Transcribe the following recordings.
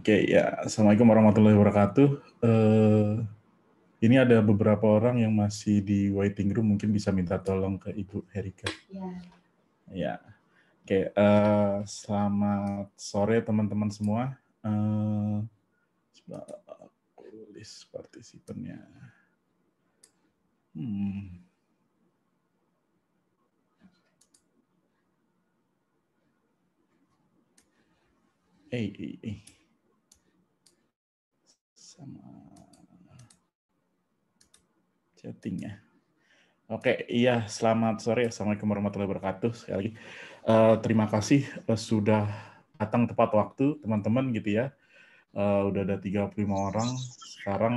Oke okay, ya, assalamualaikum warahmatullahi wabarakatuh. Uh, ini ada beberapa orang yang masih di waiting room, mungkin bisa minta tolong ke Ibu Herika. Ya. Ya. Oke, eh, selamat sore teman-teman semua. Uh, coba aku list partisipannya. Hmm. Eh, eh, eh sama chatting ya. Oke, iya selamat sore. Assalamualaikum warahmatullahi wabarakatuh. Sekali lagi uh, terima kasih uh, sudah datang tepat waktu teman-teman gitu ya. Uh, udah ada 35 orang. Sekarang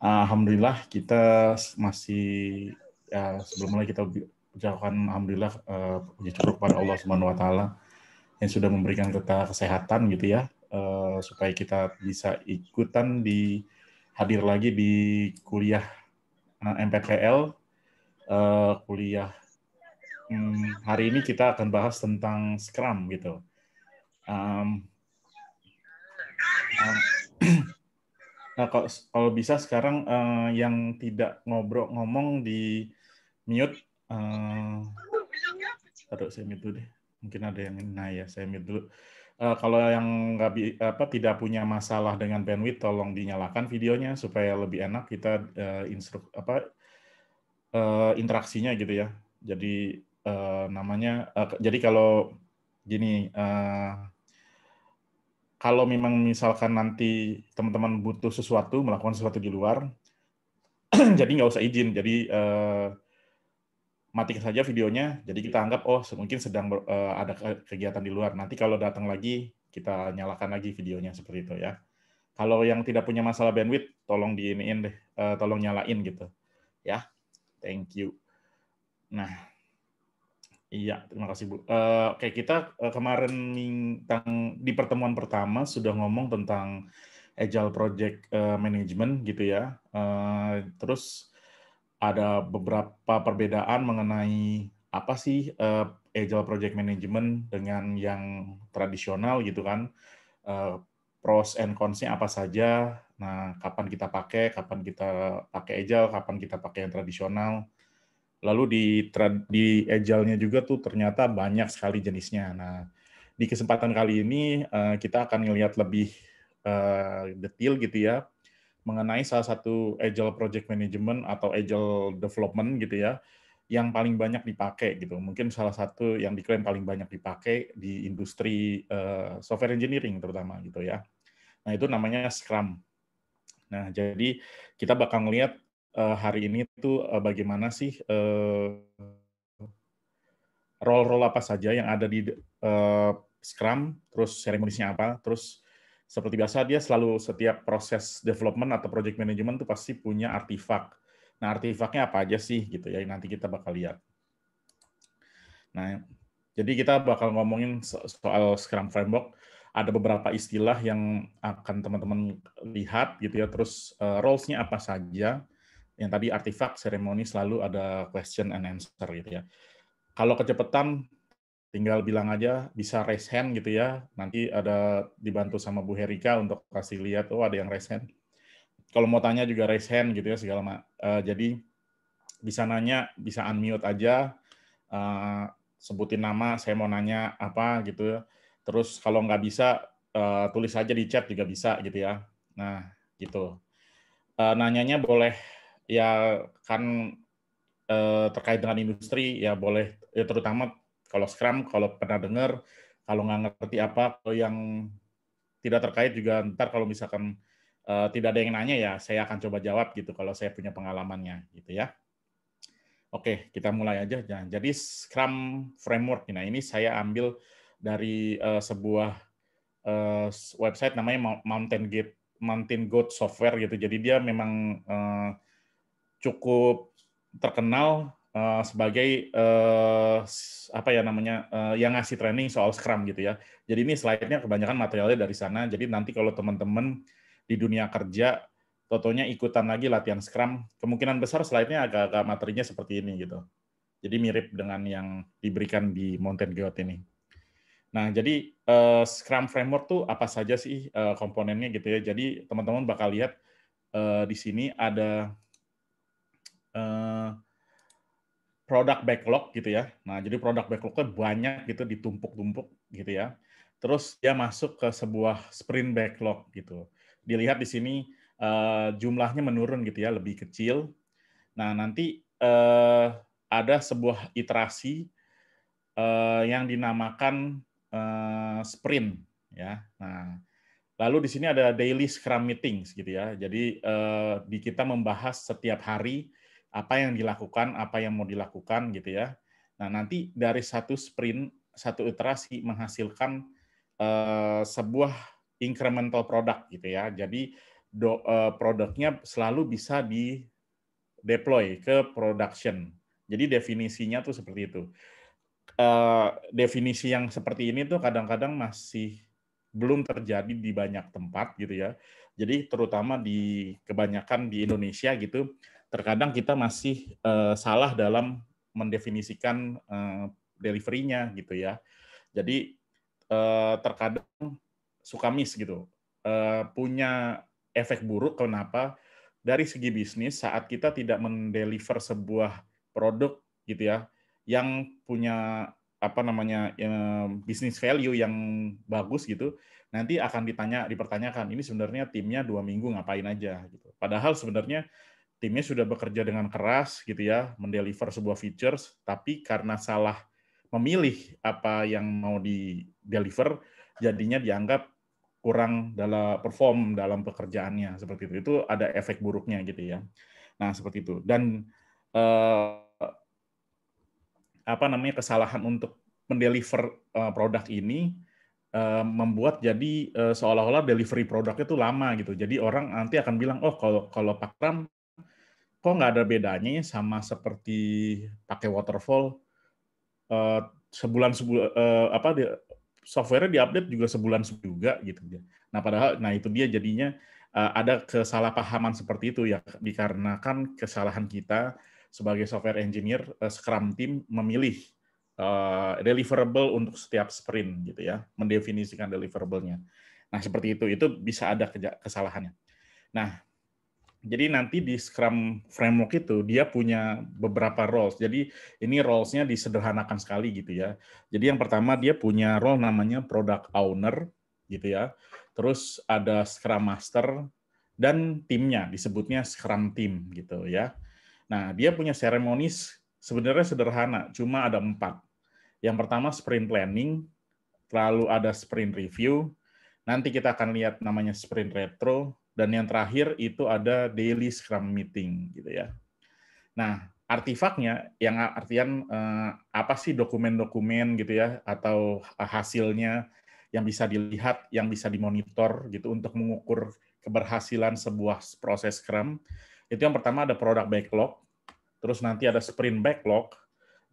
uh, alhamdulillah kita masih ya sebelum mulai kita ucapkan alhamdulillah uh, puji syukur kepada Allah Subhanahu wa taala yang sudah memberikan kita kesehatan gitu ya Eh, supaya kita bisa ikutan di hadir lagi di kuliah eh, MPPL eh, kuliah hmm, hari ini kita akan bahas tentang Scrum gitu. nah kalau, bisa sekarang yang tidak ngobrol ngomong di mute. Uh, taruh saya mute dulu deh. Mungkin ada yang nah ya saya mute dulu. Eh, kalau yang nggak apa tidak punya masalah dengan bandwidth tolong dinyalakan videonya supaya lebih enak kita uh, eh, instruk apa uh, interaksinya gitu ya jadi uh, namanya uh, jadi kalau gini uh, kalau memang misalkan nanti teman-teman butuh sesuatu melakukan sesuatu di luar jadi nggak usah izin jadi uh, matikan saja videonya. Jadi kita iya. anggap oh mungkin sedang eh, ada kegiatan di luar. Nanti kalau datang lagi kita nyalakan lagi videonya seperti itu ya. Kalau yang tidak punya masalah bandwidth, tolong diinin deh, eh, tolong nyalain gitu. Ya, thank you. Nah, iya terima kasih Bu. Uh, Oke okay, kita uh, kemarin tentang di pertemuan pertama sudah ngomong tentang agile project uh, management gitu ya. Uh, terus ada beberapa perbedaan mengenai apa sih uh, agile project management dengan yang tradisional gitu kan uh, pros and consnya apa saja nah kapan kita pakai kapan kita pakai agile kapan kita pakai yang tradisional lalu di di agile-nya juga tuh ternyata banyak sekali jenisnya nah di kesempatan kali ini uh, kita akan melihat lebih uh, detail gitu ya mengenai salah satu agile project management atau agile development gitu ya yang paling banyak dipakai gitu. Mungkin salah satu yang diklaim paling banyak dipakai di industri uh, software engineering terutama gitu ya. Nah, itu namanya Scrum. Nah, jadi kita bakal ngelihat uh, eh, hari ini tuh uh, bagaimana sih uh, role-role apa saja yang ada di uh, Scrum, terus seremonisnya apa, terus seperti biasa dia selalu setiap proses development atau project management itu pasti punya artifak. Nah, artifaknya apa aja sih gitu ya nanti kita bakal lihat. Nah, jadi kita bakal ngomongin soal Scrum framework. Ada beberapa istilah yang akan teman-teman lihat gitu ya. Terus uh, eh, roles-nya apa saja? Yang tadi artifak, seremoni selalu ada question and answer gitu ya. Kalau kecepatan tinggal bilang aja bisa raise hand gitu ya. Nanti ada dibantu sama Bu Herika untuk kasih lihat oh ada yang raise hand. Kalau mau tanya juga raise hand gitu ya segala macam. Uh, eh, jadi bisa nanya, bisa unmute aja. Uh, sebutin nama, saya mau nanya apa gitu. ya. Terus kalau nggak bisa uh, tulis aja di chat juga bisa gitu ya. Nah, gitu. Uh, nanyanya boleh ya kan uh, terkait dengan industri ya boleh ya terutama kalau Scrum, kalau pernah dengar, kalau nggak ngerti apa, kalau yang tidak terkait juga ntar kalau misalkan uh, tidak ada yang nanya ya, saya akan coba jawab gitu kalau saya punya pengalamannya gitu ya. Oke, kita mulai aja. Nah, jadi Scrum Framework, nah ini saya ambil dari uh, sebuah uh, website namanya Mountain Gate Mountain Goat Software gitu. Jadi dia memang uh, cukup terkenal Eh, sebagai uh, apa ya namanya uh, yang ngasih training soal Scrum gitu ya. Jadi ini slide-nya kebanyakan materialnya dari sana. Jadi nanti kalau teman-teman di dunia kerja totonya ikutan lagi latihan Scrum, kemungkinan besar slide-nya agak-agak materinya seperti ini gitu. Jadi mirip dengan yang diberikan di Mountain Goat ini. Nah, jadi uh, Scrum framework tuh apa saja sih uh, komponennya gitu ya. Jadi teman-teman bakal lihat uh, di sini ada uh, produk backlog gitu ya. Nah, jadi produk backlognya banyak gitu ditumpuk-tumpuk gitu ya. Terus dia masuk ke sebuah sprint backlog gitu. Dilihat di sini uh, jumlahnya menurun gitu ya, lebih kecil. Nah, nanti uh, ada sebuah iterasi uh, yang dinamakan uh, sprint ya. Nah, lalu di sini ada daily scrum meetings gitu ya. Jadi uh, di kita membahas setiap hari apa yang dilakukan, apa yang mau dilakukan gitu ya. Nah, nanti dari satu sprint, satu iterasi menghasilkan uh, sebuah incremental product gitu ya. Jadi do, uh, produknya selalu bisa di deploy ke production. Jadi definisinya tuh seperti itu. Uh, definisi yang seperti ini tuh kadang-kadang masih belum terjadi di banyak tempat gitu ya. Jadi terutama di kebanyakan di Indonesia gitu terkadang kita masih uh, salah dalam mendefinisikan uh, delivery-nya gitu ya. Jadi uh, terkadang suka miss gitu. Uh, punya efek buruk kenapa? Dari segi bisnis saat kita tidak mendeliver sebuah produk gitu ya yang punya apa namanya uh, bisnis value yang bagus gitu nanti akan ditanya dipertanyakan ini sebenarnya timnya dua minggu ngapain aja gitu padahal sebenarnya timnya sudah bekerja dengan keras gitu ya, mendeliver sebuah features, tapi karena salah memilih apa yang mau di deliver, jadinya dianggap kurang dalam perform dalam pekerjaannya seperti itu. Itu ada efek buruknya gitu ya. Nah seperti itu. Dan eh, apa namanya kesalahan untuk mendeliver eh, produk ini eh, membuat jadi eh, seolah-olah delivery produknya itu lama gitu. Jadi orang nanti akan bilang oh kalau kalau Pak Ram kok nggak ada bedanya ya sama seperti pakai waterfall uh, sebulan sebulan uh, eh, apa software softwarenya diupdate juga sebulan juga gitu dia. Nah padahal nah itu dia jadinya uh, ada kesalahpahaman seperti itu ya dikarenakan kesalahan kita sebagai software engineer uh, Scrum team memilih uh, deliverable untuk setiap sprint gitu ya mendefinisikan deliverable-nya. Nah seperti itu itu bisa ada kesalahannya. Nah jadi nanti di Scrum framework itu dia punya beberapa roles. Jadi ini roles-nya disederhanakan sekali gitu ya. Jadi yang pertama dia punya role namanya product owner gitu ya. Terus ada Scrum master dan timnya disebutnya Scrum team gitu ya. Nah, dia punya seremonis sebenarnya sederhana, cuma ada empat. Yang pertama sprint planning, lalu ada sprint review, nanti kita akan lihat namanya sprint retro, dan yang terakhir itu ada daily scrum meeting gitu ya. Nah, artifaknya yang artian eh, apa sih dokumen-dokumen gitu ya atau hasilnya yang bisa dilihat, yang bisa dimonitor gitu untuk mengukur keberhasilan sebuah proses scrum. Itu yang pertama ada product backlog, terus nanti ada sprint backlog,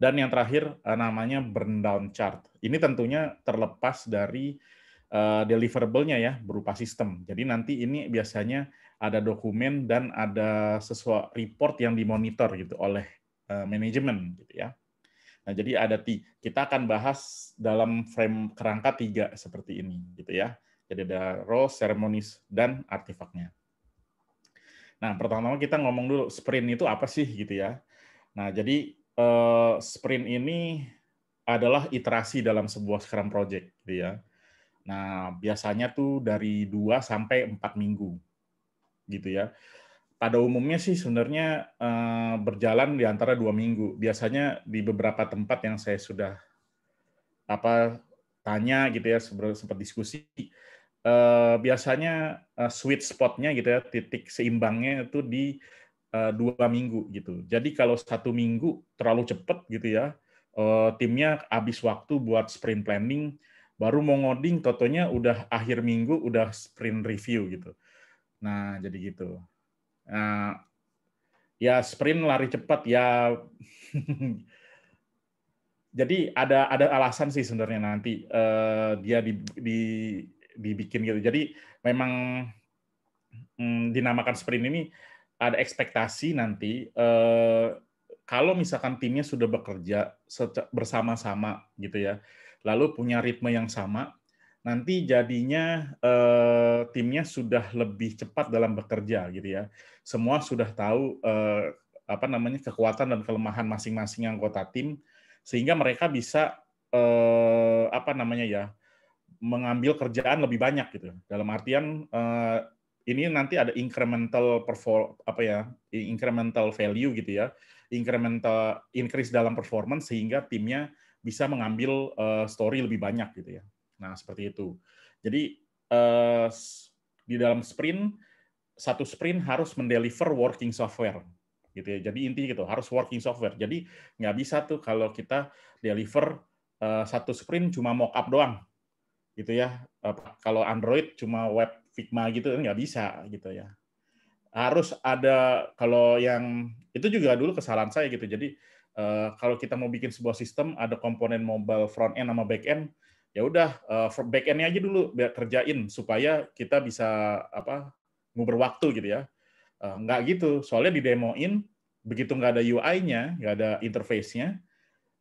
dan yang terakhir eh, namanya burn down chart. Ini tentunya terlepas dari Eh, deliverable-nya ya berupa sistem. Jadi nanti ini biasanya ada dokumen dan ada sesuatu report yang dimonitor gitu oleh eh, manajemen gitu ya. Nah, jadi ada kita akan bahas dalam frame kerangka tiga seperti ini gitu ya. Jadi ada role, ceremonies dan artefaknya. Nah, pertama-tama kita ngomong dulu sprint itu apa sih gitu ya. Nah, jadi eh, sprint ini adalah iterasi dalam sebuah Scrum project gitu ya Nah, biasanya tuh dari 2 sampai 4 minggu. Gitu ya. Pada umumnya sih sebenarnya eh, berjalan di antara dua minggu. Biasanya di beberapa tempat yang saya sudah apa tanya gitu ya sempat diskusi eh, biasanya eh, sweet spotnya gitu ya titik seimbangnya itu di eh, dua minggu gitu. Jadi kalau satu minggu terlalu cepat gitu ya, eh, timnya habis waktu buat sprint planning baru mau ngoding totonya udah akhir minggu udah sprint review gitu nah jadi gitu nah, ya sprint lari cepat ya jadi ada ada alasan sih sebenarnya nanti uh, dia di, di dibikin gitu jadi memang mm, dinamakan sprint ini ada ekspektasi nanti uh, kalau misalkan timnya sudah bekerja bersama-sama gitu ya lalu punya ritme yang sama, nanti jadinya eh, timnya sudah lebih cepat dalam bekerja gitu ya. Semua sudah tahu eh, apa namanya kekuatan dan kelemahan masing-masing anggota tim sehingga mereka bisa eh, apa namanya ya mengambil kerjaan lebih banyak gitu. Dalam artian eh, ini nanti ada incremental perform apa ya incremental value gitu ya incremental increase dalam performance sehingga timnya bisa mengambil uh, story lebih banyak gitu ya. Nah seperti itu. Jadi uh, di dalam sprint satu sprint harus mendeliver working software gitu ya. Jadi intinya gitu harus working software. Jadi nggak bisa tuh kalau kita deliver uh, satu sprint cuma mock up doang gitu ya. Uh, kalau Android cuma web Figma gitu kan nggak bisa gitu ya harus ada kalau yang itu juga dulu kesalahan saya gitu. Jadi Eh, kalau kita mau bikin sebuah sistem ada komponen mobile front end sama back end ya udah uh, back endnya aja dulu biar kerjain supaya kita bisa apa nguber waktu gitu ya uh, nggak gitu soalnya di demoin begitu nggak ada UI-nya nggak ada interface-nya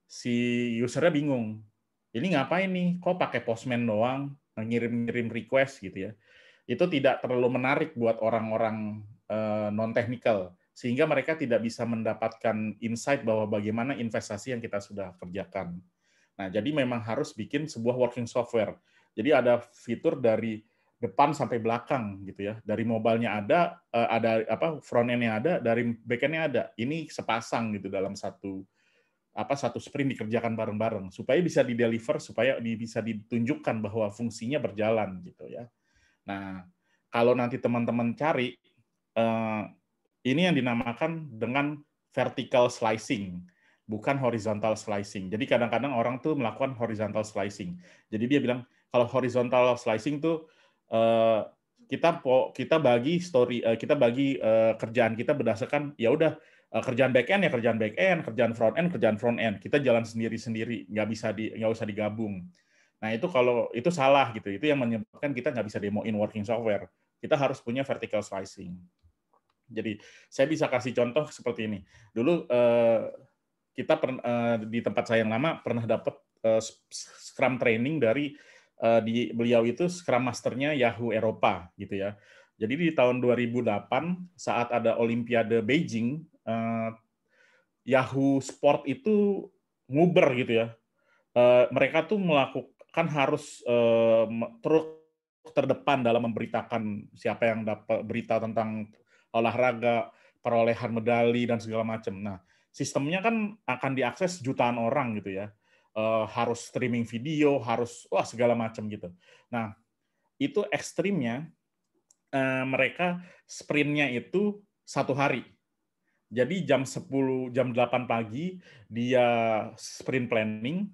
si usernya bingung ini ngapain nih kok pakai postman doang ngirim-ngirim request gitu ya itu tidak terlalu menarik buat orang-orang uh, non technical sehingga mereka tidak bisa mendapatkan insight bahwa bagaimana investasi yang kita sudah kerjakan. Nah, jadi memang harus bikin sebuah working software. Jadi ada fitur dari depan sampai belakang gitu ya. Dari mobile ada, eh, ada apa front end ada, dari back end ada. Ini sepasang gitu dalam satu apa satu sprint dikerjakan bareng-bareng supaya bisa di deliver supaya bisa ditunjukkan bahwa fungsinya berjalan gitu ya. Nah, kalau nanti teman-teman cari eh, ini yang dinamakan dengan vertical slicing, bukan horizontal slicing. Jadi kadang-kadang orang tuh melakukan horizontal slicing. Jadi dia bilang kalau horizontal slicing tuh eh, kita kita bagi story eh, kita bagi eh, kerjaan kita berdasarkan ya udah kerjaan back end ya kerjaan back end, kerjaan front end kerjaan front end. Kita jalan sendiri-sendiri, nggak bisa di nggak usah digabung. Nah itu kalau itu salah gitu, itu yang menyebabkan kita nggak bisa demoin working software. Kita harus punya vertical slicing. Jadi saya bisa kasih contoh seperti ini. Dulu eh, kita eh, di tempat saya yang lama pernah dapat eh, Scrum training dari di beliau itu Scrum Masternya Yahoo Eropa gitu ya. Jadi di tahun 2008 saat ada Olimpiade Beijing, Yahoo Sport itu nguber gitu ya. mereka tuh melakukan harus terus terdepan dalam memberitakan siapa yang dapat berita tentang olahraga, perolehan medali dan segala macam. Nah, sistemnya kan akan diakses jutaan orang gitu ya. Uh, harus streaming video, harus wah segala macam gitu. Nah, itu ekstrimnya uh, mereka sprintnya itu satu hari. Jadi jam 10 jam 8 pagi dia sprint planning,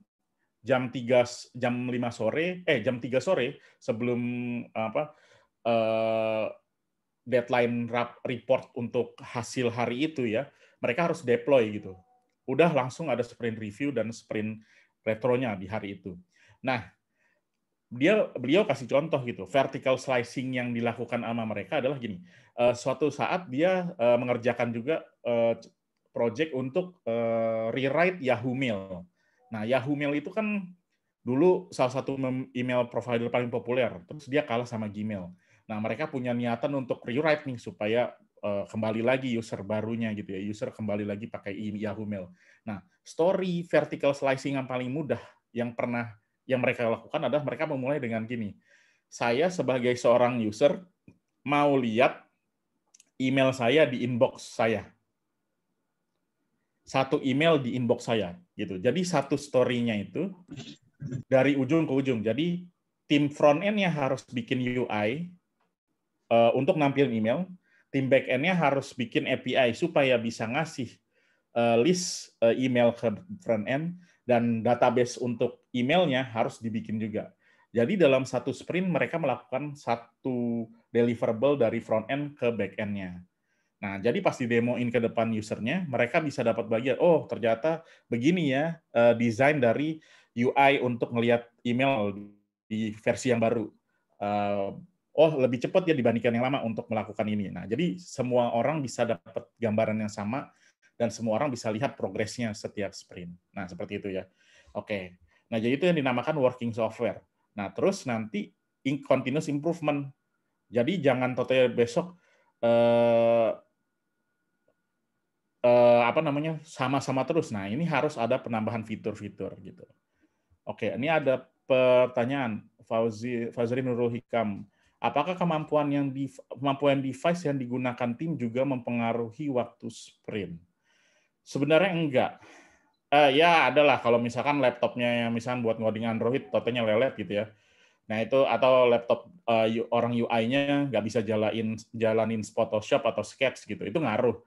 jam 3 jam 5 sore eh jam 3 sore sebelum eh, apa uh, deadline rap, report untuk hasil hari itu ya, mereka harus deploy gitu. Udah langsung ada sprint review dan sprint retronya di hari itu. Nah, dia beliau kasih contoh gitu vertical slicing yang dilakukan sama mereka adalah gini eh, suatu saat dia eh, mengerjakan juga eh, project untuk rewrite Yahoo Mail nah Yahoo Mail itu kan dulu salah satu email provider paling populer terus dia kalah sama Gmail Nah, mereka punya niatan untuk rewrite nih supaya eh, kembali lagi user barunya gitu ya, user kembali lagi pakai Yahoo Mail. Nah, story vertical slicing yang paling mudah yang pernah yang mereka lakukan adalah mereka memulai dengan gini. Saya sebagai seorang user mau lihat email saya di inbox saya. Satu email di inbox saya gitu. Jadi satu story-nya itu dari ujung ke ujung. Jadi tim front end-nya harus bikin UI, uh, untuk nampilin email, tim backend-nya harus bikin API supaya bisa ngasih uh, list uh, email ke front end dan database untuk emailnya harus dibikin juga. Jadi dalam satu sprint mereka melakukan satu deliverable dari front end ke back end nya Nah, jadi pasti demoin ke depan usernya, mereka bisa dapat bagian, oh ternyata begini ya uh, desain dari UI untuk melihat email di versi yang baru. Uh, oh lebih cepat ya dibandingkan yang lama untuk melakukan ini. Nah, jadi semua orang bisa dapat gambaran yang sama dan semua orang bisa lihat progresnya setiap sprint. Nah, seperti itu ya. Oke. Nah, jadi itu yang dinamakan working software. Nah, terus nanti in continuous improvement. Jadi jangan totalnya besok eh, eh, apa namanya sama-sama terus. Nah, ini harus ada penambahan fitur-fitur gitu. Oke, ini ada pertanyaan Fauzi Nurul Hikam Apakah kemampuan yang di, kemampuan device yang digunakan tim juga mempengaruhi waktu sprint? Sebenarnya enggak. Uh, ya adalah kalau misalkan laptopnya yang misalkan buat ngoding Android totalnya lelet gitu ya. Nah itu atau laptop uh, orang UI-nya nggak bisa jalanin jalanin Photoshop atau Sketch gitu, itu ngaruh.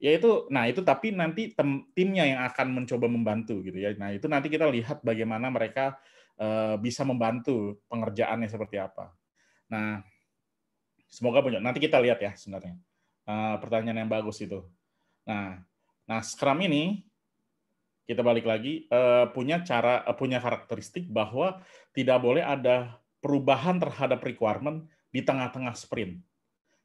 Ya itu, nah itu tapi nanti tem, timnya yang akan mencoba membantu gitu ya. Nah itu nanti kita lihat bagaimana mereka uh, bisa membantu pengerjaannya seperti apa. Nah, semoga punya. Nanti kita lihat ya sebenarnya. Uh, pertanyaan yang bagus itu. Nah, nah Scrum ini kita balik lagi uh, punya cara uh, punya karakteristik bahwa tidak boleh ada perubahan terhadap requirement di tengah-tengah sprint.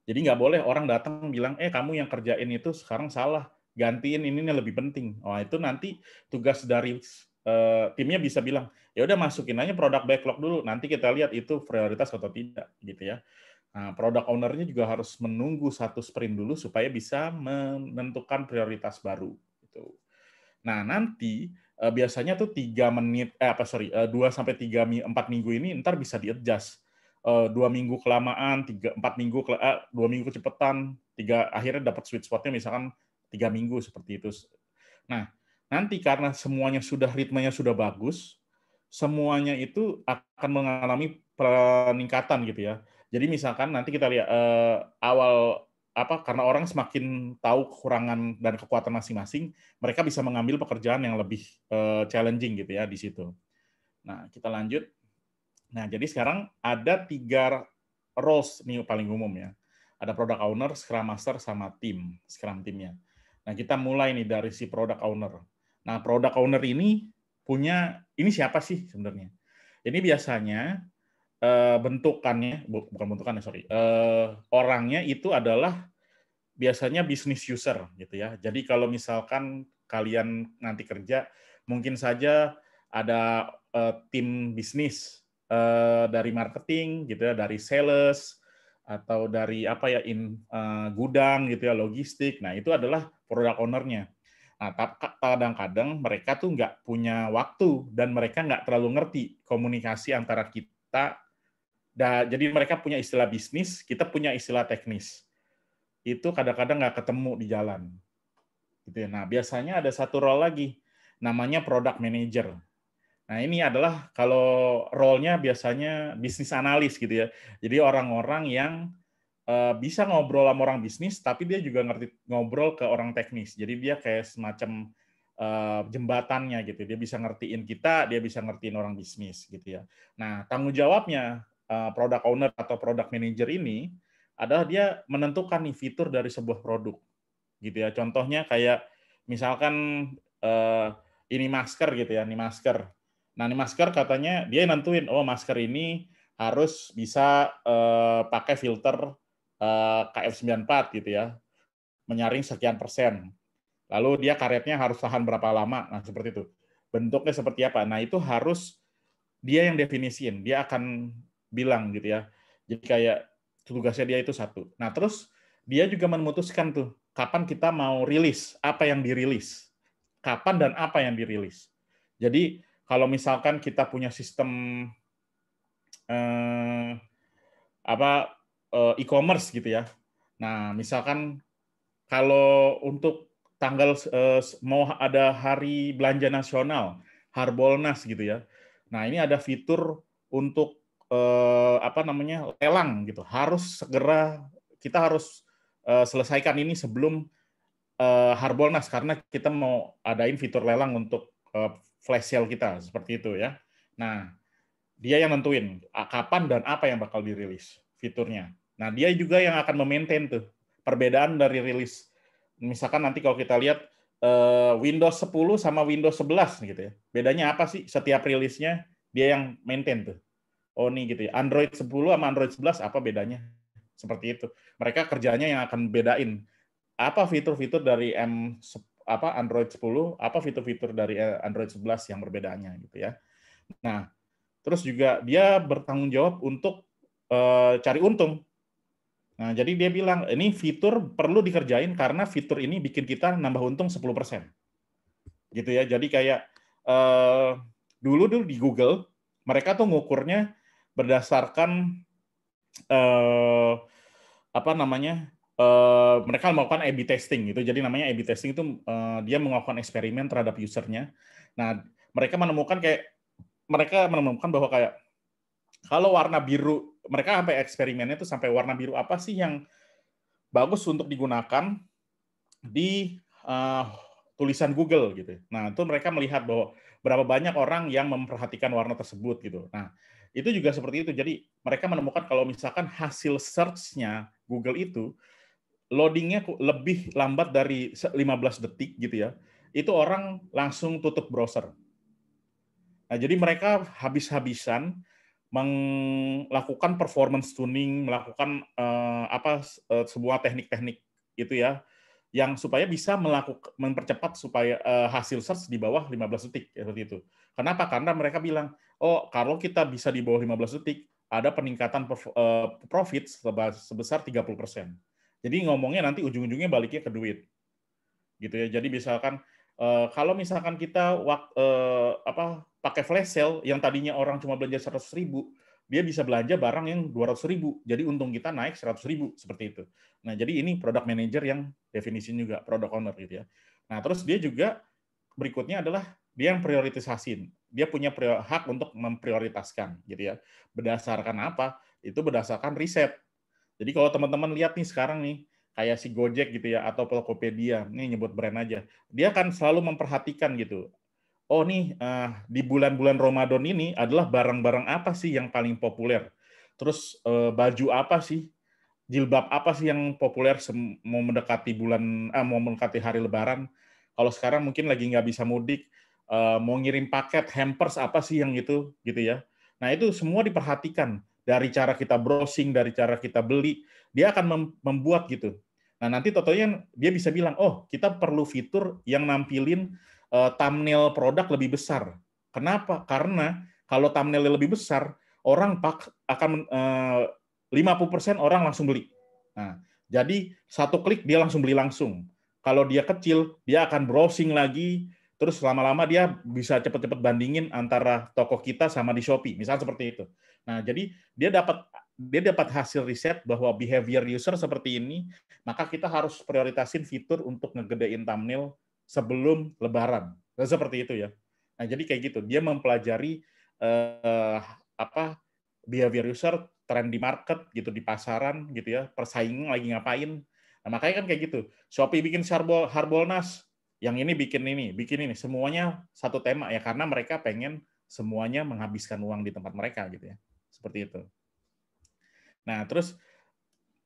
Jadi nggak boleh orang datang bilang, eh kamu yang kerjain itu sekarang salah, gantiin ini, ini lebih penting. Oh itu nanti tugas dari Eh, timnya bisa bilang ya udah masukin aja produk backlog dulu nanti kita lihat itu prioritas atau tidak gitu ya Nah, produk ownernya juga harus menunggu satu sprint dulu supaya bisa menentukan prioritas baru. Gitu. Nah, nanti eh, biasanya tuh tiga menit, eh apa sorry, eh, dua sampai tiga empat minggu ini ntar bisa di-adjust. Dua minggu kelamaan, tiga empat minggu, dua minggu kecepatan, tiga akhirnya dapat sweet spotnya misalkan tiga minggu seperti itu. Nah, nanti karena semuanya sudah ritmenya sudah bagus, semuanya itu akan mengalami peningkatan gitu ya. Jadi misalkan nanti kita lihat eh, awal apa karena orang semakin tahu kekurangan dan kekuatan masing-masing, mereka bisa mengambil pekerjaan yang lebih eh, challenging gitu ya di situ. Nah, kita lanjut. Nah, jadi sekarang ada tiga roles nih paling umum ya. Ada product owner, scrum master, sama tim, scrum timnya. Nah, kita mulai nih dari si product owner Nah, produk owner ini punya ini siapa sih sebenarnya? Ini biasanya eh, bentukannya bukan bentukannya sorry eh, orangnya itu adalah biasanya business user gitu ya. Jadi kalau misalkan kalian nanti kerja mungkin saja ada eh, tim bisnis dari marketing gitu ya, dari sales atau dari apa ya in gudang gitu ya logistik. Nah itu adalah produk ownernya. Nah, kadang-kadang mereka tuh nggak punya waktu dan mereka nggak terlalu ngerti komunikasi antara kita. jadi mereka punya istilah bisnis, kita punya istilah teknis. Itu kadang-kadang nggak ketemu di jalan. Gitu ya. Nah, biasanya ada satu role lagi, namanya product manager. Nah, ini adalah kalau role-nya biasanya bisnis analis gitu ya. Jadi orang-orang yang Eh, bisa ngobrol sama orang bisnis, tapi dia juga ngerti ngobrol ke orang teknis. Jadi dia kayak semacam eh, jembatannya gitu. Dia bisa ngertiin kita, dia bisa ngertiin orang bisnis gitu ya. Nah, tanggung jawabnya eh, produk owner atau product manager ini adalah dia menentukan nih fitur dari sebuah produk gitu ya. Contohnya kayak misalkan ini masker gitu ya, ini masker. Nah, ini masker katanya dia nentuin oh masker ini harus bisa uh, pakai filter Eh, KF94 gitu ya, menyaring sekian persen. Lalu dia karetnya harus tahan berapa lama, nah seperti itu. Bentuknya seperti apa? Nah itu harus dia yang definisiin, dia akan bilang gitu ya. Jadi kayak tugasnya dia itu satu. Nah terus dia juga memutuskan tuh kapan kita mau rilis, apa yang dirilis, kapan dan apa yang dirilis. Jadi kalau misalkan kita punya sistem eh, apa Eh, e-commerce gitu ya. Nah, misalkan kalau untuk tanggal eh, mau ada hari belanja nasional, Harbolnas gitu ya. Nah, ini ada fitur untuk eh, apa namanya? lelang gitu. Harus segera kita harus selesaikan ini sebelum Harbolnas karena kita mau adain fitur lelang untuk flash sale kita seperti itu ya. Nah, dia yang nentuin kapan dan apa yang bakal dirilis fiturnya. Nah, dia juga yang akan memaintain tuh perbedaan dari rilis. Misalkan nanti kalau kita lihat eh, Windows 10 sama Windows 11 gitu ya. Bedanya apa sih setiap rilisnya? Dia yang maintain tuh. Oh nih gitu ya. Android 10 sama Android 11 apa bedanya? Seperti itu. Mereka kerjanya yang akan bedain apa fitur-fitur dari M apa Android 10, apa fitur-fitur dari eh, Android 11 yang berbedanya gitu ya. Nah, terus juga dia bertanggung jawab untuk uh, cari untung Nah, jadi dia bilang, ini fitur perlu dikerjain karena fitur ini bikin kita nambah untung 10%. Gitu ya. Jadi kayak eh, dulu dulu dulu di Google, mereka tuh ngukurnya berdasarkan eh, apa namanya? Uh, mereka melakukan A/B testing gitu. Jadi namanya A/B testing itu uh, dia melakukan eksperimen terhadap usernya. Nah, mereka menemukan kayak mereka menemukan bahwa kayak kalau warna biru mereka sampai eksperimennya itu sampai warna biru apa sih yang bagus untuk digunakan di uh, tulisan Google gitu. Nah, itu mereka melihat bahwa berapa banyak orang yang memperhatikan warna tersebut gitu. Nah, itu juga seperti itu. Jadi mereka menemukan kalau misalkan hasil search-nya Google itu loadingnya lebih lambat dari 15 detik gitu ya, itu orang langsung tutup browser. Nah, jadi mereka habis-habisan melakukan performance tuning, melakukan uh, apa uh, sebuah teknik-teknik itu ya yang supaya bisa melakukan mempercepat supaya uh, hasil search di bawah 15 detik ya, seperti itu. Kenapa? Karena mereka bilang, "Oh, kalau kita bisa di bawah 15 detik, ada peningkatan uh, profit sebesar 30%." Jadi ngomongnya nanti ujung-ujungnya baliknya ke duit. Gitu ya. Jadi misalkan uh, kalau misalkan kita waktu uh, apa pakai flash sale yang tadinya orang cuma belanja 100 ribu, dia bisa belanja barang yang 200 ribu. Jadi untung kita naik 100 ribu, seperti itu. Nah, jadi ini product manager yang definisi juga, product owner gitu ya. Nah, terus dia juga berikutnya adalah dia yang prioritisasin. Dia punya hak untuk memprioritaskan gitu ya. Berdasarkan apa? Itu berdasarkan riset. Jadi kalau teman-teman lihat nih sekarang nih, kayak si Gojek gitu ya atau Tokopedia, ini nyebut brand aja. Dia akan selalu memperhatikan gitu oh nih uh, di bulan-bulan Ramadan ini adalah barang-barang apa sih yang paling populer? Terus uh, baju apa sih? Jilbab apa sih yang populer mau mendekati bulan uh, mau mendekati hari lebaran? Kalau sekarang mungkin lagi nggak bisa mudik, uh, mau ngirim paket hampers apa sih yang itu gitu ya. Nah, itu semua diperhatikan dari cara kita browsing, dari cara kita beli, dia akan membuat gitu. Nah, nanti totalnya dia bisa bilang, "Oh, kita perlu fitur yang nampilin Eh, thumbnail produk lebih besar. Kenapa? Karena kalau thumbnail lebih besar, orang pak akan eh, uh, 50% orang langsung beli. Nah, jadi satu klik dia langsung beli langsung. Kalau dia kecil, dia akan browsing lagi, terus lama-lama dia bisa cepat-cepat bandingin antara toko kita sama di Shopee, misal seperti itu. Nah, jadi dia dapat dia dapat hasil riset bahwa behavior user seperti ini, maka kita harus prioritasin fitur untuk ngegedein thumbnail sebelum Lebaran. Nah, seperti itu ya. Nah, jadi kayak gitu. Dia mempelajari eh, apa behavior user, tren di market gitu di pasaran gitu ya, persaingan lagi ngapain. Nah, makanya kan kayak gitu. Shopee bikin Harbol Harbolnas, yang ini bikin ini, bikin ini, semuanya satu tema ya karena mereka pengen semuanya menghabiskan uang di tempat mereka gitu ya. Seperti itu. Nah, terus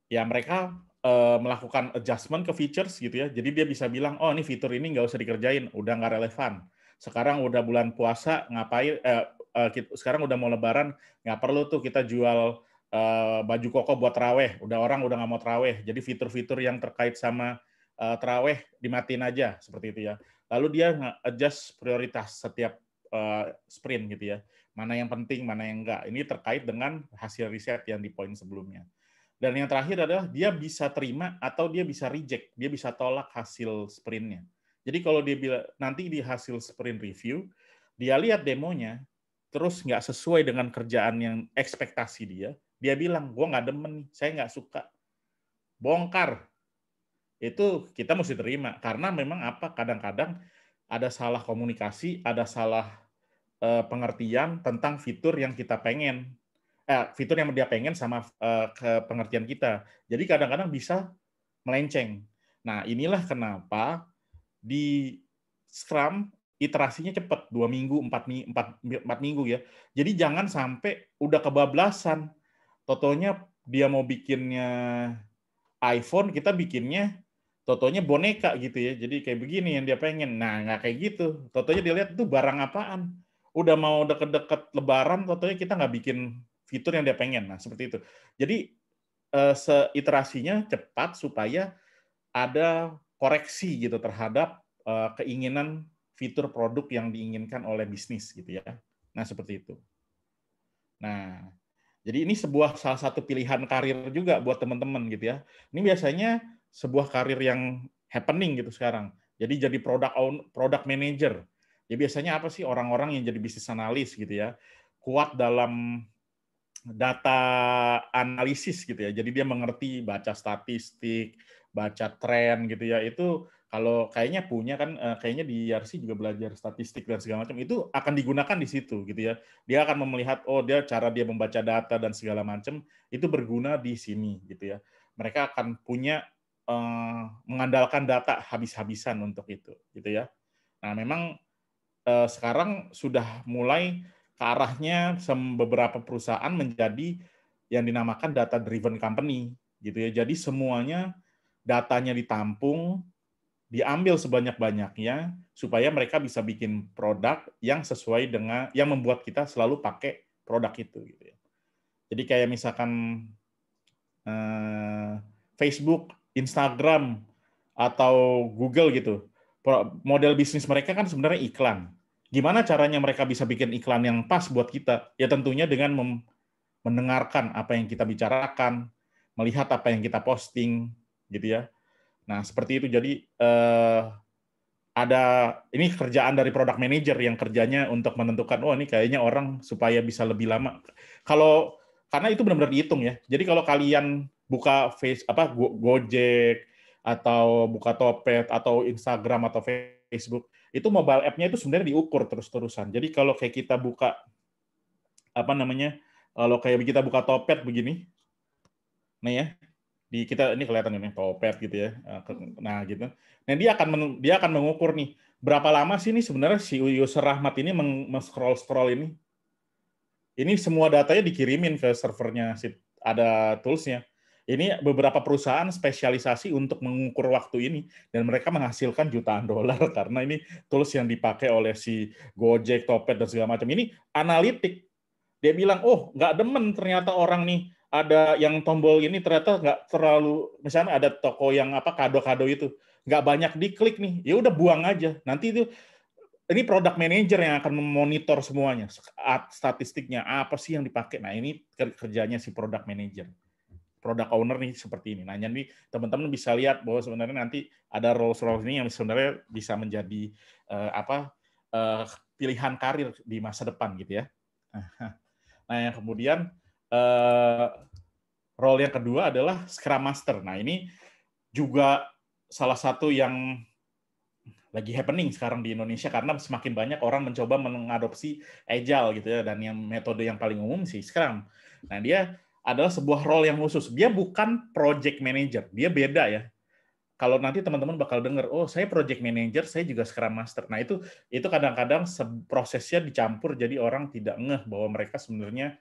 ya mereka Eh, melakukan adjustment ke features gitu ya. Jadi dia bisa bilang, oh ini fitur ini nggak usah dikerjain, udah nggak relevan. Sekarang udah bulan puasa, ngapain? Eh, eh, kita, sekarang udah mau Lebaran, nggak perlu tuh kita jual eh, baju koko buat traweh. Udah orang udah nggak mau traweh. Jadi fitur-fitur yang terkait sama eh, traweh dimatiin aja seperti itu ya. Lalu dia adjust prioritas setiap eh, sprint gitu ya. Mana yang penting, mana yang enggak. Ini terkait dengan hasil riset yang di poin sebelumnya. Dan yang terakhir adalah dia bisa terima atau dia bisa reject, dia bisa tolak hasil sprintnya. Jadi kalau dia bila, nanti di hasil sprint review, dia lihat demonya, terus nggak sesuai dengan kerjaan yang ekspektasi dia, dia bilang, gue nggak demen nih, saya nggak suka. Bongkar. Itu kita mesti terima. Karena memang apa, kadang-kadang ada salah komunikasi, ada salah eh, pengertian tentang fitur yang kita pengen eh, fitur yang dia pengen sama eh, ke pengertian kita. Jadi kadang-kadang bisa melenceng. Nah, inilah kenapa di Scrum iterasinya cepat dua minggu empat, empat, empat minggu ya jadi jangan sampai udah kebablasan totonya dia mau bikinnya iPhone kita bikinnya totonya boneka gitu ya jadi kayak begini yang dia pengen nah nggak kayak gitu totonya dilihat tuh barang apaan udah mau deket-deket lebaran totonya kita nggak bikin fitur yang dia pengen. Nah, seperti itu. Jadi eh, seiterasinya cepat supaya ada koreksi gitu terhadap eh, keinginan fitur produk yang diinginkan oleh bisnis gitu ya. Nah, seperti itu. Nah, jadi ini sebuah salah satu pilihan karir juga buat teman-teman gitu ya. Ini biasanya sebuah karir yang happening gitu sekarang. Jadi jadi product own, product manager. Ya biasanya apa sih orang-orang yang jadi bisnis analis gitu ya, kuat dalam data analisis gitu ya. Jadi dia mengerti baca statistik, baca tren gitu ya. Itu kalau kayaknya punya kan eh, kayaknya di IRC e juga belajar statistik dan segala macam itu akan digunakan di situ gitu ya. Dia akan melihat oh dia cara dia membaca data dan segala macam itu berguna di sini gitu ya. Mereka akan punya eh, mengandalkan data habis-habisan untuk itu gitu ya. Nah, memang eh, sekarang sudah mulai ke arahnya beberapa perusahaan menjadi yang dinamakan data driven company gitu ya. Jadi semuanya datanya ditampung, diambil sebanyak-banyaknya supaya mereka bisa bikin produk yang sesuai dengan yang membuat kita selalu pakai produk itu gitu ya. Jadi kayak misalkan eh, Facebook, Instagram atau Google gitu. Model bisnis mereka kan sebenarnya iklan gimana caranya mereka bisa bikin iklan yang pas buat kita? Ya tentunya dengan mendengarkan apa yang kita bicarakan, melihat apa yang kita posting, gitu ya. Nah seperti itu jadi eh, ada ini kerjaan dari product manager yang kerjanya untuk menentukan oh ini kayaknya orang supaya bisa lebih lama. Kalau karena itu benar-benar dihitung ya. Jadi kalau kalian buka face apa Gojek atau buka Topet atau Instagram atau Facebook itu mobile app-nya itu sebenarnya diukur terus-terusan. Jadi kalau kayak kita buka apa namanya? Kalau kayak kita buka Topet begini. Nah ya, di kita ini kelihatan ini Topet gitu ya. Eh, nah, gitu. Nah, dia akan dia akan mengukur nih berapa lama sih ini sebenarnya si user Rahmat ini meng-scroll-scroll ini. Ini semua datanya dikirimin ke servernya si ada toolsnya. Ini beberapa perusahaan spesialisasi untuk mengukur waktu ini dan mereka menghasilkan jutaan dolar karena ini tools yang dipakai oleh si Gojek, Topet dan segala macam. Ini analitik. Dia bilang, oh nggak demen ternyata orang nih ada yang tombol ini ternyata nggak terlalu misalnya ada toko yang apa kado-kado itu nggak banyak diklik nih ya udah buang aja nanti itu ini product manager yang akan memonitor semuanya statistiknya apa sih yang dipakai nah ini kerjanya si product manager product owner nih seperti ini. Nah, jadi teman-teman bisa lihat bahwa sebenarnya nanti ada role royce ini yang sebenarnya bisa menjadi uh, apa uh, pilihan karir di masa depan gitu ya. Nah, yang kemudian uh, role yang kedua adalah Scrum Master. Nah, ini juga salah satu yang lagi happening sekarang di Indonesia karena semakin banyak orang mencoba mengadopsi agile gitu ya dan yang metode yang paling umum sih Scrum. Nah, dia adalah sebuah role yang khusus. Dia bukan project manager, dia beda ya. Kalau nanti teman-teman bakal dengar, oh saya project manager, saya juga scrum master. Nah itu itu kadang-kadang prosesnya dicampur jadi orang tidak ngeh bahwa mereka sebenarnya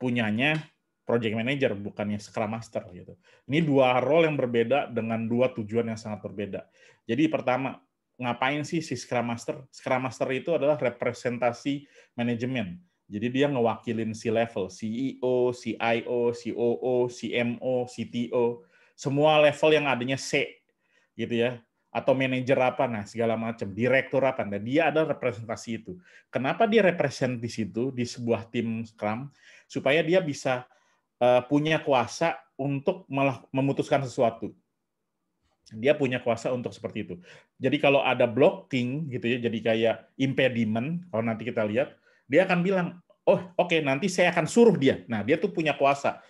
punyanya project manager bukannya scrum master gitu. Ini dua role yang berbeda dengan dua tujuan yang sangat berbeda. Jadi pertama ngapain sih si Scrum Master? Scrum Master itu adalah representasi manajemen. Jadi dia ngewakilin si level, CEO, CIO, COO, CMO, CTO, semua level yang adanya C gitu ya atau manajer apa nah segala macam direktur apa nah dia ada representasi itu kenapa dia represent di situ di sebuah tim scrum supaya dia bisa eh, punya kuasa untuk memutuskan sesuatu dia punya kuasa untuk seperti itu jadi kalau ada blocking gitu ya jadi kayak impediment kalau nanti kita lihat dia akan bilang, oh oke okay, nanti saya akan suruh dia. Nah dia tuh punya kuasa.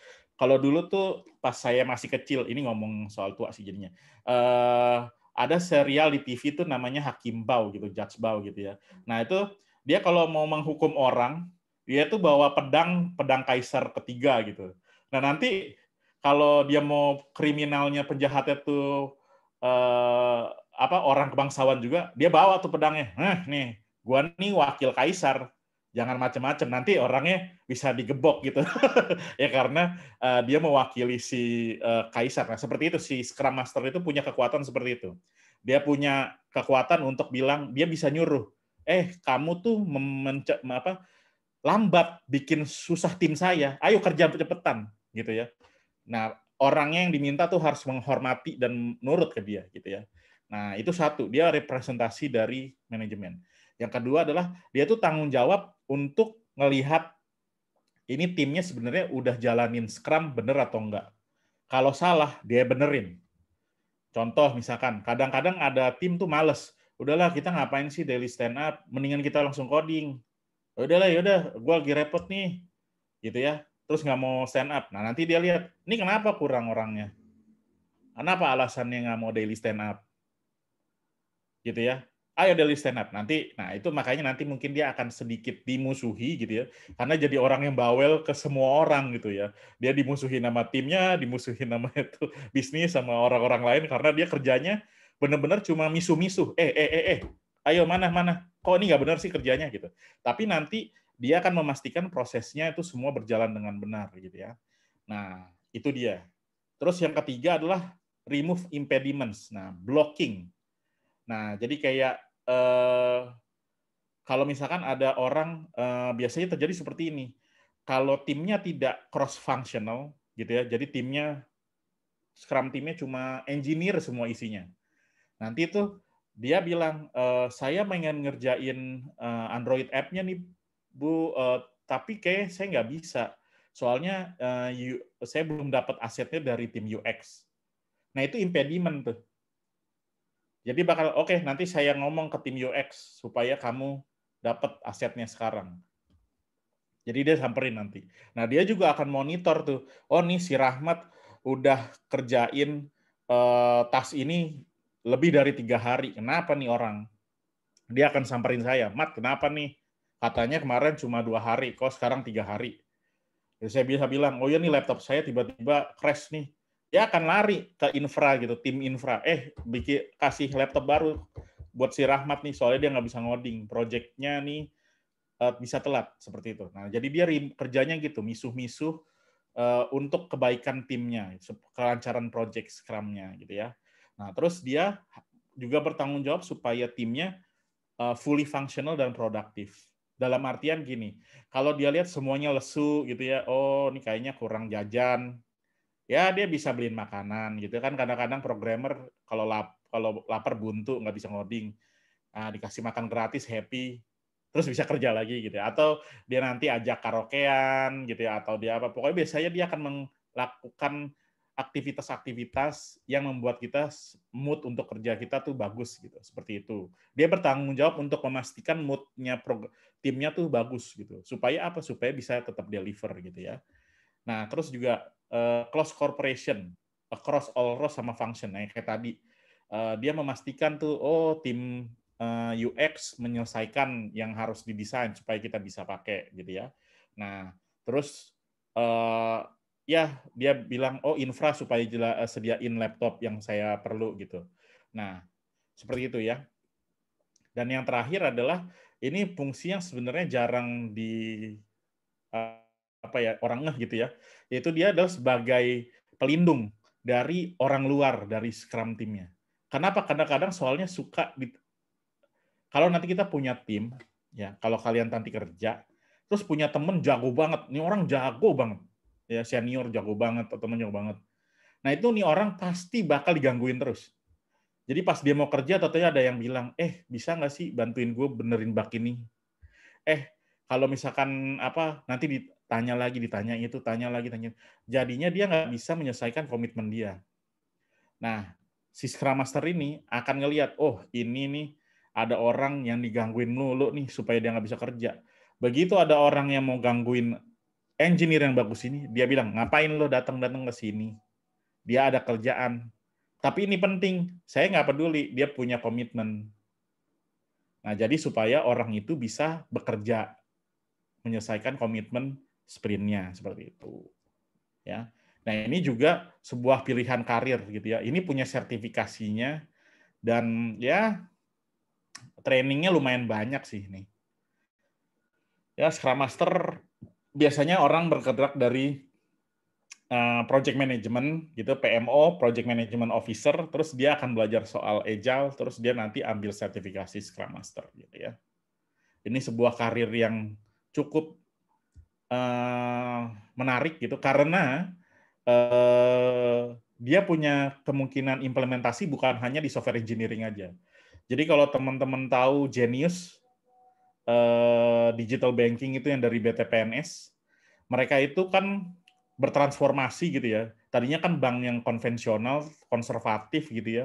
Kalau dulu tuh pas saya masih kecil, ini ngomong soal tua sih jadinya. Uh, ada serial di TV tuh namanya Hakim Bau gitu, Judge Bau gitu ya. Nah itu dia kalau mau menghukum orang, dia tuh bawa pedang, pedang kaisar ketiga gitu. Nah nanti kalau dia mau kriminalnya penjahatnya tuh eh, apa orang kebangsawan juga, dia bawa tuh pedangnya. Nah nih, gua nih wakil kaisar jangan macam-macam nanti orangnya bisa digebok gitu ya karena uh, dia mewakili si uh, kaisar nah seperti itu si scrum master itu punya kekuatan seperti itu dia punya kekuatan untuk bilang dia bisa nyuruh eh kamu tuh memencet apa lambat bikin susah tim saya ayo kerja cepetan gitu ya nah orangnya yang diminta tuh harus menghormati dan nurut ke dia gitu ya nah itu satu dia representasi dari manajemen yang kedua adalah dia tuh tanggung jawab untuk melihat ini timnya sebenarnya udah jalanin scrum bener atau enggak. Kalau salah, dia benerin. Contoh misalkan, kadang-kadang ada tim tuh males. Udahlah, kita ngapain sih daily stand up? Mendingan kita langsung coding. Ya udahlah, yaudah, gue lagi repot nih. Gitu ya. Terus nggak mau stand up. Nah, nanti dia lihat, ini kenapa kurang orangnya? Kenapa alasannya nggak mau daily stand up? Gitu ya ayo Deli stand up nanti nah itu makanya nanti mungkin dia akan sedikit dimusuhi gitu ya karena jadi orang yang bawel ke semua orang gitu ya dia dimusuhi nama timnya dimusuhi nama itu bisnis sama orang-orang lain karena dia kerjanya benar-benar cuma misu-misu eh eh eh eh ayo mana mana kok ini nggak benar sih kerjanya gitu tapi nanti dia akan memastikan prosesnya itu semua berjalan dengan benar gitu ya nah itu dia terus yang ketiga adalah remove impediments nah blocking Nah, jadi kayak eh, kalau misalkan ada orang eh, biasanya terjadi seperti ini. Kalau timnya tidak cross functional gitu ya, jadi timnya scrum timnya cuma engineer semua isinya. Nanti itu dia bilang eh, saya pengen ngerjain eh, Android app-nya nih Bu, eh, tapi kayak saya nggak bisa. Soalnya eh, saya belum dapat asetnya dari tim UX. Nah itu impediment tuh jadi bakal oke okay, nanti saya ngomong ke tim UX supaya kamu dapat asetnya sekarang. Jadi dia samperin nanti. Nah dia juga akan monitor tuh. Oh nih si Rahmat udah kerjain uh, tas ini lebih dari tiga hari. Kenapa nih orang? Dia akan samperin saya. Mat kenapa nih? Katanya kemarin cuma dua hari. Kok sekarang tiga hari? Jadi saya bisa bilang, oh ya nih laptop saya tiba-tiba crash nih dia akan lari ke infra gitu, tim infra. Eh, bikin kasih laptop baru buat si Rahmat nih, soalnya dia nggak bisa ngoding. Projectnya nih uh, bisa telat seperti itu. Nah, jadi dia kerjanya gitu, misuh-misuh uh, untuk kebaikan timnya, kelancaran project scrum gitu ya. Nah, terus dia juga bertanggung jawab supaya timnya uh, fully functional dan produktif. Dalam artian gini, kalau dia lihat semuanya lesu gitu ya, oh ini kayaknya kurang jajan, ya dia bisa beliin makanan gitu kan kadang-kadang programmer kalau lap kalau lapar buntu nggak bisa ngoding nah, dikasih makan gratis happy terus bisa kerja lagi gitu ya. atau dia nanti ajak karaokean gitu ya atau dia apa pokoknya biasanya dia akan melakukan aktivitas-aktivitas yang membuat kita mood untuk kerja kita tuh bagus gitu seperti itu dia bertanggung jawab untuk memastikan moodnya timnya tuh bagus gitu supaya apa supaya bisa tetap deliver gitu ya nah terus juga Eh, close corporation across all roles sama function nah, yang kayak tadi eh, dia memastikan tuh oh tim eh, UX menyelesaikan yang harus didesain supaya kita bisa pakai gitu ya nah terus ya dia bilang oh infra supaya jela, sediain laptop yang saya perlu gitu nah seperti itu ya dan yang terakhir adalah ini fungsi yang sebenarnya jarang di apa ya orang ngeh gitu ya yaitu dia adalah sebagai pelindung dari orang luar dari scrum timnya kenapa Karena kadang soalnya suka di, kalau nanti kita punya tim ya kalau kalian nanti kerja terus punya temen jago banget Ini orang jago banget ya senior jago banget atau temen jago banget nah itu nih orang pasti bakal digangguin terus jadi pas dia mau kerja tentunya ada yang bilang eh bisa nggak sih bantuin gue benerin bak ini eh kalau misalkan apa nanti di tanya lagi, ditanya itu, tanya lagi, tanya. Jadinya dia nggak bisa menyelesaikan komitmen dia. Nah, si Scrum Master ini akan ngelihat, oh ini nih ada orang yang digangguin mulu nih supaya dia nggak bisa kerja. Begitu ada orang yang mau gangguin engineer yang bagus ini, dia bilang, ngapain lo datang-datang ke sini? Dia ada kerjaan. Tapi ini penting, saya nggak peduli, dia punya komitmen. Nah, jadi supaya orang itu bisa bekerja, menyelesaikan komitmen sprintnya seperti itu. Ya. Nah ini juga sebuah pilihan karir gitu ya. Ini punya sertifikasinya dan ya trainingnya lumayan banyak sih ini. Ya Scrum Master biasanya orang bergerak dari eh, project management gitu PMO project management officer terus dia akan belajar soal agile terus dia nanti ambil sertifikasi scrum master gitu ya ini sebuah karir yang cukup Eh, menarik gitu karena eh, dia punya kemungkinan implementasi bukan hanya di software engineering aja. Jadi kalau teman-teman tahu Genius eh, digital banking itu yang dari BTPNS, mereka itu kan bertransformasi gitu ya. Tadinya kan bank yang konvensional, konservatif gitu ya.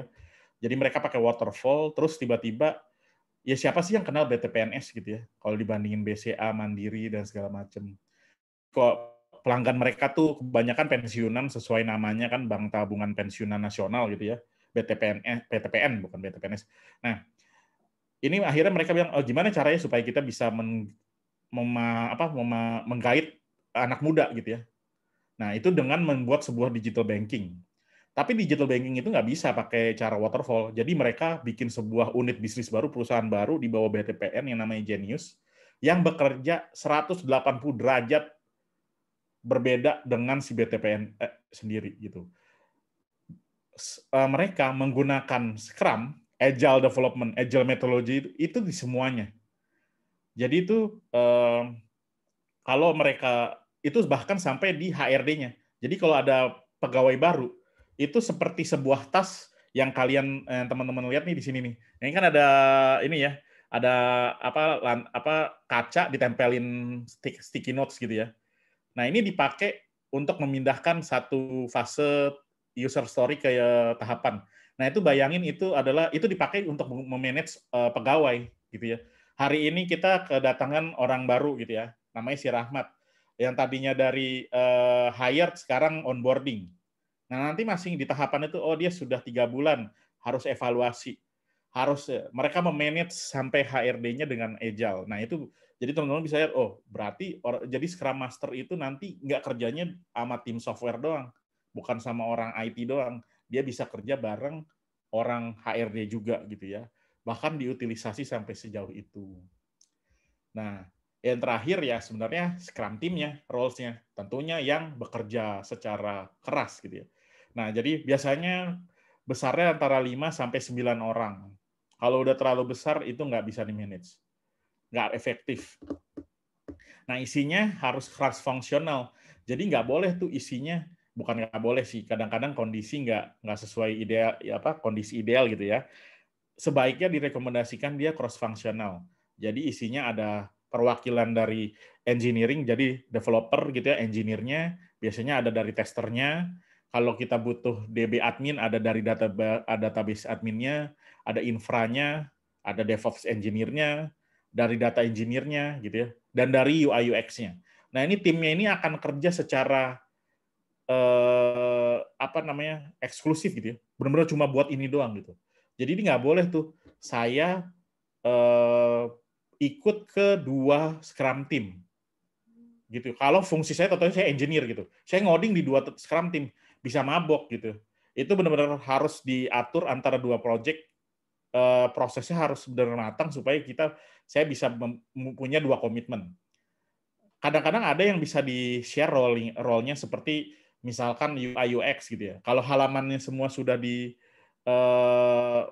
Jadi mereka pakai waterfall, terus tiba-tiba ya siapa sih yang kenal BTPNS gitu ya? Kalau dibandingin BCA, Mandiri dan segala macam kok pelanggan mereka tuh kebanyakan pensiunan sesuai namanya kan Bank Tabungan Pensiunan Nasional gitu ya, BTPN PTPN bukan BTPNS. Nah, ini akhirnya mereka bilang oh, gimana caranya supaya kita bisa men, mema, apa mema, menggait anak muda gitu ya. Nah, itu dengan membuat sebuah digital banking. Tapi digital banking itu nggak bisa pakai cara waterfall. Jadi mereka bikin sebuah unit bisnis baru, perusahaan baru di bawah BTPN yang namanya Genius, yang bekerja 180 derajat berbeda dengan si BTPN eh, sendiri gitu. Eh, mereka menggunakan Scrum, Agile Development, Agile Methodology itu di semuanya. Jadi itu eh, kalau mereka itu bahkan sampai di HRD-nya. Jadi kalau ada pegawai baru itu seperti sebuah tas yang kalian eh, teman-teman lihat nih di sini nih. ini kan ada ini ya, ada apa lan, apa kaca ditempelin sticky notes gitu ya. Nah, ini dipakai untuk memindahkan satu fase user story ke eh, tahapan. Nah, itu bayangin itu adalah itu dipakai untuk memanage eh, pegawai gitu ya. Hari ini kita kedatangan orang baru gitu ya. Namanya si Rahmat. Yang tadinya dari uh, hired sekarang onboarding. Nah, nanti masih di tahapan itu oh dia sudah tiga bulan harus evaluasi. Harus mereka memanage sampai HRD-nya dengan agile. Nah, itu jadi teman-teman bisa lihat, oh berarti or, jadi Scrum Master itu nanti nggak kerjanya sama tim software doang, bukan sama orang IT doang. Dia bisa kerja bareng orang HRD juga gitu ya. Bahkan diutilisasi sampai sejauh itu. Nah, yang terakhir ya sebenarnya Scrum timnya, roles-nya. Tentunya yang bekerja secara keras gitu ya. Nah, jadi biasanya besarnya antara 5 sampai 9 orang. Kalau udah terlalu besar itu nggak bisa di-manage nggak efektif. Nah isinya harus cross fungsional. Jadi nggak boleh tuh isinya bukan nggak boleh sih. Kadang-kadang kondisi nggak nggak sesuai ideal apa kondisi ideal gitu ya. Sebaiknya direkomendasikan dia cross fungsional. Jadi isinya ada perwakilan dari engineering, jadi developer gitu ya, engineer-nya, biasanya ada dari testernya. Kalau kita butuh DB admin, ada dari database adminnya, ada infranya, ada DevOps engineer-nya, dari data engineer-nya gitu ya, dan dari UI UX-nya. Nah, ini timnya ini akan kerja secara eh, apa namanya? eksklusif gitu ya. Benar-benar cuma buat ini doang gitu. Jadi ini nggak boleh tuh saya eh, ikut ke dua scrum team gitu. Kalau fungsi saya tentunya saya engineer gitu. Saya ngoding di dua scrum team bisa mabok gitu. Itu benar-benar harus diatur antara dua project Eh, prosesnya harus benar matang supaya kita saya bisa mempunyai dua komitmen. Kadang-kadang ada yang bisa di share rolling role-nya seperti misalkan UI UX gitu ya. Kalau halamannya semua sudah di eh,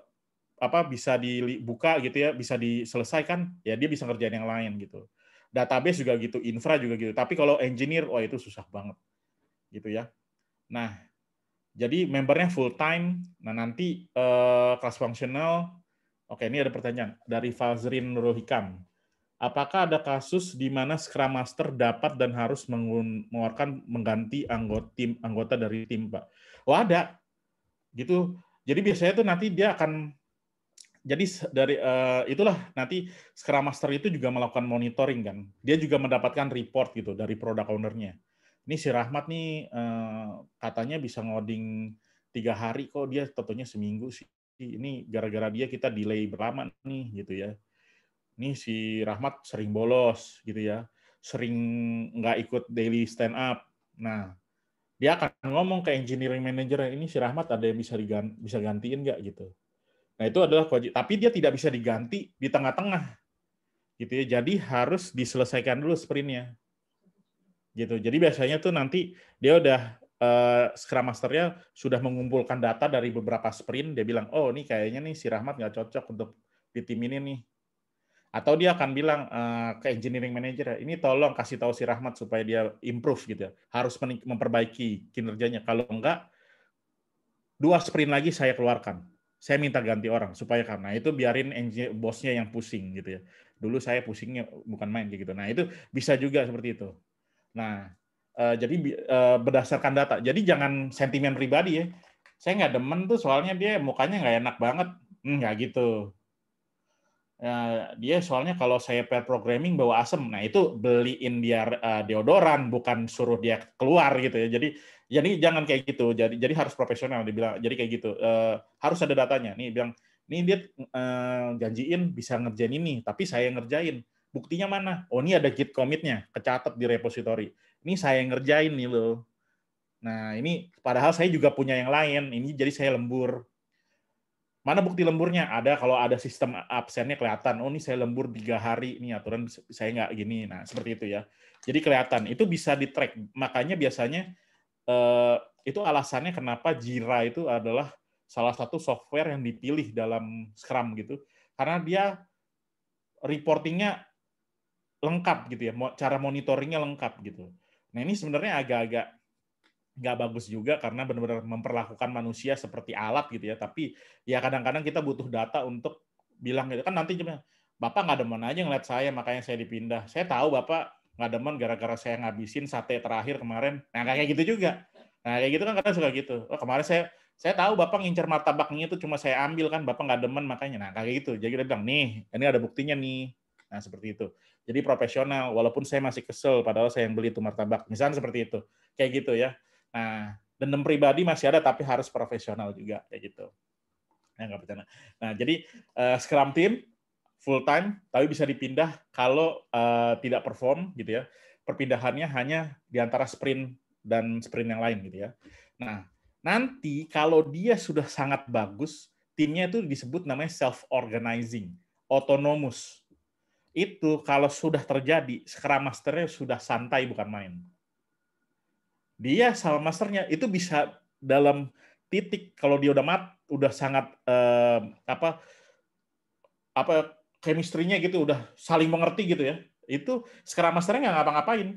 apa bisa dibuka gitu ya, bisa diselesaikan, ya dia bisa kerjaan yang lain gitu. Database juga gitu, infra juga gitu. Tapi kalau engineer wah itu susah banget. Gitu ya. Nah, jadi membernya full time. Nah nanti uh, kelas fungsional. Oke ini ada pertanyaan dari Fazrin Nurul Hikam. Apakah ada kasus di mana Scrum Master dapat dan harus mengeluarkan mengganti anggota tim anggota dari tim Pak? Oh ada, gitu. Jadi biasanya itu nanti dia akan jadi dari uh, itulah nanti Scrum Master itu juga melakukan monitoring kan. Dia juga mendapatkan report gitu dari product ownernya. nya ini si Rahmat nih eh, katanya bisa ngoding tiga hari kok dia tentunya seminggu sih ini gara-gara dia kita delay berlama nih gitu ya ini si Rahmat sering bolos gitu ya sering nggak ikut daily stand up nah dia akan ngomong ke engineering manager ini si Rahmat ada yang bisa diganti, bisa gantiin nggak gitu nah itu adalah wajib tapi dia tidak bisa diganti di tengah-tengah gitu ya jadi harus diselesaikan dulu sprintnya gitu. Jadi biasanya tuh nanti dia udah uh, Scrum Masternya sudah mengumpulkan data dari beberapa sprint, dia bilang, oh ini kayaknya nih si Rahmat nggak cocok untuk di tim ini nih. Atau dia akan bilang uh, ke engineering manager, ini tolong kasih tahu si Rahmat supaya dia improve gitu ya. Harus memperbaiki kinerjanya. Kalau enggak, dua sprint lagi saya keluarkan. Saya minta ganti orang supaya karena itu biarin bosnya yang pusing gitu ya. Dulu saya pusingnya bukan main gitu. Nah itu bisa juga seperti itu. Nah, uh, jadi uh, berdasarkan data. Jadi jangan sentimen pribadi ya. Saya nggak demen tuh soalnya dia mukanya nggak enak banget. Hmm, nggak hmm, gitu. Uh, dia soalnya kalau saya pair programming bawa asem, nah itu beliin dia uh, deodoran bukan suruh dia keluar gitu ya. Jadi jadi jangan kayak gitu. Jadi jadi harus profesional dibilang. Jadi kayak gitu uh, harus ada datanya. Nih bilang, ini dia uh, janjiin bisa ngerjain ini, tapi saya ngerjain buktinya mana? Oh ini ada git commitnya, kecatat di repository. Ini saya yang ngerjain nih loh. Nah ini padahal saya juga punya yang lain, ini jadi saya lembur. Mana bukti lemburnya? Ada kalau ada sistem absennya kelihatan. Oh ini saya lembur tiga hari, ini aturan saya nggak gini. Nah seperti itu ya. Jadi kelihatan. Itu bisa di track. Makanya biasanya eh, itu alasannya kenapa Jira itu adalah salah satu software yang dipilih dalam Scrum gitu karena dia reportingnya lengkap gitu ya, cara monitoringnya lengkap gitu. Nah ini sebenarnya agak-agak nggak bagus juga karena benar-benar memperlakukan manusia seperti alat gitu ya. Tapi ya kadang-kadang kita butuh data untuk bilang gitu kan nanti cuma bapak nggak demen aja ngeliat saya makanya saya dipindah. Saya tahu bapak nggak demen gara-gara saya ngabisin sate terakhir kemarin. Nah kayak gitu juga. Nah kayak gitu kan kadang suka gitu. Oh, kemarin saya saya tahu bapak ngincer martabaknya itu cuma saya ambil kan bapak nggak demen makanya nah kayak gitu jadi dia bilang nih ini ada buktinya nih Nah, seperti itu. Jadi profesional, walaupun saya masih kesel, padahal saya yang beli itu martabak. Misalnya seperti itu. Kayak gitu ya. Nah, dendam pribadi masih ada, tapi harus profesional juga. Kayak gitu. Ya, nggak bercanda. Nah, jadi uh, Scrum Team full time, tapi bisa dipindah kalau uh, tidak perform gitu ya. Perpindahannya hanya di antara sprint dan sprint yang lain gitu ya. Nah, nanti kalau dia sudah sangat bagus, timnya itu disebut namanya self organizing, autonomous itu kalau sudah terjadi Scrum Masternya sudah santai bukan main. Dia Scrum Masternya itu bisa dalam titik kalau dia udah mat udah sangat eh, apa apa chemistry-nya gitu udah saling mengerti gitu ya. Itu Scrum Masternya nggak ngapa-ngapain.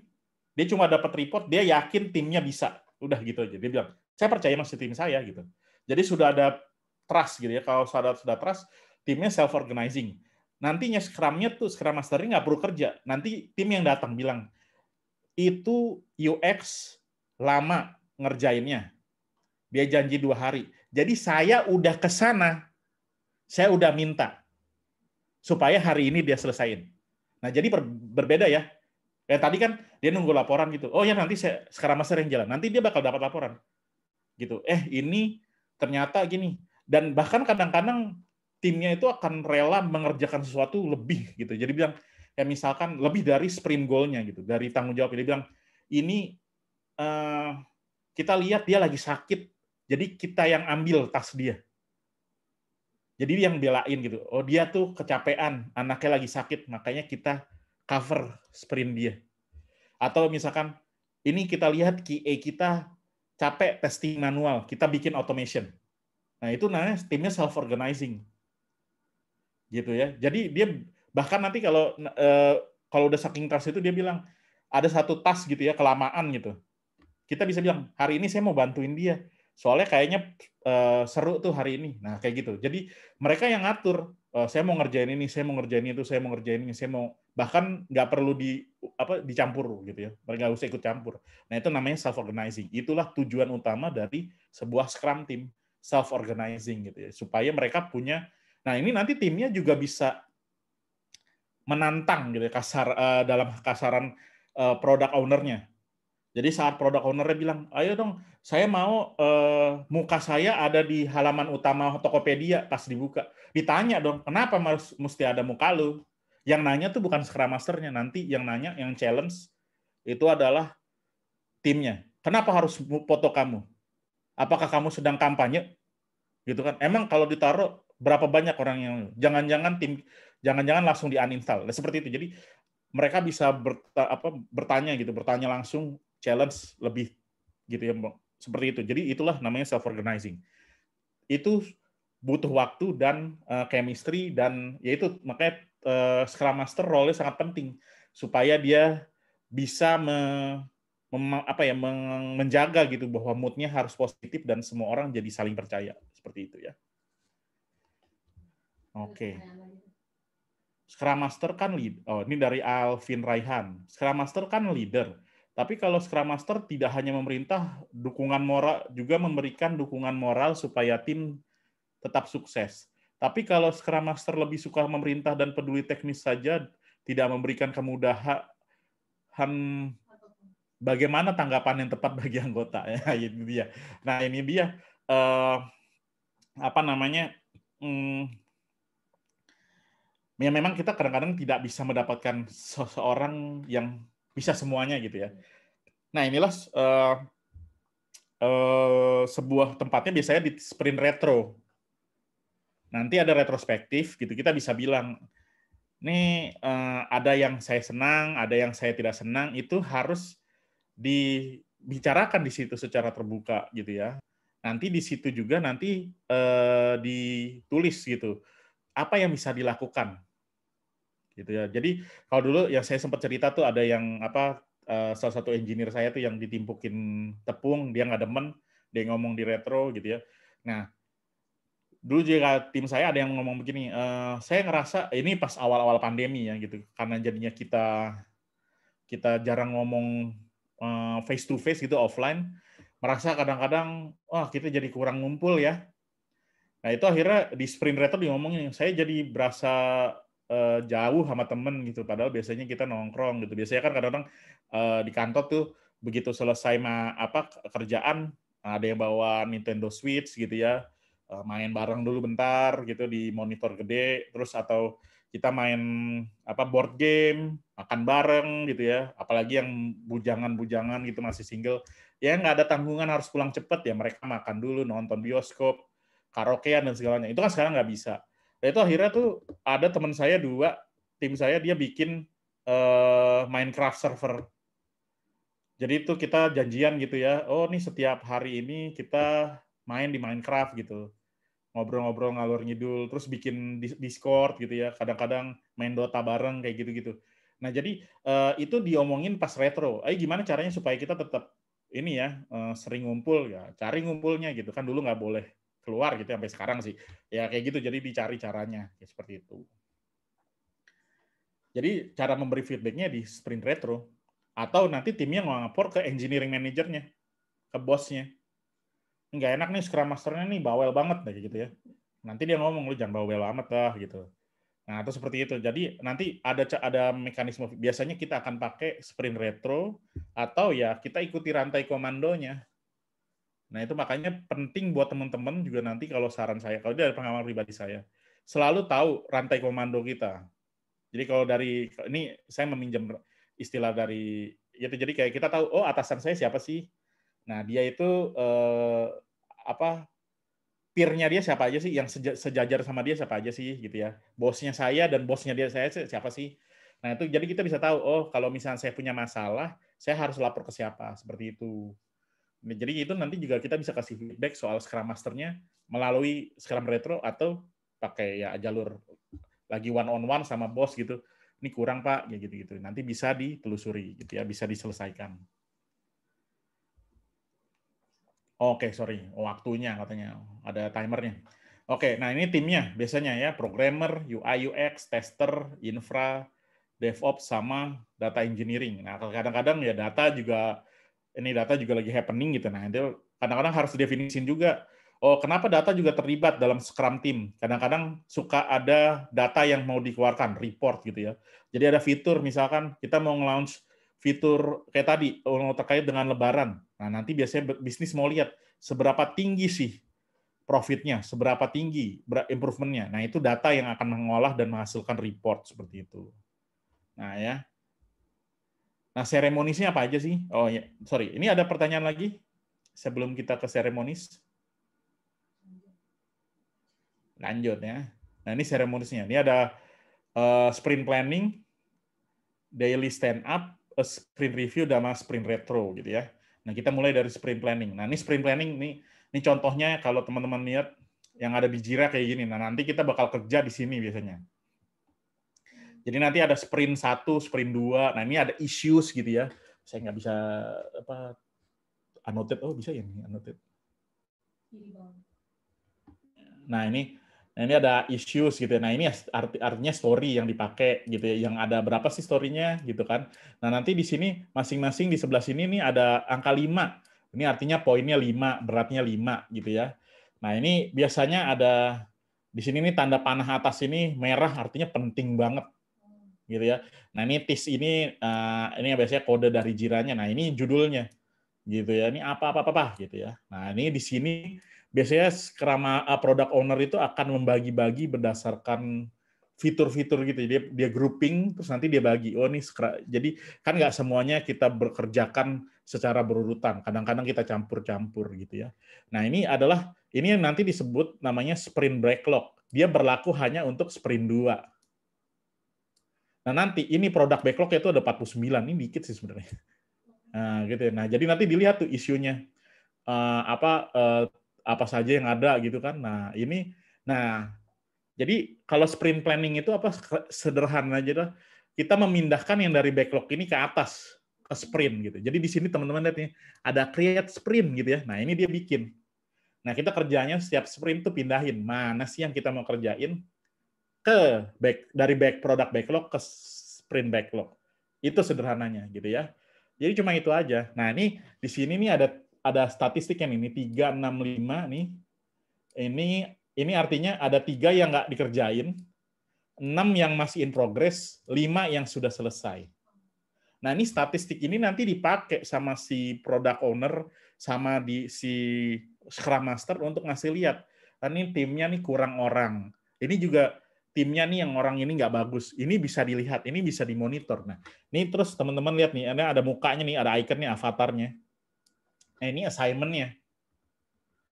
Dia cuma dapat report, dia yakin timnya bisa. Udah gitu aja. Dia bilang, saya percaya masih tim saya gitu. Jadi sudah ada trust gitu ya. Kalau sudah sudah trust, timnya self organizing nantinya scrumnya tuh scrum masternya nggak perlu kerja nanti tim yang datang bilang itu UX lama ngerjainnya dia janji dua hari jadi saya udah ke sana saya udah minta supaya hari ini dia selesain nah jadi berbeda ya ya tadi kan dia nunggu laporan gitu oh ya nanti saya sekarang master yang jalan nanti dia bakal dapat laporan gitu eh ini ternyata gini dan bahkan kadang-kadang timnya itu akan rela mengerjakan sesuatu lebih gitu. Jadi bilang ya misalkan lebih dari sprint goalnya gitu, dari tanggung jawab. Jadi bilang ini uh, kita lihat dia lagi sakit, jadi kita yang ambil tas dia. Jadi dia yang belain gitu. Oh dia tuh kecapean, anaknya lagi sakit, makanya kita cover sprint dia. Atau misalkan ini kita lihat QA kita capek testing manual, kita bikin automation. Nah itu namanya timnya self organizing gitu ya. Jadi dia bahkan nanti kalau e, kalau udah saking trust itu dia bilang ada satu tas gitu ya kelamaan gitu. Kita bisa bilang hari ini saya mau bantuin dia. Soalnya kayaknya e, seru tuh hari ini. Nah, kayak gitu. Jadi mereka yang ngatur e, saya mau ngerjain ini, saya mau ngerjain itu, saya mau ngerjain ini, saya mau bahkan nggak perlu di apa dicampur gitu ya. Mereka usah ikut campur. Nah, itu namanya self organizing. Itulah tujuan utama dari sebuah scrum team self organizing gitu ya. Supaya mereka punya Nah ini nanti timnya juga bisa menantang gitu ya, kasar uh, dalam kasaran uh, eh, produk ownernya. Jadi saat produk ownernya bilang, ayo dong, saya mau uh, muka saya ada di halaman utama Tokopedia pas dibuka. Ditanya dong, kenapa harus mesti ada muka lu? Yang nanya tuh bukan Scrum Masternya, nanti yang nanya, yang challenge itu adalah timnya. Kenapa harus foto kamu? Apakah kamu sedang kampanye? Gitu kan? Emang kalau ditaruh berapa banyak orang yang jangan-jangan tim jangan-jangan langsung di uninstall nah, seperti itu jadi mereka bisa berta, apa, bertanya gitu bertanya langsung challenge lebih gitu ya seperti itu jadi itulah namanya self organizing itu butuh waktu dan uh, chemistry dan yaitu makanya uh, scrum master role sangat penting supaya dia bisa me, mem, apa ya menjaga gitu bahwa moodnya harus positif dan semua orang jadi saling percaya seperti itu ya. Oke. Okay. Scrum Master kan lead. Oh, ini dari Alvin Raihan. Scrum Master kan leader. Tapi kalau Scrum Master tidak hanya memerintah, dukungan moral juga memberikan dukungan moral supaya tim tetap sukses. Tapi kalau Scrum Master lebih suka memerintah dan peduli teknis saja, tidak memberikan kemudahan bagaimana tanggapan yang tepat bagi anggota ya ini dia. Nah, ini dia eh, apa namanya? Hmm, ya memang kita kadang-kadang tidak bisa mendapatkan seseorang yang bisa semuanya gitu ya. Nah inilah uh, uh, sebuah tempatnya biasanya di sprint retro. Nanti ada retrospektif gitu kita bisa bilang, nih eh, uh, ada yang saya senang, ada yang saya tidak senang itu harus dibicarakan di situ secara terbuka gitu ya. Nanti di situ juga nanti uh, ditulis gitu apa yang bisa dilakukan gitu ya. Jadi kalau dulu yang saya sempat cerita tuh ada yang apa uh, salah satu engineer saya tuh yang ditimpukin tepung, dia nggak demen, dia ngomong di retro gitu ya. Nah, dulu juga tim saya ada yang ngomong begini, uh, saya ngerasa ini pas awal-awal pandemi ya gitu, karena jadinya kita kita jarang ngomong uh, eh, face to face gitu offline, merasa kadang-kadang wah kita jadi kurang ngumpul ya. Nah itu akhirnya di sprint retro diomongin, saya jadi berasa uh, jauh sama temen gitu padahal biasanya kita nongkrong gitu biasanya kan kadang-kadang uh, di kantor tuh begitu selesai ma apa kerjaan ada yang bawa Nintendo Switch gitu ya uh, main bareng dulu bentar gitu di monitor gede terus atau kita main apa board game makan bareng gitu ya apalagi yang bujangan-bujangan gitu masih single ya nggak ada tanggungan harus pulang cepet ya mereka makan dulu nonton bioskop karaokean dan segalanya itu kan sekarang nggak bisa Nah, itu akhirnya tuh ada teman saya dua, tim saya dia bikin uh, Minecraft server. Jadi itu kita janjian gitu ya. Oh, nih setiap hari ini kita main di Minecraft gitu. Ngobrol-ngobrol ngalur ngidul, terus bikin Discord gitu ya. Kadang-kadang main Dota bareng kayak gitu-gitu. Nah, jadi uh, itu diomongin pas retro. Ayo gimana caranya supaya kita tetap ini ya uh, sering ngumpul ya, cari ngumpulnya gitu kan dulu nggak boleh keluar gitu ya, sampai sekarang sih. Ya kayak gitu jadi dicari caranya ya seperti itu. Jadi cara memberi feedbacknya di sprint retro atau nanti timnya ngelapor ke engineering manajernya, ke bosnya. Nggak enak nih scrum masternya nih bawel banget nah, kayak gitu ya. Nanti dia ngomong lu jangan bawel amat lah gitu. Nah, atau seperti itu. Jadi nanti ada ada mekanisme biasanya kita akan pakai sprint retro atau ya kita ikuti rantai komandonya Nah, itu makanya penting buat teman-teman juga nanti kalau saran saya, kalau dari pengalaman pribadi saya, selalu tahu rantai komando kita. Jadi kalau dari ini saya meminjam istilah dari yaitu jadi kayak kita tahu oh atasan saya siapa sih? Nah, dia itu eh, apa peer-nya dia siapa aja sih yang sejajar sama dia siapa aja sih gitu ya. Bosnya saya dan bosnya dia saya siapa sih? Nah, itu jadi kita bisa tahu oh kalau misalnya saya punya masalah, saya harus lapor ke siapa seperti itu. Nah, jadi itu nanti juga kita bisa kasih feedback soal Scrum Masternya melalui Scrum Retro atau pakai ya jalur lagi one on one sama bos gitu. Ini kurang pak, ya gitu-gitu. Nanti bisa ditelusuri gitu ya, bisa diselesaikan. Oke, okay, sorry. Oh, waktunya katanya. Ada timernya. Oke, okay, nah ini timnya biasanya ya. Programmer, UI, UX, tester, infra, DevOps, sama data engineering. Nah, kadang-kadang ya data juga ini data juga lagi happening gitu. Nah, itu kadang-kadang harus definisin juga. Oh, kenapa data juga terlibat dalam Scrum Team? Kadang-kadang suka ada data yang mau dikeluarkan, report gitu ya. Jadi ada fitur misalkan kita mau launch fitur kayak tadi oh, terkait dengan lebaran. Nah, nanti biasanya bisnis mau lihat seberapa tinggi sih profitnya, seberapa tinggi improvementnya. Nah, itu data yang akan mengolah dan menghasilkan report seperti itu. Nah, ya. Nah, seremonisnya apa aja sih? Oh ya, sorry. Ini ada pertanyaan lagi sebelum kita ke seremonis. Lanjut ya. Nah, ini seremonisnya. Ini ada eh, sprint planning, daily stand up, eh, sprint review, sama sprint retro gitu ya. Nah, kita mulai dari sprint planning. Nah, ini sprint planning ini ini contohnya kalau teman-teman lihat yang ada di Jira kayak gini. Nah, nanti kita bakal kerja di sini biasanya. Jadi nanti ada sprint 1, sprint 2. Nah, ini ada issues gitu ya. Saya nggak bisa apa annotate. Oh, bisa ya ini annotate. Nah, ini nah ini ada issues gitu ya. Nah, ini arti, artinya story yang dipakai gitu ya. Yang ada berapa sih story-nya gitu kan. Nah, nanti di sini masing-masing di sebelah sini nih ada angka 5. Ini artinya poinnya 5, beratnya 5 gitu ya. Nah, ini biasanya ada di sini nih tanda panah atas ini merah artinya penting banget gitu ya. Nah ini TIS ini uh, ini biasanya kode dari jiranya. Nah ini judulnya gitu ya. Ini apa apa apa, apa gitu ya. Nah ini di sini biasanya kerama uh, product owner itu akan membagi-bagi berdasarkan fitur-fitur gitu. Dia dia grouping terus nanti dia bagi. Oh ini jadi kan nggak semuanya kita bekerjakan secara berurutan. Kadang-kadang kita campur-campur gitu ya. Nah ini adalah ini yang nanti disebut namanya sprint backlog. Dia berlaku hanya untuk sprint dua. Nah nanti ini produk backlog itu ada 49, ini dikit sih sebenarnya. Nah gitu ya. Nah jadi nanti dilihat tuh isunya uh, apa uh, apa saja yang ada gitu kan. Nah ini, nah jadi kalau sprint planning itu apa sederhana aja lah Kita memindahkan yang dari backlog ini ke atas ke sprint gitu. Jadi di sini teman-teman lihat nih ada create sprint gitu ya. Nah ini dia bikin. Nah kita kerjanya setiap sprint tuh pindahin mana sih yang kita mau kerjain, ke back dari back product backlog ke sprint backlog. Itu sederhananya gitu ya. Jadi cuma itu aja. Nah, ini di sini nih ada ada statistiknya nih, ini lima nih. Ini ini artinya ada tiga yang nggak dikerjain, enam yang masih in progress, lima yang sudah selesai. Nah, ini statistik ini nanti dipakai sama si product owner sama di si scrum master untuk ngasih lihat, ah, ini timnya nih kurang orang. Ini juga timnya nih yang orang ini nggak bagus. Ini bisa dilihat, ini bisa dimonitor. Nah, ini terus teman-teman lihat nih, ada ada mukanya nih, ada ikonnya, avatarnya. Nah, ini assignment-nya.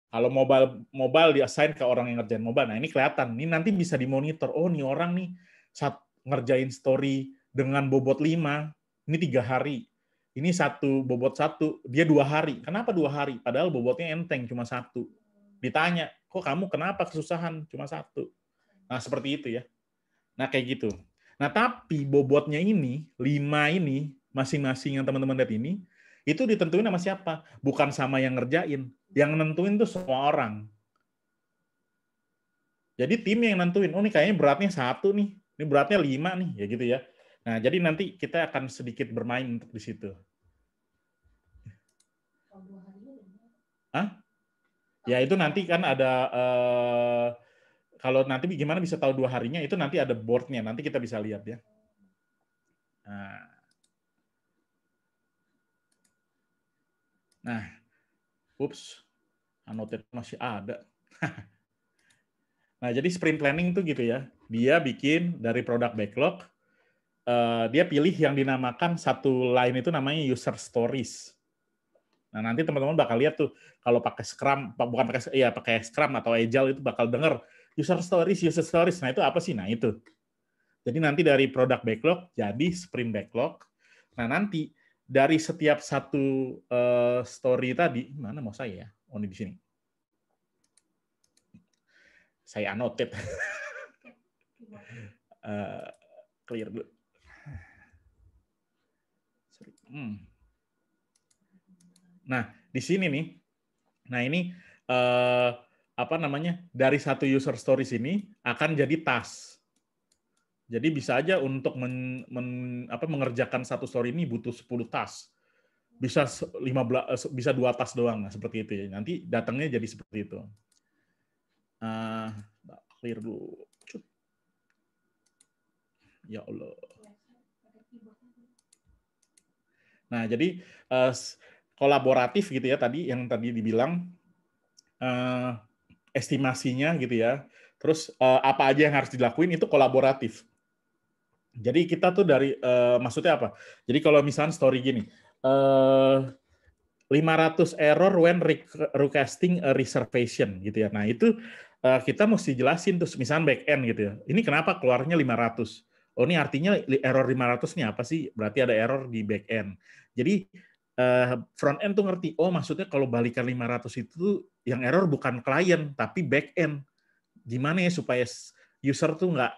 Kalau mobile mobile di ke orang yang ngerjain mobile, nah ini kelihatan. Ini nanti bisa dimonitor. Oh, nih orang nih saat ngerjain story dengan bobot 5, ini tiga hari. Ini satu bobot satu, dia dua hari. Kenapa dua hari? Padahal bobotnya enteng cuma satu. Ditanya, kok kamu kenapa kesusahan cuma satu? Nah, seperti itu ya. Nah, kayak gitu. Nah, tapi bobotnya ini, lima ini, masing-masing yang teman-teman lihat ini, itu ditentuin sama siapa? Bukan sama yang ngerjain. Yang nentuin tuh semua orang. Jadi tim yang nentuin, oh ini kayaknya beratnya satu nih, ini beratnya lima nih, ya gitu ya. Nah, jadi nanti kita akan sedikit bermain untuk di situ. Hah? Ya itu nanti kan ada uh, kalau nanti gimana bisa tahu dua harinya itu nanti ada boardnya nanti kita bisa lihat ya nah, nah. ups anotet masih ada nah jadi sprint planning tuh gitu ya dia bikin dari produk backlog eh, dia pilih yang dinamakan satu line itu namanya user stories Nah, nanti teman-teman bakal lihat tuh kalau pakai Scrum, bukan pakai ya pakai Scrum atau Agile itu bakal denger user stories, user stories. Nah, itu apa sih? Nah, itu. Jadi nanti dari produk backlog jadi sprint backlog. Nah, nanti dari setiap satu uh, story tadi, mana mau saya ya? Oh, ini di sini. Saya annotate. uh, clear dulu. Sorry. Hmm. Nah, di sini nih. Nah, ini uh, apa namanya dari satu user stories ini akan jadi tas. Jadi bisa aja untuk men, men, apa, mengerjakan satu story ini butuh 10 tas. Bisa 15 eh, bisa dua tas doang nah, seperti itu ya. Nanti datangnya jadi seperti itu. Uh, clear dulu. Ya Allah. Nah, jadi uh, kolaboratif gitu ya tadi yang tadi dibilang uh, estimasinya gitu ya. Terus uh, apa aja yang harus dilakuin itu kolaboratif. Jadi kita tuh dari uh, maksudnya apa? Jadi kalau misalnya story gini, uh, eh, 500 error when requesting a reservation gitu ya. Nah, itu uh, kita mesti jelasin terus misalnya back end gitu ya. Ini kenapa keluarnya 500? Oh, ini artinya error 500 ini apa sih? Berarti ada error di back end. Jadi uh, front end tuh ngerti, oh maksudnya kalau balikan 500 itu yang error bukan klien tapi back end. Gimana ya supaya user tuh nggak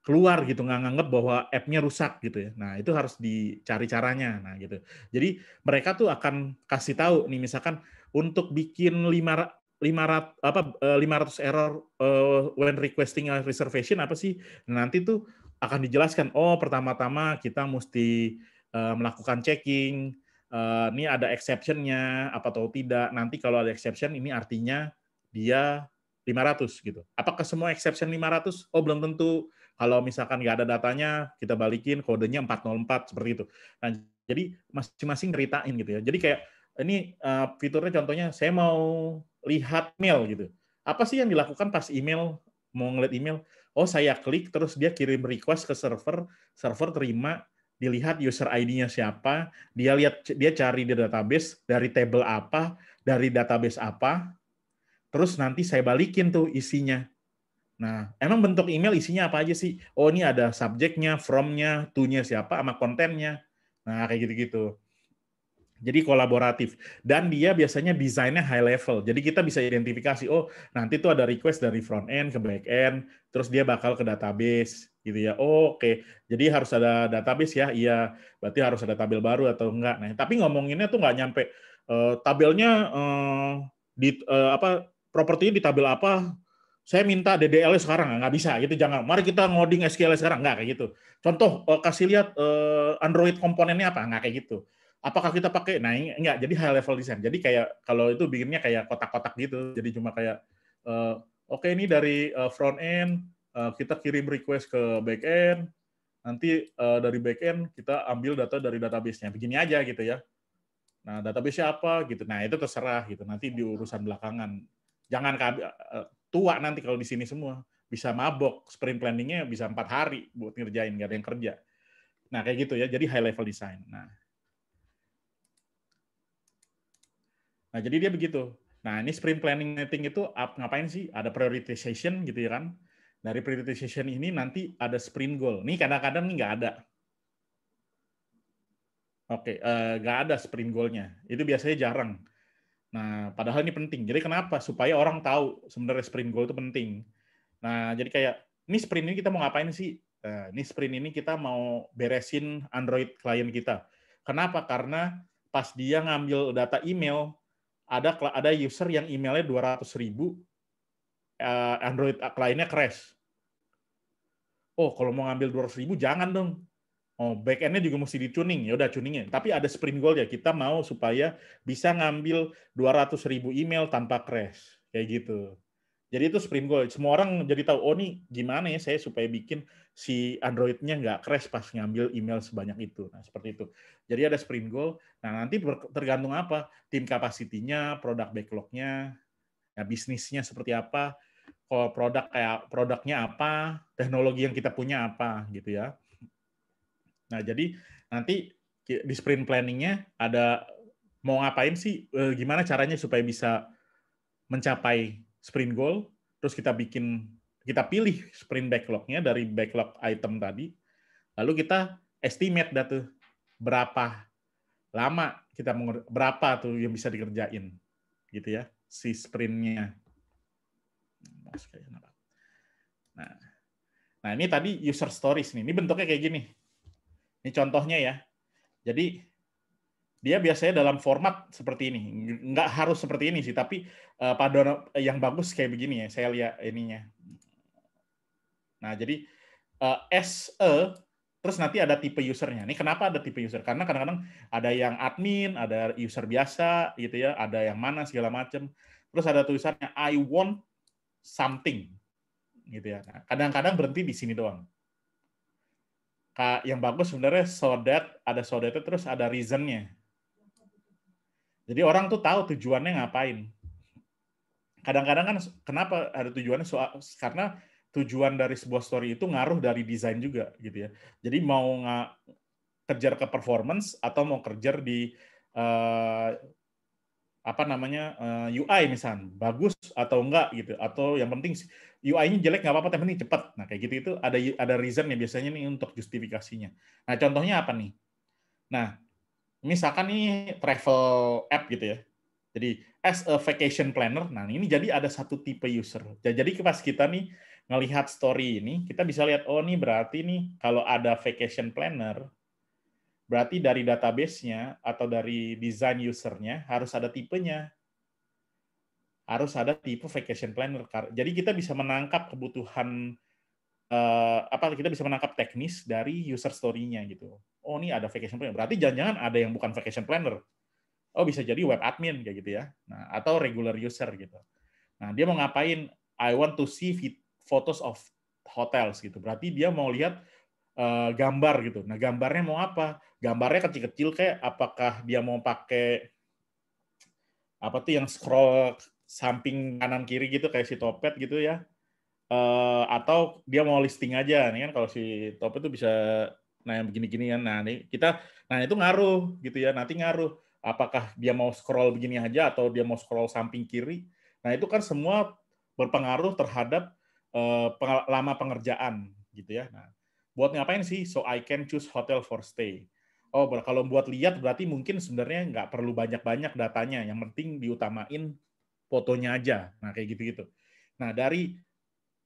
keluar gitu nggak nganggep bahwa app-nya rusak gitu ya. Nah, itu harus dicari caranya. Nah, gitu. Jadi mereka tuh akan kasih tahu nih misalkan untuk bikin lima 500 apa 500 eh, error uh, when requesting a reservation apa sih? Nah, nanti tuh akan dijelaskan oh pertama-tama kita mesti uh, melakukan checking Eh, ini ada exceptionnya apa atau tidak. Nanti kalau ada exception ini artinya dia 500 gitu. Apakah semua exception 500? Oh belum tentu. Kalau misalkan nggak ada datanya, kita balikin kodenya 404 seperti itu. Nah, jadi masing-masing ceritain gitu ya. Jadi kayak ini eh, fiturnya contohnya saya mau lihat mail gitu. Apa sih yang dilakukan pas email mau ngeliat email? Oh saya klik terus dia kirim request ke server, server terima dilihat user ID-nya siapa, dia lihat dia cari di database dari table apa, dari database apa, terus nanti saya balikin tuh isinya. Nah, emang bentuk email isinya apa aja sih? Oh, ini ada subjeknya, from-nya, to-nya siapa, sama kontennya. Nah, kayak gitu-gitu. Jadi kolaboratif. Dan dia biasanya desainnya high level. Jadi kita bisa identifikasi, oh nanti tuh ada request dari front end ke back end, terus dia bakal ke database gitu ya. Oh, Oke, okay. jadi harus ada database ya. Iya, berarti harus ada tabel baru atau enggak. Nah, tapi ngomonginnya tuh nggak nyampe uh, tabelnya uh, di uh, apa propertinya di tabel apa? Saya minta DDL sekarang nggak bisa gitu jangan. Mari kita ngoding SQL sekarang nggak kayak gitu. Contoh uh, kasih lihat uh, Android komponennya apa nggak kayak gitu. Apakah kita pakai? Nah, enggak. Jadi high level design. Jadi kayak kalau itu bikinnya kayak kotak-kotak gitu. Jadi cuma kayak uh, oke ini dari front end Eh, kita kirim request ke backend, nanti eh, dari backend kita ambil data dari database-nya. Begini aja gitu ya. Nah, database-nya apa gitu. Nah, itu terserah gitu. Nanti di urusan belakangan. Jangan eh, tua nanti kalau di sini semua. Bisa mabok, sprint planningnya bisa empat hari buat ngerjain, nggak ada yang kerja. Nah, kayak gitu ya. Jadi high level design. Nah, nah jadi dia begitu. Nah, ini sprint planning meeting itu ngapain sih? Ada prioritization gitu ya kan dari prioritization ini nanti ada sprint goal. Nih kadang-kadang nih nggak ada. Oke, okay, uh, eh, nggak ada sprint goalnya. Itu biasanya jarang. Nah, padahal ini penting. Jadi kenapa? Supaya orang tahu sebenarnya sprint goal itu penting. Nah, jadi kayak ini sprint ini kita mau ngapain sih? Ini nah, ini sprint ini kita mau beresin Android klien kita. Kenapa? Karena pas dia ngambil data email, ada ada user yang emailnya 200 ribu, Eh, Android kliennya crash. Oh, kalau mau ngambil 200 ribu jangan dong. Oh, back end-nya juga mesti dicuning. Ya udah tuningnya. Tapi ada sprint goal ya. Kita mau supaya bisa ngambil 200 ribu email tanpa crash. Kayak gitu. Jadi itu sprint goal. Semua orang jadi tahu, oh nih gimana ya saya supaya bikin si Android-nya nggak crash pas ngambil email sebanyak itu. Nah, seperti itu. Jadi ada sprint goal. Nah, nanti tergantung apa? Tim kapasitinya, produk backlog-nya, ya, bisnisnya seperti apa, produk kayak produknya apa, teknologi yang kita punya apa gitu ya. Nah, jadi nanti di sprint planningnya ada mau ngapain sih, eh, gimana caranya supaya bisa mencapai sprint goal, terus kita bikin, kita pilih sprint backlognya dari backlog item tadi, lalu kita estimate data berapa lama kita berapa tuh yang bisa dikerjain gitu ya si sprintnya mas kayaknya gitu. Nah, nah ini tadi user stories nih. Ini bentuknya kayak gini. Ini contohnya ya. Jadi dia biasanya dalam format seperti ini. Nggak harus seperti ini sih, tapi uh, eh, pada yang bagus kayak begini ya. Saya lihat ininya. Nah, jadi uh, eh, SE terus nanti ada tipe usernya. Ini kenapa ada tipe user? Karena kadang-kadang ada yang admin, ada user biasa gitu ya, ada yang mana segala macam. Terus ada tulisannya I want something gitu ya. Kadang-kadang berhenti di sini doang. Yang bagus sebenarnya so that, ada so that terus ada reasonnya. Jadi orang tuh tahu tujuannya ngapain. Kadang-kadang kan kenapa ada tujuannya soal karena tujuan dari sebuah story itu ngaruh dari desain juga gitu ya. Jadi mau nggak kerja ke performance atau mau kerja di eh, apa namanya uh, eh, UI misalnya bagus atau enggak gitu atau yang penting UI-nya jelek nggak apa-apa yang penting cepat nah kayak gitu itu ada ada reason ya biasanya nih untuk justifikasinya nah contohnya apa nih nah misalkan nih travel app gitu ya jadi as a vacation planner nah ini jadi ada satu tipe user jadi pas kita nih ngelihat story ini kita bisa lihat oh nih berarti nih kalau ada vacation planner Berarti dari database-nya atau dari desain usernya harus ada tipenya. Harus ada tipe vacation planner. Jadi kita bisa menangkap kebutuhan uh, apa kita bisa menangkap teknis dari user story-nya gitu. Oh, ini ada vacation planner. Berarti jangan-jangan ada yang bukan vacation planner. Oh, bisa jadi web admin kayak gitu ya. Nah, atau regular user gitu. Nah, dia mau ngapain? I want to see photos of hotels gitu. Berarti dia mau lihat uh, gambar gitu. Nah, gambarnya mau apa? gambarnya kecil-kecil kayak apakah dia mau pakai apa tuh yang scroll samping kanan kiri gitu kayak si Topet gitu ya uh, atau dia mau listing aja nih kan kalau si Topet tuh bisa nah yang begini-gini kan nah ini kita nah itu ngaruh gitu ya nanti ngaruh apakah dia mau scroll begini aja atau dia mau scroll samping kiri nah itu kan semua berpengaruh terhadap uh, lama pengerjaan gitu ya nah buat ngapain sih so I can choose hotel for stay oh kalau buat lihat berarti mungkin sebenarnya nggak perlu banyak-banyak datanya yang penting diutamain fotonya aja nah kayak gitu-gitu nah dari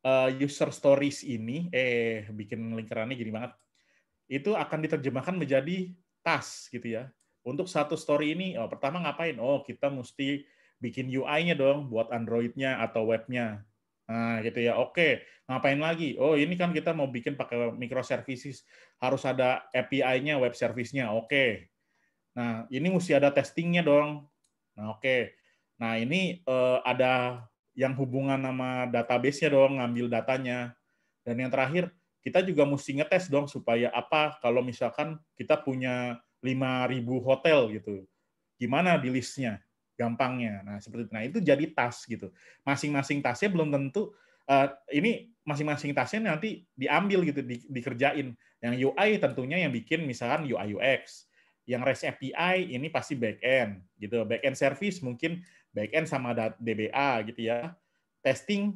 eh, user stories ini eh bikin lingkarannya gini banget itu akan diterjemahkan menjadi tas gitu ya untuk satu story ini oh pertama ngapain oh kita mesti bikin UI-nya dong buat Android-nya atau web-nya Nah, gitu ya. Oke, ngapain lagi? Oh, ini kan kita mau bikin pakai microservices, harus ada API-nya, web service-nya. Oke. Nah, ini mesti ada testing-nya dong. Nah, oke. Nah, ini eh, ada yang hubungan sama database-nya dong, ngambil datanya. Dan yang terakhir, kita juga mesti ngetes dong supaya apa kalau misalkan kita punya 5.000 hotel gitu. Gimana di listnya? gampangnya. Nah, seperti itu. Nah, itu jadi tas gitu. Masing-masing tasnya belum tentu uh, ini masing-masing tasnya nanti diambil gitu, di, dikerjain. Yang UI tentunya yang bikin misalkan UI UX. Yang REST API ini pasti back end gitu. Back end service mungkin back end sama DBA gitu ya. Testing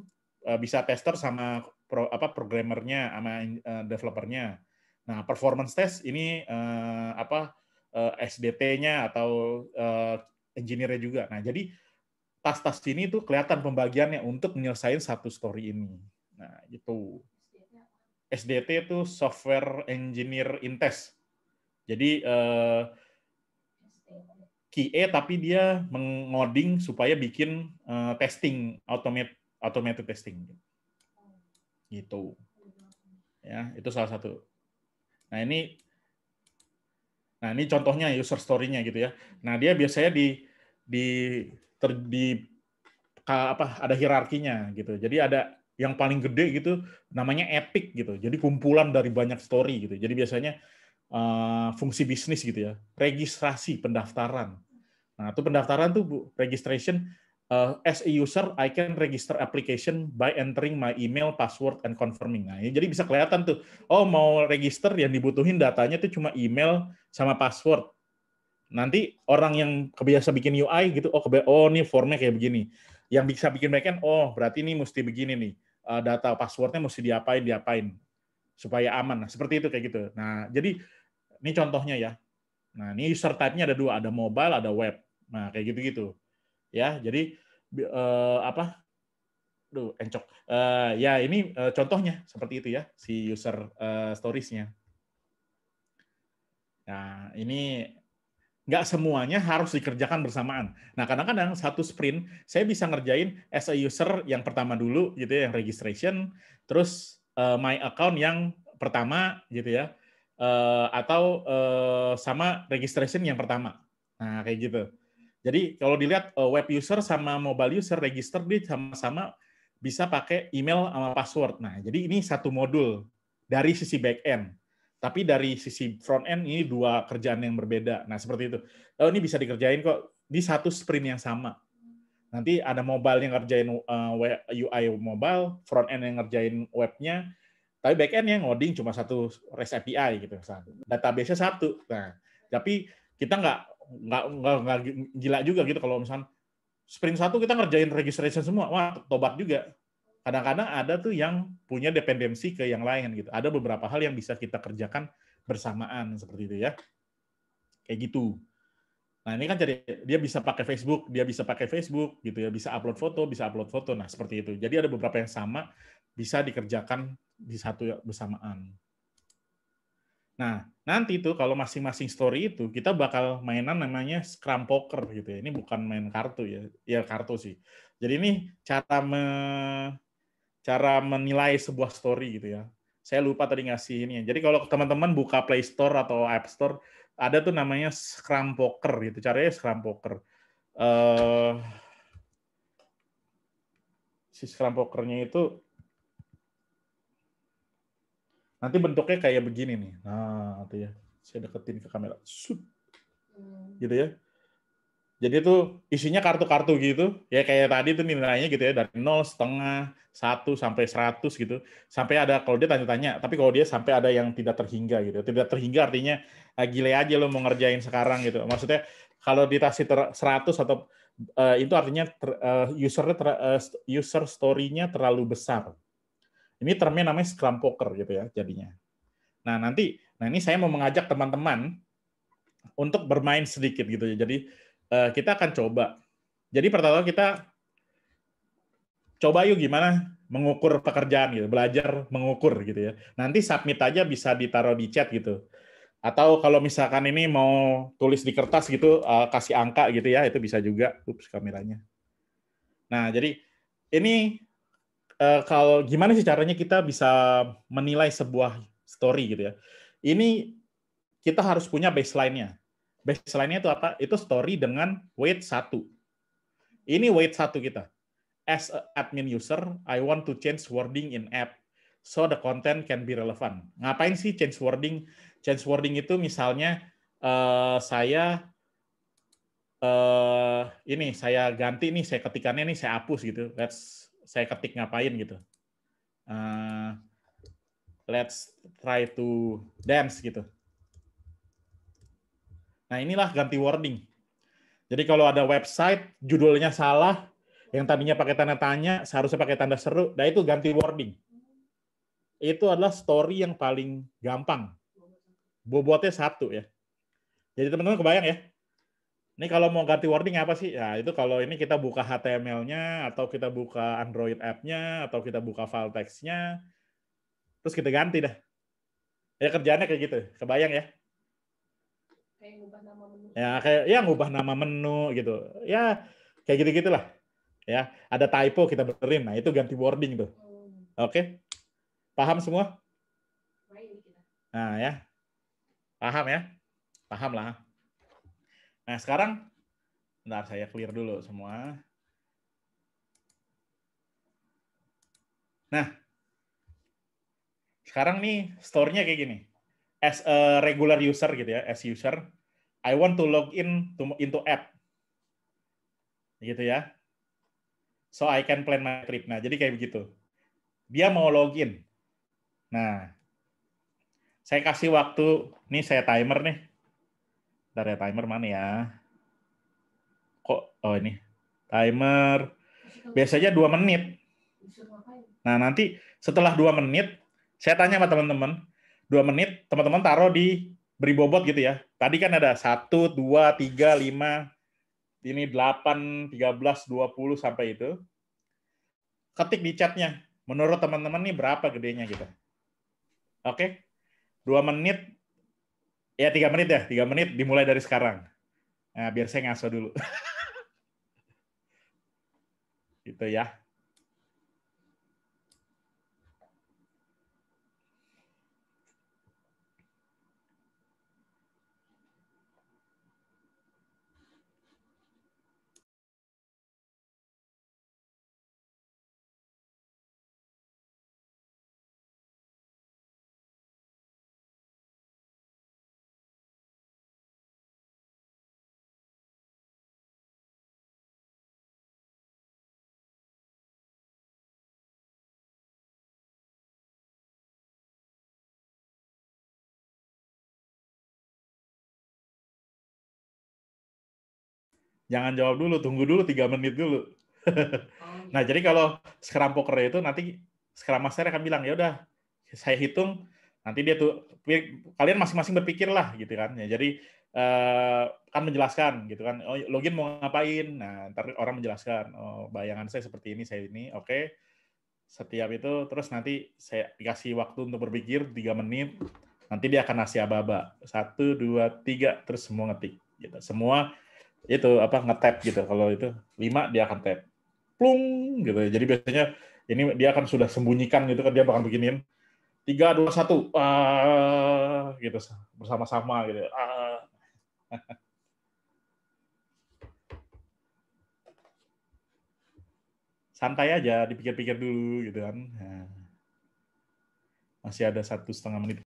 uh, bisa tester sama pro, apa programmernya sama uh, developernya. Nah, performance test ini uh, apa uh, SDT-nya atau uh, engineer-nya juga. Nah, jadi tas-tas ini tuh kelihatan pembagiannya untuk menyelesaikan satu story ini. Nah, itu SDT itu software engineer in test. Jadi eh, QA tapi dia mengoding supaya bikin uh, testing automate automated testing. Gitu. Ya, itu salah satu. Nah, ini Nah, ini contohnya user story-nya gitu ya. Nah, dia biasanya di di ter, di apa ada hierarkinya gitu. Jadi ada yang paling gede gitu namanya epic gitu. Jadi kumpulan dari banyak story gitu. Jadi biasanya uh, fungsi bisnis gitu ya, registrasi pendaftaran. Nah, itu pendaftaran tuh Bu, registration uh, as a user I can register application by entering my email, password and confirming. Nah, ya, jadi bisa kelihatan tuh, oh mau register yang dibutuhin datanya tuh cuma email sama password nanti orang yang kebiasa bikin UI gitu oh kebiasa, oh nih formnya kayak begini yang bisa bikin backend oh berarti ini mesti begini nih eh, data passwordnya mesti diapain diapain supaya aman nah seperti itu kayak gitu nah jadi ini contohnya ya nah ini user type-nya ada dua ada mobile ada web nah kayak gitu gitu ya jadi uh, apa Duh, encok. Uh, ya, ini uh, contohnya seperti itu ya, si user uh, stories-nya. Nah, ini nggak semuanya harus dikerjakan bersamaan. Nah, kadang-kadang satu sprint saya bisa ngerjain as a user yang pertama dulu gitu ya, yang registration, terus uh, my account yang pertama gitu ya, uh, atau uh, sama registration yang pertama. Nah, kayak gitu. Jadi kalau dilihat uh, web user sama mobile user register dia sama-sama bisa pakai email sama password. Nah, jadi ini satu modul dari sisi back end. Tapi dari sisi front end ini dua kerjaan yang berbeda. Nah seperti itu. Oh, ini bisa dikerjain kok di satu sprint yang sama. Nanti ada mobile yang ngerjain eh, UI mobile, front end yang ngerjain webnya, tapi back end yang ngoding cuma satu REST API gitu misalnya. Database-nya satu. Nah, tapi kita nggak nggak nggak gila juga gitu kalau misalnya sprint satu kita ngerjain registration semua, wah tobat juga kadang-kadang ada tuh yang punya dependensi ke yang lain gitu. Ada beberapa hal yang bisa kita kerjakan bersamaan seperti itu ya. Kayak gitu. Nah, ini kan jadi dia bisa pakai Facebook, dia bisa pakai Facebook gitu ya, bisa upload foto, bisa upload foto. Nah, seperti itu. Jadi ada beberapa yang sama bisa dikerjakan di satu bersamaan. Nah, nanti tuh kalau masing-masing story itu kita bakal mainan namanya scrum poker gitu ya. Ini bukan main kartu ya. Ya kartu sih. Jadi ini cara cara menilai sebuah story gitu ya. Saya lupa tadi ngasih ini. Jadi kalau teman-teman buka Play Store atau App Store, ada tuh namanya Scrum Poker gitu. Caranya Scrum Poker. Uh, si Scrum Pokernya itu nanti bentuknya kayak begini nih. Nah, itu ya. Saya deketin ke kamera. Sup. Hmm. Gitu ya. Jadi itu isinya kartu-kartu gitu, ya kayak tadi itu nilainya gitu ya dari nol setengah satu sampai 100 gitu. Sampai ada kalau dia tanya-tanya, tapi kalau dia sampai ada yang tidak terhingga gitu. Tidak terhingga artinya ah, gile aja lo mau ngerjain sekarang gitu. Maksudnya kalau dikasih 100 atau uh, itu artinya ter, uh, usernya ter, uh, user story-nya terlalu besar. Ini termnya namanya scrum poker gitu ya jadinya. Nah, nanti nah ini saya mau mengajak teman-teman untuk bermain sedikit gitu ya. Jadi Eh, kita akan coba. Jadi pertama kita coba yuk gimana mengukur pekerjaan gitu, belajar mengukur gitu ya. Nanti submit aja bisa ditaruh di chat gitu. Atau kalau misalkan ini mau tulis di kertas gitu, uh, kasih angka gitu ya, itu bisa juga. Ups, kameranya. Nah, jadi ini uh, kalau gimana sih caranya kita bisa menilai sebuah story gitu ya. Ini kita harus punya baseline-nya. Baseline-nya itu apa? Itu story dengan weight satu Ini weight satu kita. As a admin user, I want to change wording in app so the content can be relevant. Ngapain sih change wording? Change wording itu misalnya uh, saya uh, ini saya ganti nih, saya ketikannya nih saya hapus gitu. Let's saya ketik ngapain gitu. Uh, let's try to dance gitu. Nah, inilah ganti wording. Jadi kalau ada website judulnya salah, yang tadinya pakai tanda tanya seharusnya pakai tanda seru, nah itu ganti wording. Itu adalah story yang paling gampang. Bobotnya satu ya. Jadi teman-teman kebayang ya. Ini kalau mau ganti wording apa sih? Ya itu kalau ini kita buka HTML-nya, atau kita buka Android app-nya, atau kita buka file text-nya terus kita ganti dah. Ya kerjanya kayak gitu, kebayang ya. Kayak ngubah nama menu. Ya, kayak ya ngubah nama menu gitu. Ya kayak gitu-gitulah. Ya, ada typo kita benerin. Nah, itu ganti wording tuh. Hmm. Oke. Okay? Paham semua? Nah, ya. Paham ya? Paham lah. Nah, sekarang bentar saya clear dulu semua. Nah, sekarang nih store-nya kayak gini as a regular user gitu ya, as user, I want to log in to into app. Gitu ya. So I can plan my trip. Nah, jadi kayak begitu. Dia mau login. Nah, saya kasih waktu, nih saya timer nih. Dari ya, timer mana ya? Kok, oh ini. Timer, biasanya dua menit. Nah, nanti setelah dua menit, saya tanya sama teman-teman, dua menit teman-teman taruh di beri bobot gitu ya. Tadi kan ada satu, dua, tiga, lima, ini delapan, tiga belas, dua puluh sampai itu. Ketik di chatnya. Menurut teman-teman nih berapa gedenya gitu. Oke, dua menit, ya tiga menit ya, tiga menit dimulai dari sekarang. Nah, biar saya ngaso dulu. gitu ya. Jangan jawab dulu, tunggu dulu tiga menit dulu. Oh, nah, iya. jadi kalau scrum poker itu nanti scrum master akan bilang, ya udah, saya hitung, nanti dia tuh kalian masing-masing berpikir lah gitu kan. Ya, jadi uh, kan menjelaskan gitu kan, oh, login mau ngapain? Nah, ntar orang menjelaskan, oh, bayangan saya seperti ini, saya ini, oke. Okay. Setiap itu terus nanti saya dikasih waktu untuk berpikir tiga menit. Nanti dia akan nasi ababa Satu, dua, tiga, terus semua ngetik. Gitu. Semua itu apa ngetap gitu kalau itu lima dia akan tap plung gitu jadi biasanya ini dia akan sudah sembunyikan gitu kan dia bakal beginiin tiga dua satu ah gitu bersama-sama gitu ah. santai aja dipikir-pikir dulu gitu kan nah. masih ada satu setengah menit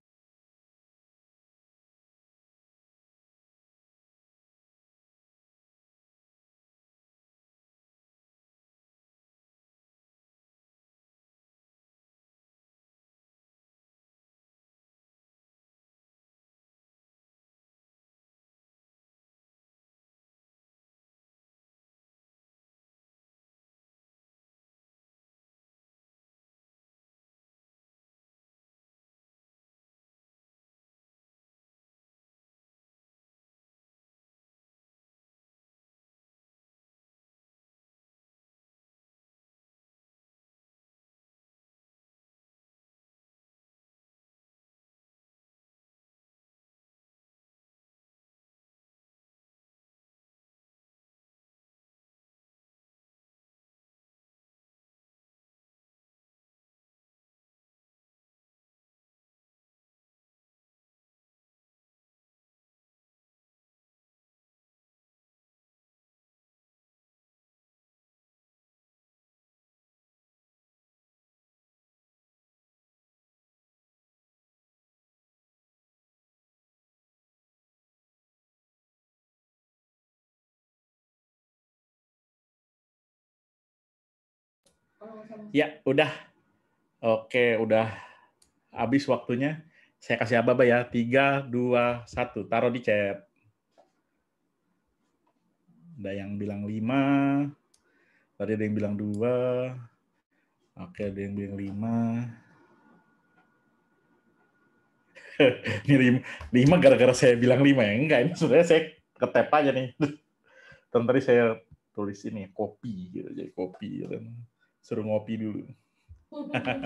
Ya, udah. Oke, udah habis waktunya. Saya kasih Ababa ya. 3, 2, 1. Taruh di chat. Ada yang bilang 5. Tadi ada yang bilang 2. Oke, ada yang bilang 5. ini 5 gara-gara saya bilang 5 ya? Enggak, ini sebenarnya saya ketep aja nih. Tentu tadi saya tulis ini, kopi. Gitu. Jadi kopi. Gitu suruh ngopi dulu.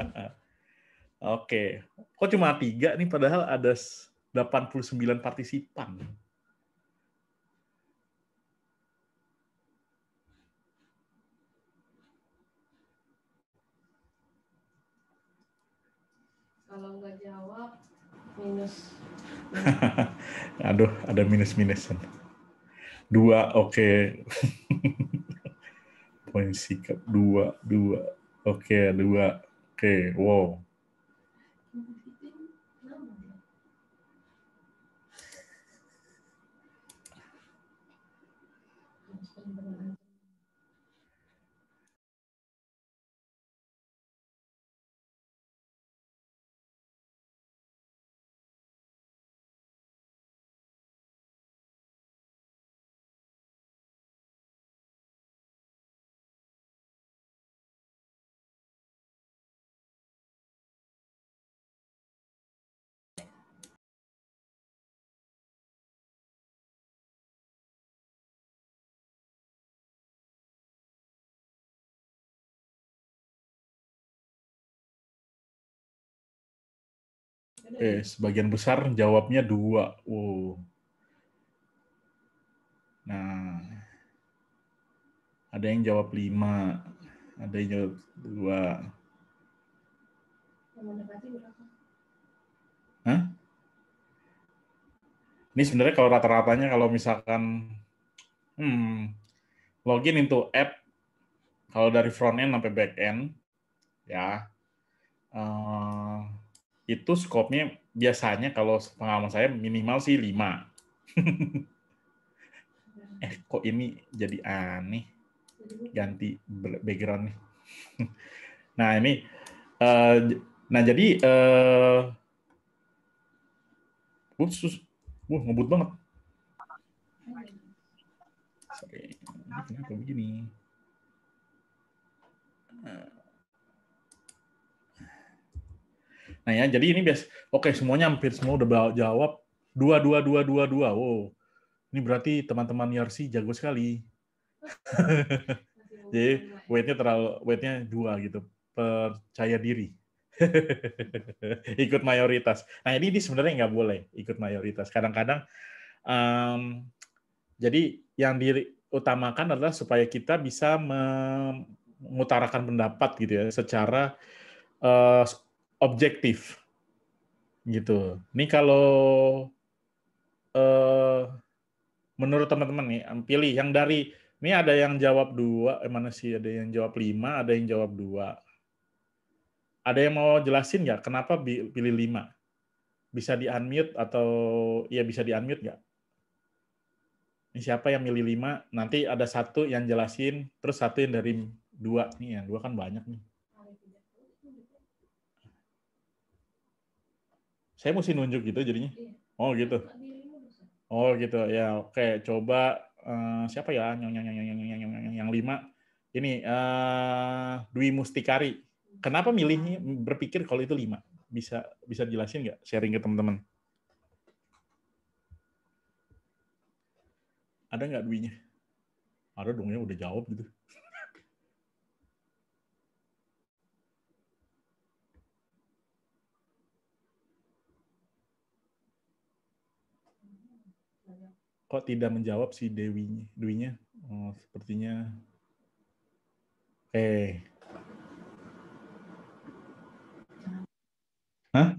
Oke, okay. kok cuma tiga nih padahal ada 89 partisipan. Kalau nggak jawab, minus. Aduh, ada minus-minusan. Dua, oke. Okay. poin sikap dua dua oke okay, dua oke okay, wow Eh, sebagian besar jawabnya dua. Wow. Nah, ada yang jawab lima, ada yang jawab dua. Hah? Ini sebenarnya kalau rata-ratanya kalau misalkan hmm, login into app kalau dari front end sampai back end ya uh, itu skopnya biasanya kalau pengalaman saya minimal sih 5. eh kok ini jadi aneh. Ganti background nih. nah, ini uh, nah jadi eh uh, ups, uh, ngebut banget. Sorry. Ini begini? Uh, Nah ya, jadi ini bias. Oke, semuanya hampir semua udah bawa jawab dua dua dua dua dua. Wow, ini berarti teman-teman Yarsi e jago sekali. jadi weightnya terlalu weightnya dua gitu. Percaya diri. ikut mayoritas. Nah ini, ini sebenarnya nggak boleh ikut mayoritas. Kadang-kadang um, jadi yang diutamakan adalah supaya kita bisa mengutarakan pendapat gitu ya secara uh, objektif gitu. Ini kalau eh, menurut teman-teman nih, pilih yang dari ini ada yang jawab dua, eh, mana sih ada yang jawab lima, ada yang jawab dua. Ada yang mau jelasin nggak kenapa pilih lima? Bisa di unmute atau ya bisa di unmute nggak? Ini siapa yang milih lima? Nanti ada satu yang jelasin, terus satu yang dari dua nih, yang dua kan banyak nih. Saya mesti nunjuk gitu jadinya. Iya. Oh gitu. Oh gitu ya. Oke coba uh, siapa ya yang yang yang yang yang yang yang, lima ini uh, Dwi Mustikari. Kenapa milihnya berpikir kalau itu lima? Bisa bisa jelasin nggak sharing ke teman-teman? Ada nggak dwi Ada dong ya udah jawab gitu. kok tidak menjawab si Dewi Dewinya oh, sepertinya eh Hah?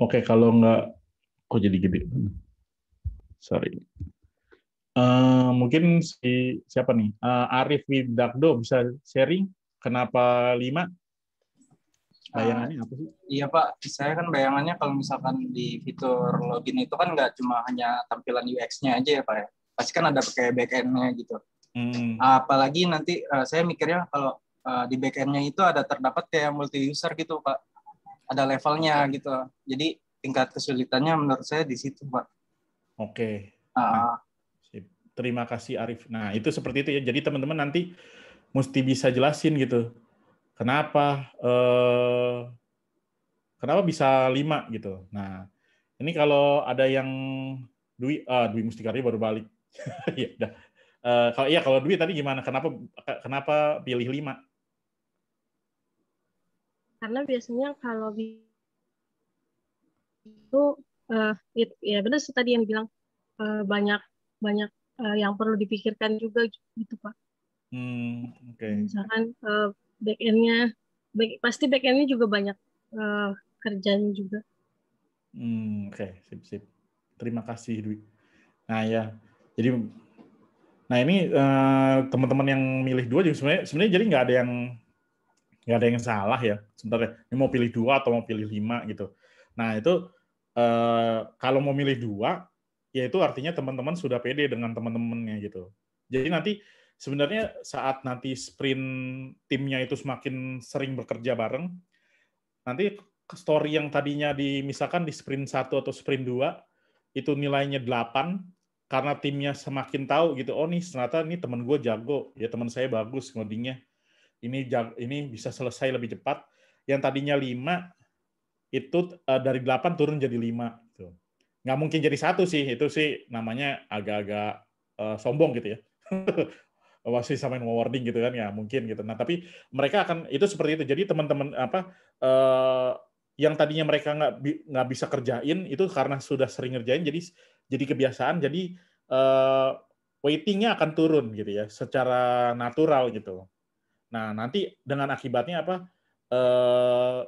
Oke, okay, kalau nggak, kok jadi gede? Sorry. Uh, mungkin si siapa nih? Uh, Arif Widakdo bisa sharing kenapa lima? bayangannya apa sih? Iya Pak, saya kan bayangannya kalau misalkan di fitur login itu kan nggak cuma hanya tampilan UX-nya aja ya Pak ya. Pasti kan ada kayak back nya gitu. Hmm. Apalagi nanti uh, saya mikirnya kalau uh, di back nya itu ada terdapat kayak multi user gitu Pak. Ada levelnya gitu. Jadi tingkat kesulitannya menurut saya di situ Pak. Oke. Okay. Uh, nah, terima kasih Arif. Nah itu seperti itu ya. Jadi teman-teman nanti mesti bisa jelasin gitu kenapa eh, kenapa bisa lima gitu. Nah, ini kalau ada yang duit, ah, Dwi Mustikari baru balik. ya udah. Uh, kalau iya kalau duit tadi gimana? Kenapa kenapa pilih lima? Karena biasanya kalau itu uh, it, ya benar sih tadi yang bilang uh, banyak banyak uh, yang perlu dipikirkan juga gitu pak. Hmm, Okay. Misalkan uh, back endnya back, pasti back endnya juga banyak uh, eh, kerjaan juga hmm, oke okay. terima kasih Dwi nah ya jadi nah ini uh, teman-teman yang milih dua juga sebenarnya sebenarnya jadi nggak ada yang nggak ada yang salah ya Sebentar ya, ini mau pilih dua atau mau pilih lima gitu nah itu uh, kalau mau milih dua ya itu artinya teman-teman sudah pede dengan teman-temannya gitu jadi nanti sebenarnya saat nanti sprint timnya itu semakin sering bekerja bareng, nanti story yang tadinya di misalkan di sprint 1 atau sprint 2 itu nilainya 8 karena timnya semakin tahu gitu oh nih ternyata ini teman gue jago ya teman saya bagus ngodingnya ini ini bisa selesai lebih cepat yang tadinya 5 itu uh, dari 8 turun jadi 5 gitu. nggak mungkin jadi satu sih itu sih namanya agak-agak uh, sombong gitu ya wasit sama yang gitu kan ya mungkin gitu. Nah tapi mereka akan itu seperti itu. Jadi teman-teman apa eh, yang tadinya mereka nggak nggak bisa kerjain itu karena sudah sering ngerjain jadi jadi kebiasaan jadi eh, waitingnya akan turun gitu ya secara natural gitu. Nah nanti dengan akibatnya apa eh,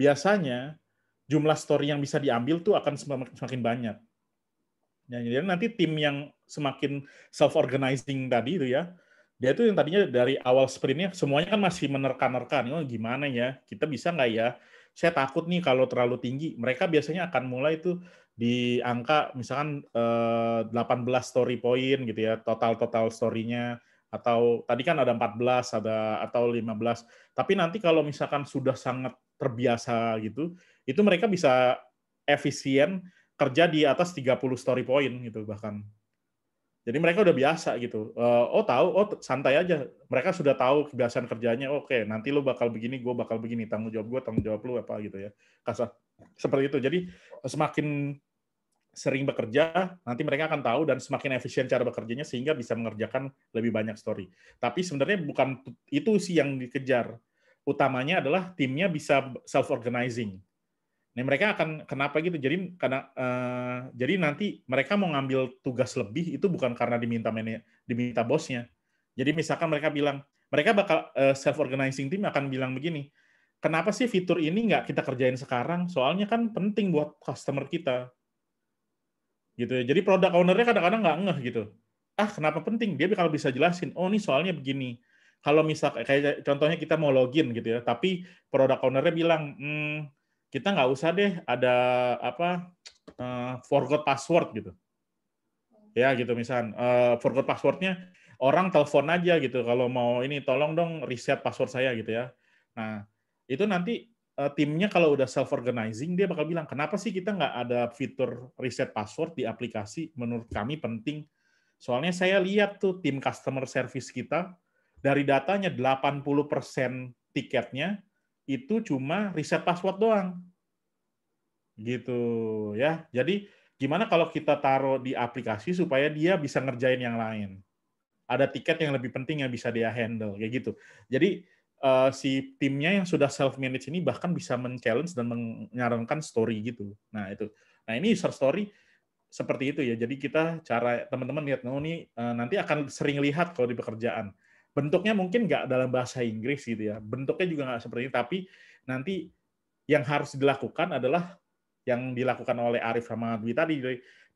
biasanya jumlah story yang bisa diambil tuh akan semakin banyak. Ya, jadi nanti tim yang semakin self-organizing tadi itu ya, dia itu yang tadinya dari awal sprintnya semuanya kan masih menerka-nerka, oh, gimana ya, kita bisa nggak ya? Saya takut nih kalau terlalu tinggi. Mereka biasanya akan mulai itu di angka misalkan eh, 18 story point gitu ya, total-total storynya atau tadi kan ada 14 ada atau 15 tapi nanti kalau misalkan sudah sangat terbiasa gitu itu mereka bisa efisien kerja di atas 30 story point gitu bahkan jadi mereka udah biasa gitu. Uh, oh tahu, oh santai aja. Mereka sudah tahu kebiasaan kerjanya. Oke, okay, nanti lo bakal begini, gue bakal begini. Tanggung jawab gue, tanggung jawab lo apa gitu ya. Kasar seperti itu. Jadi eh, semakin sering bekerja, nanti mereka akan tahu dan semakin efisien cara bekerjanya sehingga bisa mengerjakan lebih banyak story. Tapi sebenarnya bukan itu sih yang dikejar. Utamanya adalah timnya bisa self organizing. Nah, mereka akan kenapa gitu? Jadi karena uh, jadi nanti mereka mau ngambil tugas lebih itu bukan karena diminta manajer, diminta bosnya. Jadi misalkan mereka bilang, mereka bakal uh, eh, self organizing team akan bilang begini, kenapa sih fitur ini nggak kita kerjain sekarang? Soalnya kan penting buat customer kita. Gitu ya. Jadi produk ownernya kadang-kadang nggak ngeh gitu. Ah, kenapa penting? Dia kalau bisa jelasin, oh ini soalnya begini kalau misal kayak contohnya kita mau login gitu ya, tapi produk ownernya bilang, hmm, kita nggak usah deh ada apa uh, forgot password gitu ya gitu misal uh, eh, forgot passwordnya orang telepon aja gitu kalau mau ini tolong dong reset password saya gitu ya nah itu nanti uh, timnya kalau udah self organizing dia bakal bilang kenapa sih kita nggak ada fitur reset password di aplikasi menurut kami penting soalnya saya lihat tuh tim customer service kita dari datanya 80% tiketnya itu cuma riset password doang. Gitu ya. Jadi gimana kalau kita taruh di aplikasi supaya dia bisa ngerjain yang lain. Ada tiket yang lebih penting yang bisa dia handle kayak gitu. Jadi eh, si timnya yang sudah self manage ini bahkan bisa men-challenge dan menyarankan story gitu. Nah, itu. Nah, ini user story seperti itu ya. Jadi kita cara teman-teman lihat, oh ini eh, nanti akan sering lihat kalau di pekerjaan bentuknya mungkin nggak dalam bahasa Inggris gitu ya bentuknya juga nggak seperti ini tapi nanti yang harus dilakukan adalah yang dilakukan oleh Arif sama tadi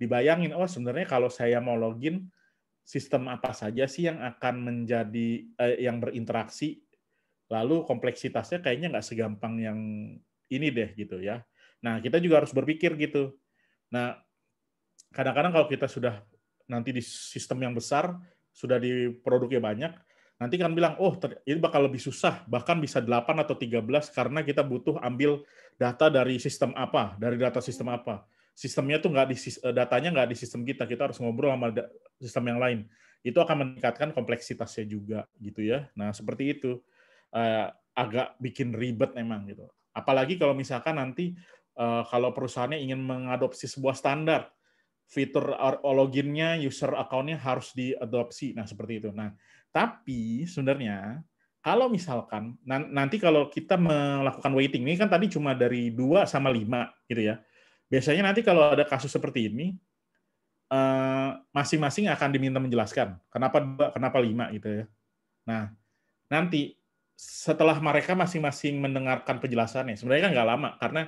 dibayangin oh sebenarnya kalau saya mau login sistem apa saja sih yang akan menjadi eh, yang berinteraksi lalu kompleksitasnya kayaknya nggak segampang yang ini deh gitu ya nah kita juga harus berpikir gitu nah kadang-kadang kalau kita sudah nanti di sistem yang besar sudah di produknya banyak nanti kan bilang, oh ini bakal lebih susah, bahkan bisa 8 atau 13 karena kita butuh ambil data dari sistem apa, dari data sistem apa. Sistemnya tuh nggak di eh, datanya nggak di sistem kita, kita harus ngobrol sama sistem yang lain. Itu akan meningkatkan kompleksitasnya juga gitu ya. Nah seperti itu eh, agak bikin ribet memang, gitu. Apalagi kalau misalkan nanti eh, kalau perusahaannya ingin mengadopsi sebuah standar, fitur loginnya, user account harus diadopsi. Nah, seperti itu. Nah, tapi sebenarnya kalau misalkan nanti kalau kita melakukan waiting ini kan tadi cuma dari 2 sama 5 gitu ya. Biasanya nanti kalau ada kasus seperti ini eh, masing-masing akan diminta menjelaskan kenapa dua, kenapa lima gitu ya. Nah, nanti setelah mereka masing-masing mendengarkan penjelasannya, sebenarnya kan nggak lama karena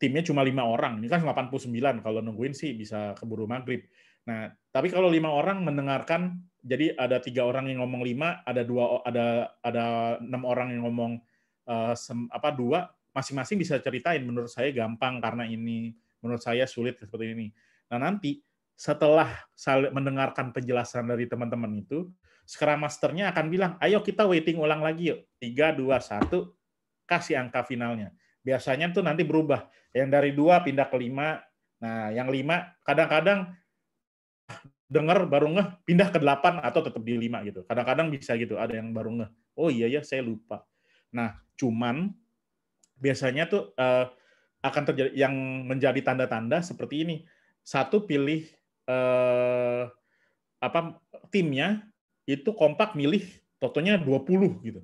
timnya cuma lima orang. Ini kan 89 kalau nungguin sih bisa keburu maghrib. Nah, tapi kalau lima orang mendengarkan jadi ada tiga orang yang ngomong lima, ada dua ada ada enam orang yang ngomong uh, sem, apa dua, masing-masing bisa ceritain. Menurut saya gampang karena ini, menurut saya sulit seperti ini. Nah nanti setelah mendengarkan penjelasan dari teman-teman itu, Scrum Masternya akan bilang, ayo kita waiting ulang lagi yuk. 3, 2, 1, kasih angka finalnya. Biasanya tuh nanti berubah. Yang dari dua pindah ke lima. Nah, yang lima kadang-kadang dengar baru ngeh pindah ke 8 atau tetap di 5 gitu. Kadang-kadang bisa gitu, ada yang baru ngeh. Oh iya ya, saya lupa. Nah, cuman biasanya tuh uh, akan terjadi yang menjadi tanda-tanda seperti ini. Satu pilih eh, apa timnya itu kompak milih totonya 20 gitu.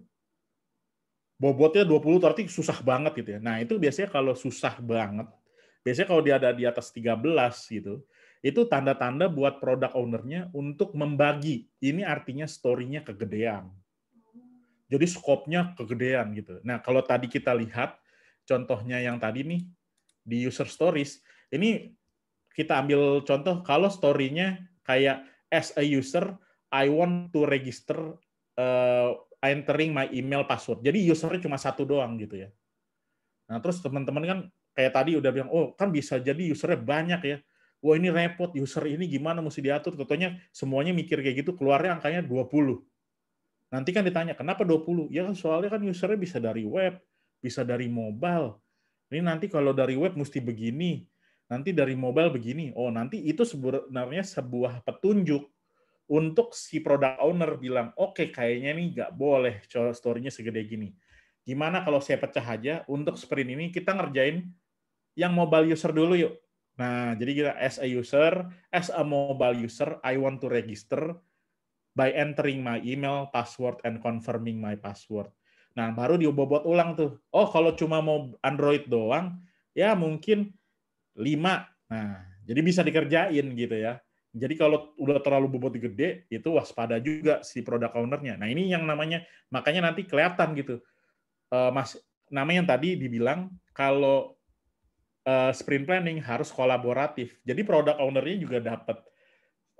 Bobotnya 20 berarti susah banget gitu ya. Nah, itu biasanya kalau susah banget, biasanya kalau dia ada di atas 13 gitu, itu tanda-tanda buat produk ownernya untuk membagi. Ini artinya story-nya kegedean. Jadi skopnya kegedean gitu. Nah, kalau tadi kita lihat contohnya yang tadi nih di user stories, ini kita ambil contoh kalau story-nya kayak as a user I want to register uh, entering my email password. Jadi usernya cuma satu doang gitu ya. Nah, terus teman-teman kan kayak tadi udah bilang, "Oh, kan bisa jadi usernya banyak ya." wah ini repot user ini gimana mesti diatur tentunya semuanya mikir kayak gitu keluarnya angkanya 20 nanti kan ditanya kenapa 20 ya kan, soalnya kan usernya bisa dari web bisa dari mobile ini nanti kalau dari web mesti begini nanti dari mobile begini oh nanti itu sebenarnya sebuah petunjuk untuk si product owner bilang oke okay, kayaknya ini nggak boleh story-nya segede gini gimana kalau saya pecah aja untuk sprint ini kita ngerjain yang mobile user dulu yuk Nah, jadi kita as a user, as a mobile user, I want to register by entering my email, password, and confirming my password. Nah, baru diubah-ubah ulang tuh. Oh, kalau cuma mau Android doang, ya mungkin 5. Nah, jadi bisa dikerjain gitu ya. Jadi kalau udah terlalu bobot gede, itu waspada juga si produk ownernya. Nah ini yang namanya, makanya nanti kelihatan gitu. Eh, mas, namanya yang tadi dibilang, kalau Eh, sprint planning harus kolaboratif. Jadi product owner-nya juga dapat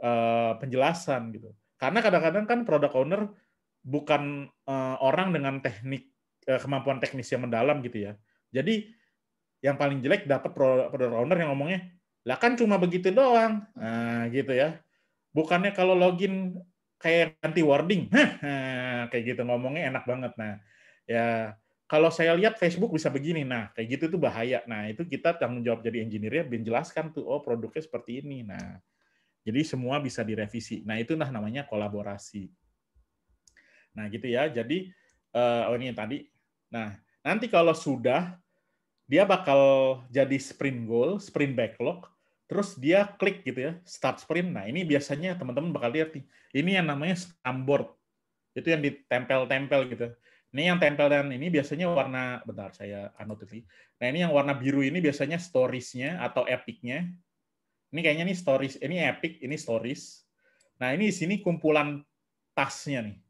eh, penjelasan gitu. Karena kadang-kadang kan product owner bukan eh, orang dengan teknik kemampuan teknis yang mendalam gitu ya. Jadi yang paling jelek dapat product owner yang ngomongnya, "Lah kan cuma begitu doang." Nah, gitu ya. Bukannya kalau login kayak anti wording, kayak gitu ngomongnya enak banget. Nah, ya kalau saya lihat Facebook bisa begini, nah kayak gitu tuh bahaya. Nah itu kita tanggung jawab jadi engineer ya, menjelaskan jelaskan tuh, oh produknya seperti ini. Nah jadi semua bisa direvisi. Nah itu nah namanya kolaborasi. Nah gitu ya. Jadi eh, oh ini tadi. Nah nanti kalau sudah dia bakal jadi sprint goal, sprint backlog, terus dia klik gitu ya, start sprint. Nah ini biasanya teman-teman bakal lihat nih, ini yang namanya Scrum board. Itu yang ditempel-tempel gitu ini yang tempel dan ini biasanya warna, benar saya anot ini. Nah ini yang warna biru ini biasanya storiesnya atau epicnya. Ini kayaknya nih stories, ini epic, ini stories. Nah ini di sini kumpulan tasnya nih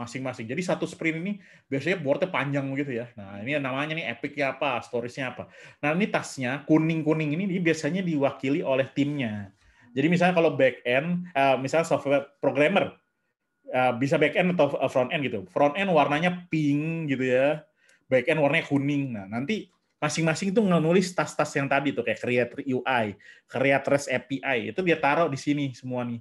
masing-masing. Jadi satu sprint ini biasanya boardnya panjang gitu ya. Nah ini namanya nih epicnya apa, storiesnya apa. Nah ini tasnya kuning-kuning ini biasanya diwakili oleh timnya. Jadi misalnya kalau back end, eh, misalnya software programmer, Eh, bisa back end atau eh, front end gitu. Front end warnanya pink gitu ya, back end warnanya kuning. Nah nanti masing-masing tuh nulis tas-tas yang tadi tuh kayak create UI, create REST API itu dia taruh di sini semua nih.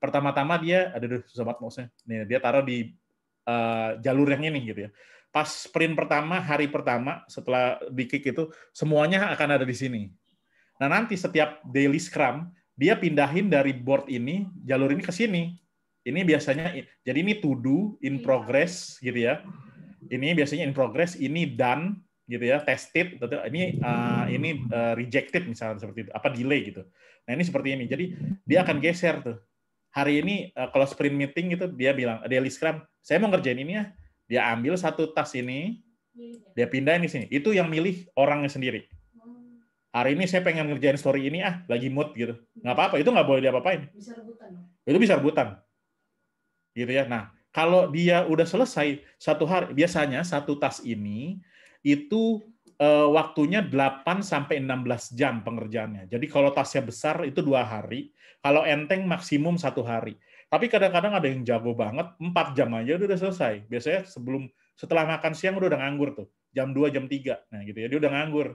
Pertama-tama dia, aduh susah sobat mouse-nya. Nih dia taruh di uh, jalur yang ini gitu ya. Pas sprint pertama, hari pertama setelah di kick itu semuanya akan ada di sini. Nah nanti setiap daily scrum dia pindahin dari board ini jalur ini ke sini ini biasanya jadi ini to do, in iya. progress gitu ya. Ini biasanya in progress, ini done gitu ya, tested, gitu. ini uh, ini uh, rejected misalnya seperti itu, apa delay gitu. Nah, ini seperti ini. Jadi dia akan geser tuh. Hari ini uh, kalau sprint meeting gitu, dia bilang daily scrum, saya mau ngerjain ini ya. Dia ambil satu tas ini, iya. dia pindahin di sini. Itu yang milih orangnya sendiri oh. hari ini saya pengen ngerjain story ini ah lagi mood gitu iya. nggak apa-apa itu nggak boleh diapa-apain bisa rebutan ya? itu bisa rebutan gitu ya. Nah, kalau dia udah selesai satu hari, biasanya satu tas ini itu uh, waktunya 8 sampai 16 jam pengerjaannya. Jadi kalau tasnya besar itu dua hari, kalau enteng maksimum satu hari. Tapi kadang-kadang ada yang jago banget, empat jam aja udah selesai. Biasanya sebelum setelah makan siang udah, udah nganggur tuh, jam 2, jam 3. Nah gitu ya, dia udah nganggur.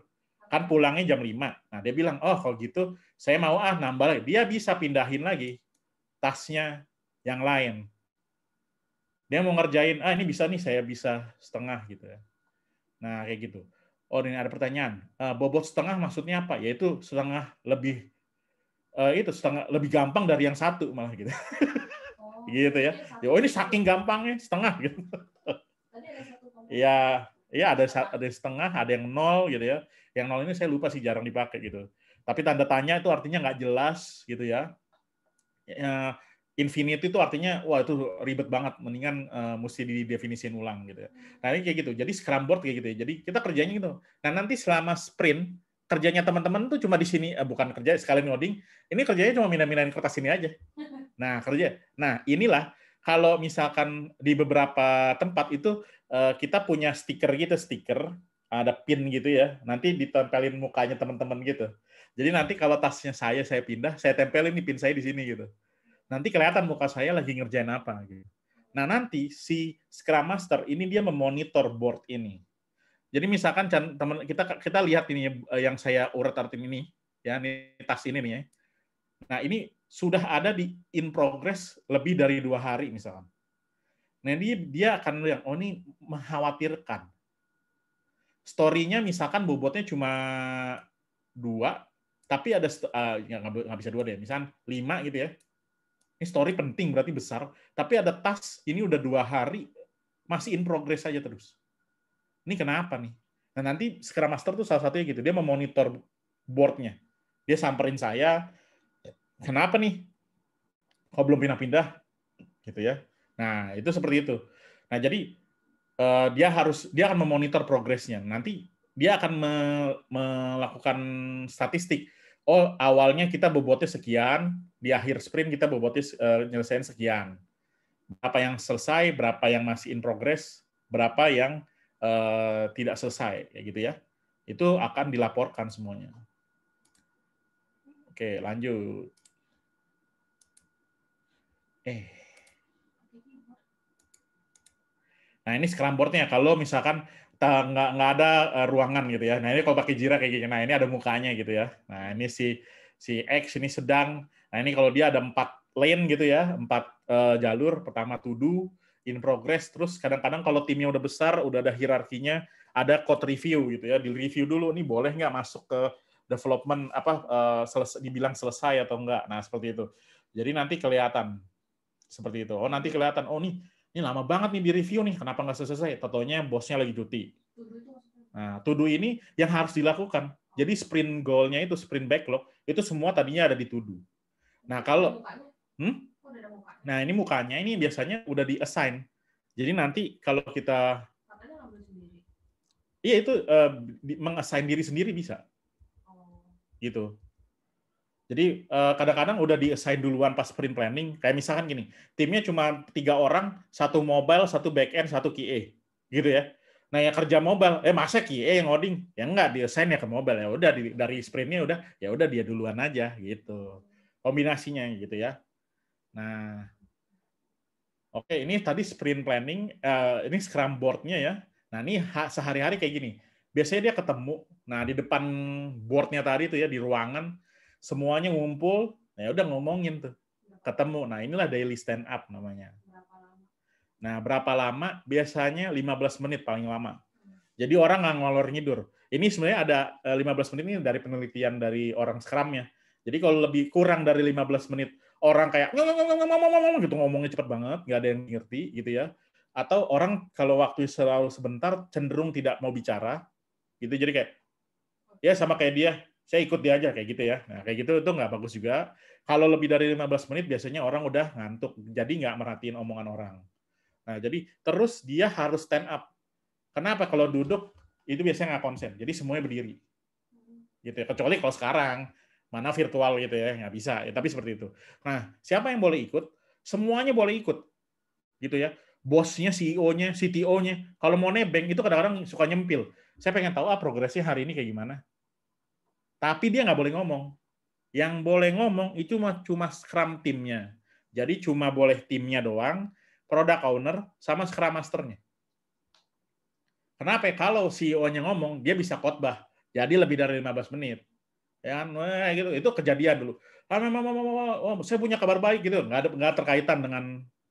Kan pulangnya jam 5. Nah dia bilang, oh kalau gitu saya mau ah nambah lagi. Dia bisa pindahin lagi tasnya yang lain dia mau ngerjain, ah ini bisa nih, saya bisa setengah gitu ya. Nah, kayak gitu. Oh, ini ada pertanyaan. Ah, bobot setengah maksudnya apa? Yaitu setengah lebih uh, itu setengah lebih gampang dari yang satu malah gitu. Oh, gitu ya. ya. Oh, ini saking gampangnya setengah gitu. Iya, iya ada ada setengah, ada yang nol gitu ya. Yang nol ini saya lupa sih jarang dipakai gitu. Tapi tanda tanya itu artinya nggak jelas gitu ya. ya infinite itu artinya wah itu ribet banget mendingan uh, mesti didefinisikan ulang gitu ya. nah ini kayak gitu jadi scrum board kayak gitu ya jadi kita kerjanya gitu nah nanti selama sprint kerjanya teman-teman tuh cuma di sini eh, bukan kerja sekalian loading ini kerjanya cuma mina-minain kertas ini aja nah kerja nah inilah kalau misalkan di beberapa tempat itu uh, kita punya stiker gitu stiker ada pin gitu ya nanti ditempelin mukanya teman-teman gitu jadi nanti kalau tasnya saya saya pindah saya tempelin nih pin saya di sini gitu nanti kelihatan muka saya lagi ngerjain apa gitu. Nah, nanti si Scrum Master ini dia memonitor board ini. Jadi misalkan teman kita kita lihat ini eh, yang saya urat artin ini ya ini tas ini nih ya. Nah, ini sudah ada di in progress lebih dari dua hari misalkan. Nah, dia, dia akan yang oh ini mengkhawatirkan. Story-nya misalkan bobotnya cuma dua, tapi ada uh, nggak, nggak bisa dua deh, misalkan lima gitu ya ini story penting berarti besar. Tapi ada tas ini udah dua hari masih in progress aja terus. Ini kenapa nih? Nah nanti Scrum Master tuh salah satunya gitu. Dia memonitor boardnya. Dia samperin saya. Kenapa nih? Kok belum pindah-pindah? Gitu ya. Nah itu seperti itu. Nah jadi eh, dia harus dia akan memonitor progresnya. Nanti dia akan me, melakukan statistik. Oh awalnya kita bobotnya sekian, di akhir sprint kita bobotnya uh, nyelesain sekian. Berapa yang selesai, berapa yang masih in progress, berapa yang uh, tidak selesai, ya gitu ya. Itu akan dilaporkan semuanya. Oke, lanjut. Eh. Nah, ini board-nya. Kalau misalkan nggak nggak ada eh, ruangan gitu ya. Nah, ini kalau pakai Jira kayak gini. Nah, ini ada mukanya gitu ya. Nah, ini si si X ini sedang Nah ini kalau dia ada empat lane gitu ya, empat uh, jalur. Pertama to do, in progress, terus kadang-kadang kalau timnya udah besar, udah ada hierarkinya, ada code review gitu ya, di review dulu nih boleh nggak masuk ke development apa uh, eh, selesai, dibilang selesai atau enggak. Nah seperti itu. Jadi nanti kelihatan seperti itu. Oh nanti kelihatan. Oh nih ini lama banget nih di review nih. Kenapa nggak selesai? Tentunya bosnya lagi cuti. Nah, tuduh ini yang harus dilakukan. Jadi sprint goalnya itu sprint backlog itu semua tadinya ada di tuduh Nah, kalau hmm? Oh, nah, ini mukanya ini biasanya udah di-assign. Jadi nanti kalau kita Iya, itu uh, mengassign diri sendiri bisa. Oh. Gitu. Jadi kadang eh, kadang-kadang udah diassign duluan pas sprint planning. Kayak misalkan gini, timnya cuma tiga orang, satu mobile, satu back end satu QA. Gitu ya. Nah, yang kerja mobile, eh masa QA yang ngoding? Ya enggak, diassign ya ke mobile. Ya udah dari sprintnya udah, ya udah dia duluan aja gitu kombinasinya gitu ya. Nah, oke okay, ini tadi sprint planning, uh, ini scrum boardnya ya. Nah ini sehari-hari kayak gini. Biasanya dia ketemu. Nah di depan boardnya tadi itu ya di ruangan semuanya ngumpul. Nah, ya udah ngomongin tuh ketemu. Nah inilah daily stand up namanya. Nah berapa lama? Biasanya 15 menit paling lama. Jadi orang nggak ngolor ngidur. Ini sebenarnya ada 15 eh, menit ini dari penelitian dari orang scrum ya jadi kalau lebih kurang dari 15 menit orang kayak gitu ngomongnya cepat banget, nggak ada yang ngerti gitu ya. Atau orang kalau waktu selalu sebentar cenderung tidak mau bicara gitu. Jadi kayak ya sama kayak dia, saya ikut dia aja kayak gitu ya. Nah, kayak gitu itu nggak bagus juga. Kalau lebih dari 15 menit biasanya orang udah ngantuk, jadi nggak merhatiin omongan orang. Nah, jadi terus dia harus stand up. Kenapa kalau duduk itu biasanya nggak konsen. Jadi semuanya berdiri. Gitu ya. Kecuali kalau sekarang mana virtual gitu ya nggak bisa ya tapi seperti itu nah siapa yang boleh ikut semuanya boleh ikut gitu ya bosnya CEO-nya CTO-nya kalau mau nebeng itu kadang-kadang suka nyempil saya pengen tahu ah progresnya hari ini kayak gimana tapi dia nggak boleh ngomong yang boleh ngomong itu cuma cuma scrum timnya jadi cuma boleh timnya doang product owner sama scrum masternya kenapa ya? kalau CEO-nya ngomong dia bisa khotbah jadi lebih dari 15 menit ya eh, gitu itu kejadian dulu ah mama mama mama oh, saya punya kabar baik gitu nggak ada nggak terkaitan dengan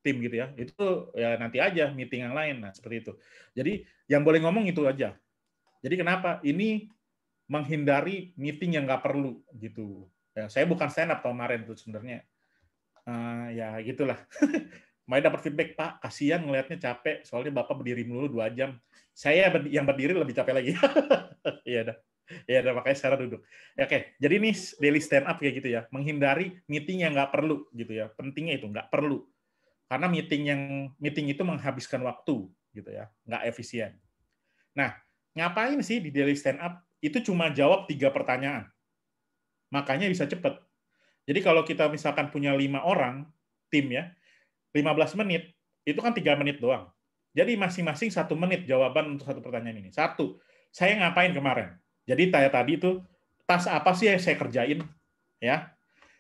tim gitu ya itu ya nanti aja meeting yang lain nah seperti itu jadi yang boleh ngomong itu aja jadi kenapa ini menghindari meeting yang nggak perlu gitu ya, saya bukan stand up kemarin tuh sebenarnya uh, ya gitulah main dapat feedback Pak kasihan ngelihatnya capek soalnya bapak berdiri dulu dua jam saya yang berdiri lebih capek lagi iya dah ya dan makanya secara duduk ya, oke jadi ini daily stand up kayak gitu ya menghindari meeting yang nggak perlu gitu ya pentingnya itu nggak perlu karena meeting yang meeting itu menghabiskan waktu gitu ya nggak efisien nah ngapain sih di daily stand up itu cuma jawab tiga pertanyaan makanya bisa cepet jadi kalau kita misalkan punya lima orang tim ya 15 menit itu kan tiga menit doang jadi masing-masing satu menit jawaban untuk satu pertanyaan ini satu saya ngapain kemarin jadi saya tadi itu tas apa sih yang saya kerjain ya.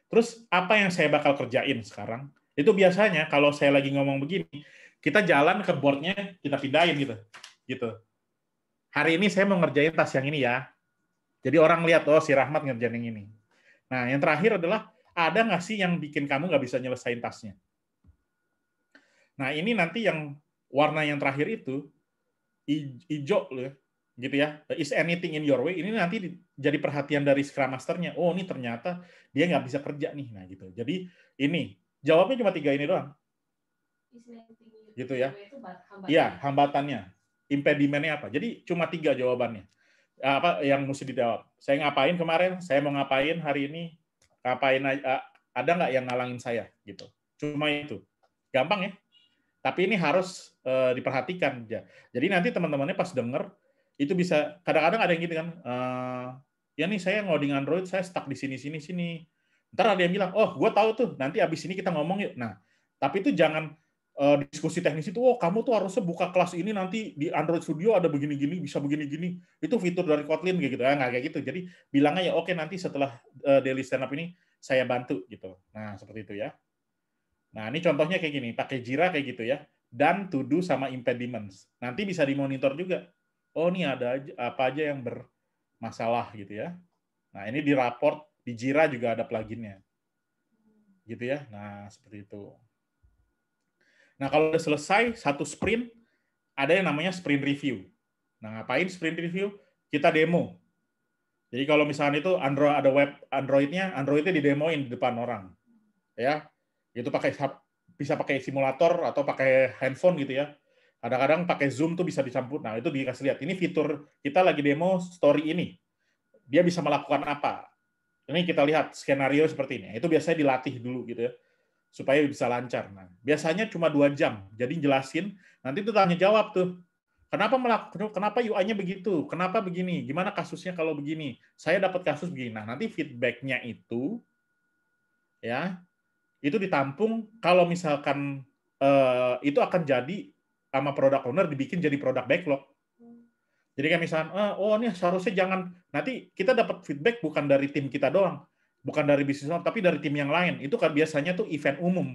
Terus apa yang saya bakal kerjain sekarang? Itu biasanya kalau saya lagi ngomong begini, kita jalan ke boardnya kita pindahin gitu. Gitu. Hari ini saya mau ngerjain tas yang ini ya. Jadi orang lihat oh si Rahmat ngerjain yang ini. Nah, yang terakhir adalah ada nggak sih yang bikin kamu nggak bisa nyelesain tasnya? Nah, ini nanti yang warna yang terakhir itu hijau loh ya gitu ya is anything in your way ini nanti jadi perhatian dari scrum masternya oh ini ternyata dia nggak bisa kerja nih nah gitu jadi ini jawabnya cuma tiga ini doang gitu ya iya hambatannya impedimennya apa jadi cuma tiga jawabannya ah, apa yang mesti dijawab saya ngapain kemarin saya mau ngapain hari ini ngapain ada nggak yang ngalangin saya gitu cuma itu gampang ya tapi ini harus uh, diperhatikan ya. Jadi nanti teman-temannya pas denger, itu bisa kadang-kadang ada yang gitu kan uh, ya nih saya ngoding Android saya stuck di sini sini sini ntar ada yang bilang oh gue tahu tuh nanti abis ini kita ngomong yuk nah tapi itu jangan uh, diskusi teknis itu oh kamu tuh harusnya buka kelas ini nanti di Android Studio ada begini-gini bisa begini-gini itu fitur dari Kotlin kayak gitu ya nggak kayak gitu jadi bilangnya ya oke nanti setelah uh, daily stand up ini saya bantu gitu nah seperti itu ya nah ini contohnya kayak gini pakai Jira kayak gitu ya dan to do sama impediments nanti bisa dimonitor juga oh ini ada apa aja yang bermasalah gitu ya. Nah ini di raport di Jira juga ada pluginnya, gitu ya. Nah seperti itu. Nah kalau udah selesai satu sprint, ada yang namanya sprint review. Nah ngapain sprint review? Kita demo. Jadi kalau misalnya itu Android ada web Androidnya, Androidnya didemoin di depan orang, ya. Itu pakai bisa pakai simulator atau pakai handphone gitu ya Kadang-kadang pakai Zoom tuh bisa dicampur. Nah, itu dikasih lihat. Ini fitur kita lagi demo story ini. Dia bisa melakukan apa? Ini kita lihat skenario seperti ini. Itu biasanya dilatih dulu gitu ya supaya bisa lancar. Nah, biasanya cuma dua jam. Jadi jelasin, nanti itu tanya jawab tuh. Kenapa melakukan, kenapa UI-nya begitu? Kenapa begini? Gimana kasusnya kalau begini? Saya dapat kasus begini. Nah, nanti feedbacknya itu, ya, itu ditampung. Kalau misalkan eh, itu akan jadi sama product owner dibikin jadi product backlog. Jadi kayak misalnya, ah, oh ini seharusnya jangan nanti kita dapat feedback bukan dari tim kita doang, bukan dari bisnis owner, tapi dari tim yang lain. Itu kan biasanya tuh event umum.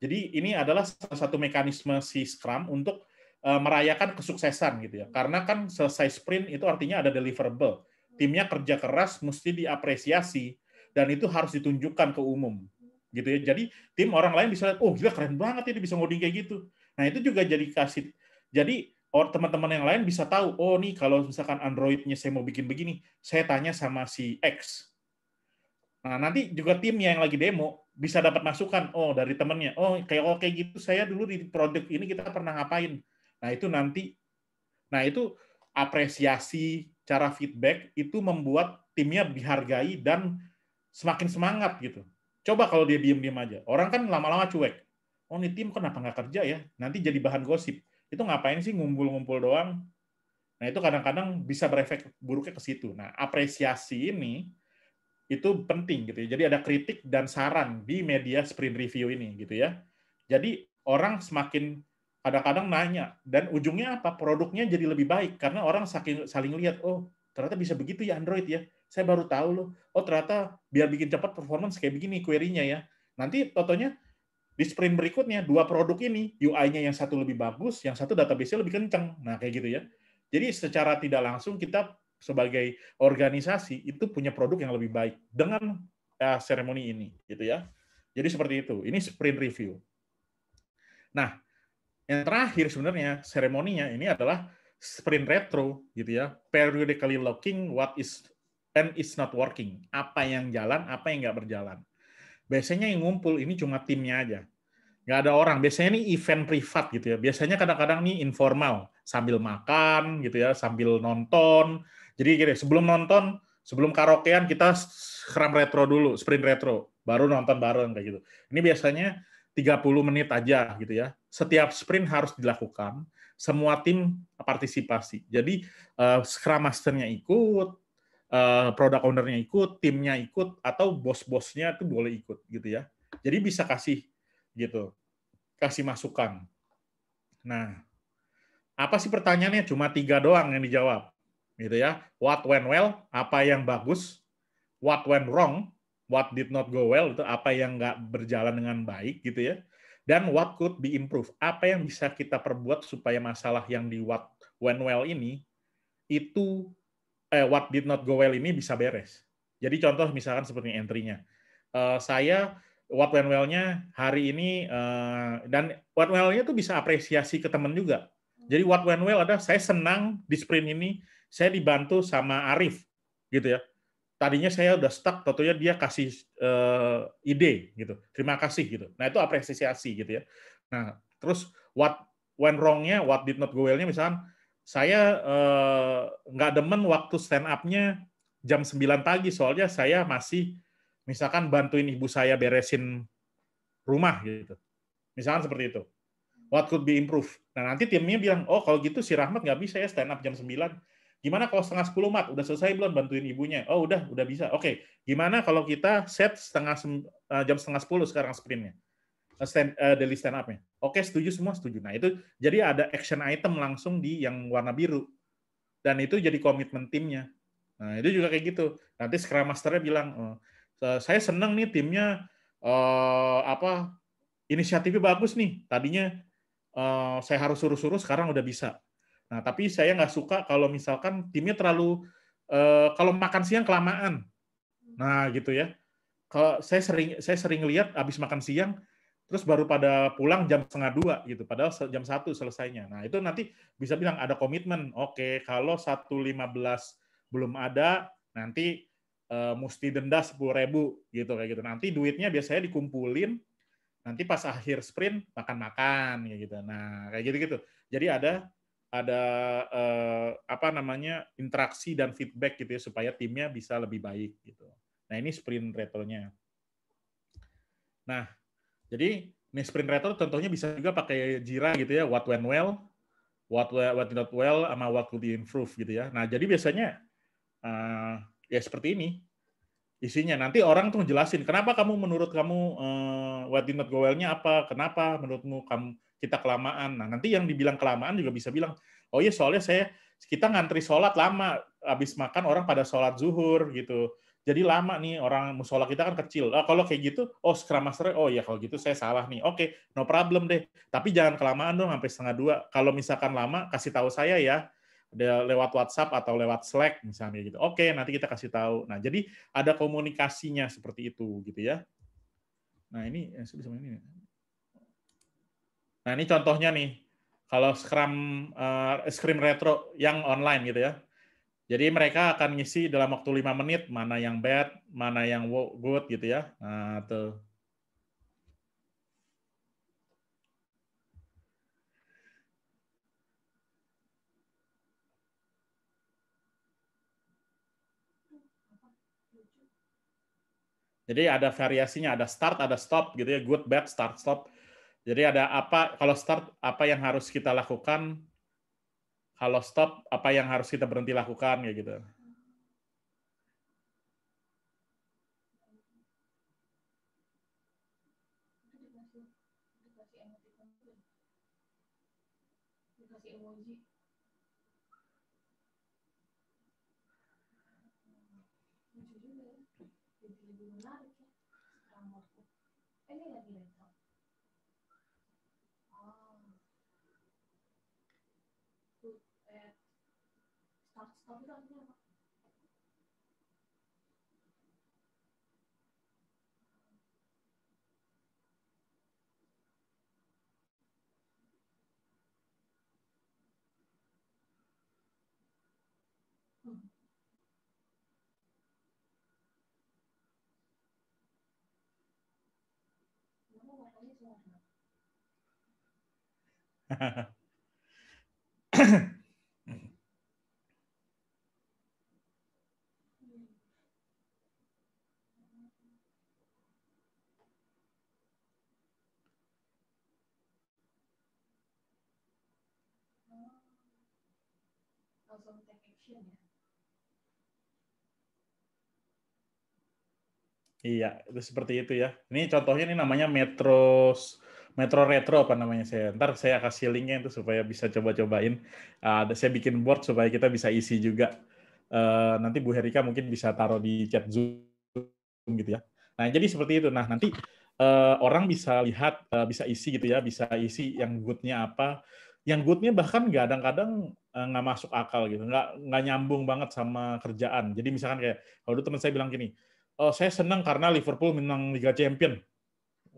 Jadi ini adalah salah satu mekanisme si Scrum untuk eh, merayakan kesuksesan gitu ya. Karena kan selesai sprint itu artinya ada deliverable. Timnya kerja keras mesti diapresiasi dan itu harus ditunjukkan ke umum gitu ya. Jadi tim orang lain bisa lihat, oh gila keren banget ini bisa ngoding kayak gitu. Nah, itu juga jadi kasih jadi or teman-teman yang lain bisa tahu, oh nih kalau misalkan Android-nya saya mau bikin begini, saya tanya sama si X. Nah, nanti juga timnya yang lagi demo bisa dapat masukan, oh dari temannya, oh kayak oke oh, gitu saya dulu di produk ini kita pernah ngapain. Nah, itu nanti nah itu apresiasi cara feedback itu membuat timnya dihargai dan semakin semangat gitu. Coba kalau dia diam-diam aja. Orang kan lama-lama cuek oh ini tim kenapa nggak kerja ya? Nanti jadi bahan gosip. Itu ngapain sih ngumpul-ngumpul doang? Nah itu kadang-kadang bisa berefek buruknya ke situ. Nah apresiasi ini itu penting gitu ya. Jadi ada kritik dan saran di media sprint review ini gitu ya. Jadi orang semakin kadang-kadang nanya dan ujungnya apa? Produknya jadi lebih baik karena orang saking saling lihat oh ternyata bisa begitu ya Android ya. Saya baru tahu loh. Oh ternyata biar bikin cepat performance kayak begini query-nya ya. Nanti totonya di sprint berikutnya dua produk ini UI-nya yang satu lebih bagus, yang satu database-nya lebih kenceng. Nah, kayak gitu ya. Jadi secara tidak langsung kita sebagai organisasi itu punya produk yang lebih baik dengan eh, seremoni ini, gitu ya. Jadi seperti itu. Ini sprint review. Nah, yang terakhir sebenarnya seremoninya ini adalah sprint retro, gitu ya. Periodically looking what is and is not working. Apa yang jalan, apa yang nggak berjalan biasanya yang ngumpul ini cuma timnya aja. Nggak ada orang. Biasanya ini event privat gitu ya. Biasanya kadang-kadang ini informal, sambil makan gitu ya, sambil nonton. Jadi gini, sebelum nonton, sebelum karaokean kita kram retro dulu, sprint retro, baru nonton bareng kayak gitu. Ini biasanya 30 menit aja gitu ya. Setiap sprint harus dilakukan, semua tim partisipasi. Jadi uh, Scrum Master-nya ikut, Eh, produk ownernya ikut, timnya ikut, atau bos-bosnya itu boleh ikut gitu ya. Jadi bisa kasih gitu, kasih masukan. Nah, apa sih pertanyaannya? Cuma tiga doang yang dijawab, gitu ya. What went well? Apa yang bagus? What went wrong? What did not go well? Itu apa yang nggak berjalan dengan baik, gitu ya. Dan what could be improved? Apa yang bisa kita perbuat supaya masalah yang di what went well ini itu eh, what did not go well ini bisa beres. Jadi contoh misalkan seperti entry-nya. Uh, saya what went well-nya hari ini uh, dan what went well-nya itu bisa apresiasi ke teman juga. Jadi what went well ada saya senang di sprint ini saya dibantu sama Arif gitu ya. Tadinya saya udah stuck, tentunya dia kasih uh, ide gitu. Terima kasih gitu. Nah itu apresiasi gitu ya. Nah terus what went wrong-nya, what did not go well-nya misalkan saya nggak eh, nggak demen waktu stand up-nya jam 9 pagi soalnya saya masih misalkan bantuin ibu saya beresin rumah gitu. Misalkan seperti itu. What could be improved? Nah nanti timnya bilang, oh kalau gitu si Rahmat nggak bisa ya stand up jam 9. Gimana kalau setengah 10 mat? Udah selesai belum bantuin ibunya? Oh udah, udah bisa. Oke, okay. gimana kalau kita set setengah eh, jam setengah 10 sekarang sprintnya? stand, uh, daily stand up-nya. Oke, setuju semua setuju. Nah, itu jadi ada action item langsung di yang warna biru. Dan itu jadi komitmen timnya. Nah, itu juga kayak gitu. Nanti Scrum Master-nya bilang, oh, saya seneng nih timnya uh, apa inisiatifnya bagus nih. Tadinya uh, saya harus suruh-suruh, sekarang udah bisa. Nah, tapi saya nggak suka kalau misalkan timnya terlalu uh, kalau makan siang kelamaan. Nah, gitu ya. Kalau saya sering saya sering lihat abis makan siang terus baru pada pulang jam setengah dua gitu, padahal jam satu selesainya. Nah itu nanti bisa bilang ada komitmen, oke kalau satu lima belas belum ada, nanti uh, mesti denda sepuluh ribu gitu kayak gitu. Nanti duitnya biasanya dikumpulin, nanti pas akhir sprint makan-makan kayak gitu. Nah kayak gitu-gitu. Jadi ada ada eh, apa namanya interaksi dan feedback gitu ya supaya timnya bisa lebih baik gitu. Nah ini sprint nya. Nah jadi ini sprint retro contohnya bisa juga pakai Jira gitu ya, what went well, what what not well, sama what could be improved gitu ya. Nah jadi biasanya uh, ya seperti ini isinya. Nanti orang tuh jelasin kenapa kamu menurut kamu uh, what did not go well-nya apa, kenapa menurutmu kamu kita kelamaan. Nah nanti yang dibilang kelamaan juga bisa bilang, oh iya soalnya saya kita ngantri sholat lama, habis makan orang pada sholat zuhur gitu jadi lama nih orang musola kita kan kecil. Oh, kalau kayak gitu, oh scrum master, oh ya kalau gitu saya salah nih. Oke, okay, no problem deh. Tapi jangan kelamaan dong sampai setengah dua. Kalau misalkan lama, kasih tahu saya ya lewat WhatsApp atau lewat Slack misalnya gitu. Oke, okay, nanti kita kasih tahu. Nah, jadi ada komunikasinya seperti itu gitu ya. Nah, ini eh, sama ini. Nah, ini contohnya nih. Kalau Scrum uh, eh, Scrum Retro yang online gitu ya. Jadi mereka akan ngisi dalam waktu lima menit mana yang bad, mana yang good gitu ya. Nah, tuh. Jadi ada variasinya, ada start, ada stop gitu ya, good, bad, start, stop. Jadi ada apa kalau start apa yang harus kita lakukan kalau stop apa yang harus kita berhenti lakukan ya gitu. Ini lagi Iya, itu seperti itu ya. Ini contohnya ini namanya metros Metro Retro apa namanya saya. Ntar saya kasih linknya itu supaya bisa coba-cobain. Uh, saya bikin board supaya kita bisa isi juga. Uh, nanti Bu Herika mungkin bisa taruh di chat Zoom gitu ya. Nah jadi seperti itu. Nah nanti uh, orang bisa lihat, uh, bisa isi gitu ya, bisa isi yang goodnya apa. Yang goodnya bahkan kadang-kadang uh, masuk akal gitu, nggak nggak nyambung banget sama kerjaan. Jadi misalkan kayak kalau dulu teman saya bilang gini, oh, saya senang karena Liverpool menang Liga Champion.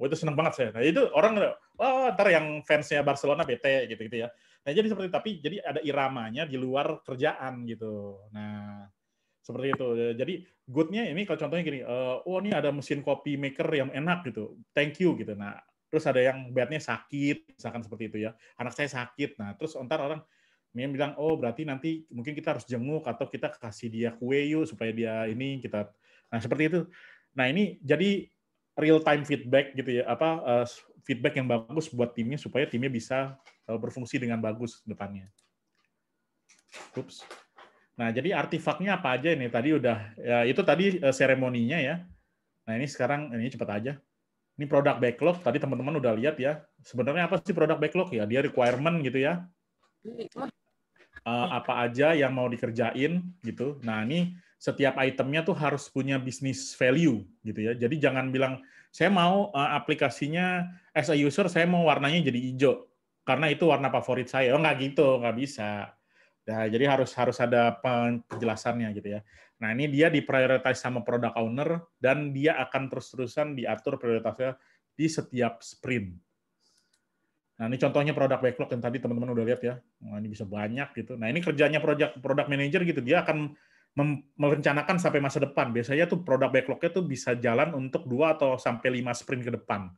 Wah, itu seneng banget saya. Nah, itu orang oh, ntar yang fansnya Barcelona bete gitu-gitu ya. Nah, jadi seperti tapi jadi ada iramanya di luar kerjaan gitu. Nah, seperti itu. Jadi goodnya ini kalau contohnya gini, uh, oh ini ada mesin kopi maker yang enak gitu, thank you gitu. Nah, terus ada yang bednya sakit, misalkan seperti itu ya. Anak saya sakit. Nah, terus ntar orang bilang, oh berarti nanti mungkin kita harus jenguk atau kita kasih dia kue yuk supaya dia ini kita. Nah, seperti itu. Nah, ini jadi real time feedback gitu ya apa uh, feedback yang bagus buat timnya supaya timnya bisa uh, berfungsi dengan bagus depannya. Oops. Nah jadi artefaknya apa aja ini tadi udah ya, itu tadi uh, seremoninya ya. Nah ini sekarang ini cepat aja. Ini produk backlog tadi teman-teman udah lihat ya. Sebenarnya apa sih produk backlog ya? Dia requirement gitu ya. Uh, apa aja yang mau dikerjain gitu. Nah ini setiap itemnya tuh harus punya bisnis value gitu ya. Jadi jangan bilang saya mau eh, aplikasinya as a user saya mau warnanya jadi hijau karena itu warna favorit saya. Oh nggak gitu, nggak bisa. Nah, jadi harus harus ada penjelasannya gitu ya. Nah ini dia diprioritize sama product owner dan dia akan terus-terusan diatur prioritasnya di setiap sprint. Nah ini contohnya produk backlog yang tadi teman-teman udah lihat ya. Nah, ini bisa banyak gitu. Nah ini kerjanya produk product manager gitu dia akan merencanakan sampai masa depan. Biasanya tuh produk backlognya tuh bisa jalan untuk dua atau sampai lima sprint ke depan.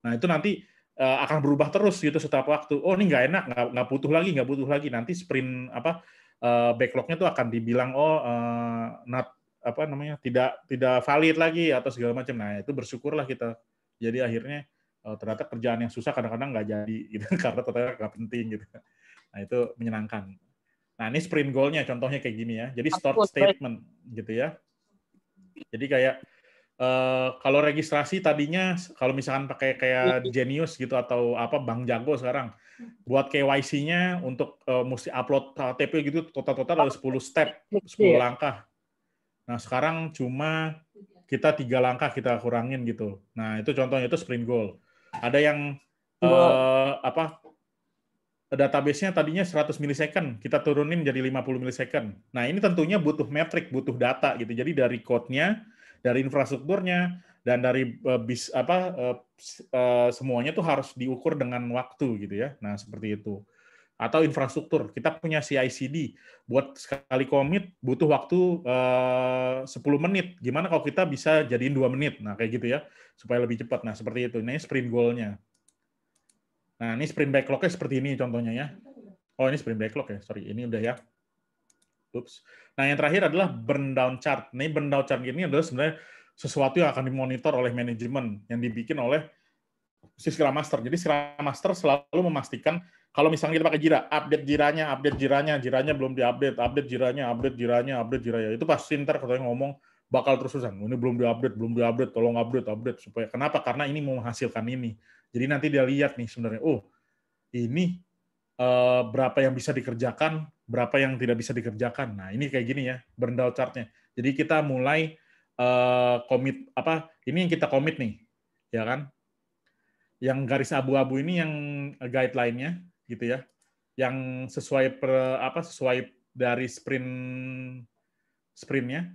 Nah itu nanti eh, akan berubah terus gitu setiap waktu. Oh ini nggak enak, nggak butuh lagi, nggak butuh lagi. Nanti sprint apa uh, backlognya tuh akan dibilang oh uh, not apa namanya tidak tidak valid lagi atau segala macam. Nah itu bersyukurlah kita. Jadi akhirnya ternyata kerjaan yang susah kadang-kadang nggak jadi gitu karena ternyata nggak penting gitu. Nah itu menyenangkan. Nah, ini sprint goal-nya contohnya kayak gini ya. Jadi start statement gitu ya. Jadi kayak uh, kalau registrasi tadinya kalau misalkan pakai kayak iya. Genius gitu atau apa Bang Jago sekarang buat KYC-nya untuk uh, mesti upload KTP gitu total-total ada 10 step, 10 iya. langkah. Nah, sekarang cuma kita tiga langkah kita kurangin gitu. Nah, itu contohnya itu sprint goal. Ada yang uh, apa Database-nya tadinya 100 milisecond, kita turunin jadi 50 milisecond. Nah, ini tentunya butuh metrik, butuh data gitu. Jadi dari code-nya, dari infrastrukturnya, dan dari uh, bis apa uh, semuanya tuh harus diukur dengan waktu gitu ya. Nah, seperti itu. Atau infrastruktur, kita punya CI/CD. Buat sekali commit butuh waktu uh, 10 menit. Gimana kalau kita bisa jadiin dua menit? Nah, kayak gitu ya, supaya lebih cepat. Nah, seperti itu. Ini sprint goal-nya. Nah, ini sprint backlog seperti ini contohnya ya. Oh, ini sprint backlog ya. Sorry, ini udah ya. Oops. Nah, yang terakhir adalah burn down chart. Ini burn down chart ini adalah sebenarnya sesuatu yang akan dimonitor oleh manajemen yang dibikin oleh si Scrum Master. Jadi Scrum Master selalu memastikan kalau misalnya kita pakai Jira, update Jiranya, update Jiranya, Jiranya belum diupdate, update Jiranya, update Jiranya, update Jiranya. Itu pasti ntar katanya ngomong bakal terus-terusan. Ini belum diupdate, belum diupdate, tolong update, update supaya kenapa? Karena ini mau menghasilkan ini jadi nanti dia lihat nih sebenarnya, oh ini eh, berapa yang bisa dikerjakan, berapa yang tidak bisa dikerjakan. Nah ini kayak gini ya burn chartnya. Jadi kita mulai uh, komit apa? Ini yang kita komit nih, ya kan? Yang garis abu-abu ini yang guideline-nya gitu ya, yang sesuai per, apa sesuai dari sprint sprintnya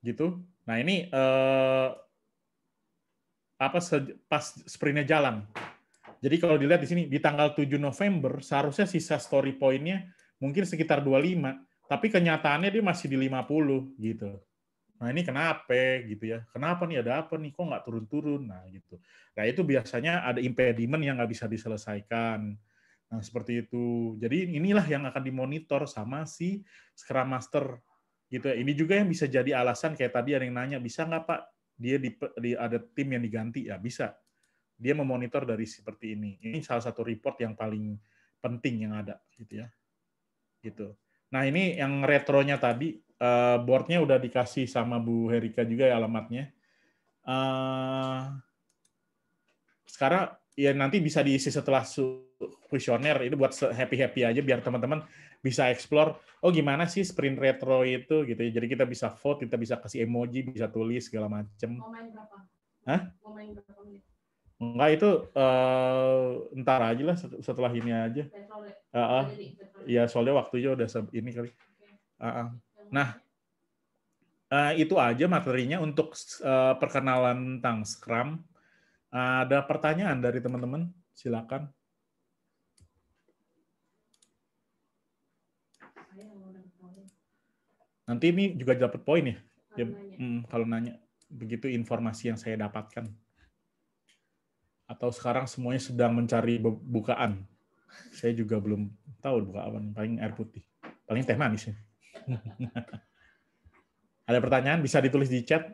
gitu. Nah ini uh, apa pas sprintnya jalan. Jadi kalau dilihat di sini di tanggal 7 November seharusnya sisa story pointnya mungkin sekitar 25, tapi kenyataannya dia masih di 50 gitu. Nah ini kenapa gitu ya? Kenapa nih ada apa nih? Kok nggak turun-turun? Nah gitu. Nah itu biasanya ada impediment yang nggak bisa diselesaikan. Nah seperti itu. Jadi inilah yang akan dimonitor sama si Scrum Master gitu ya. Ini juga yang bisa jadi alasan kayak tadi ada yang nanya bisa nggak Pak dia di, di ada tim yang diganti ya bisa. Dia memonitor dari seperti ini. Ini salah satu report yang paling penting yang ada gitu ya. Gitu. Nah, ini yang retronya tadi uh, boardnya udah dikasih sama Bu Herika juga ya alamatnya. Uh, sekarang ya nanti bisa diisi setelah kuesioner itu buat happy happy aja biar teman-teman bisa explore oh gimana sih sprint retro itu gitu ya. Jadi kita bisa vote, kita bisa kasih emoji, bisa tulis segala macem. Mau berapa? Hah? Enggak itu uh, ntar aja lah setelah ini aja. Uh, uh, ya, ya? Iya, soalnya waktunya udah ini kali. Uh, uh. Nah uh, itu aja materinya untuk uh, perkenalan tentang Scrum. Uh, ada pertanyaan dari teman-teman? Silakan. Nanti ini juga dapat poin ya. Kalau, ya, nanya. Hmm, kalau nanya begitu informasi yang saya dapatkan. Atau sekarang semuanya sedang mencari bukaan. Saya juga belum tahu buka paling air putih. Paling teh manis ya. Ada pertanyaan bisa ditulis di chat.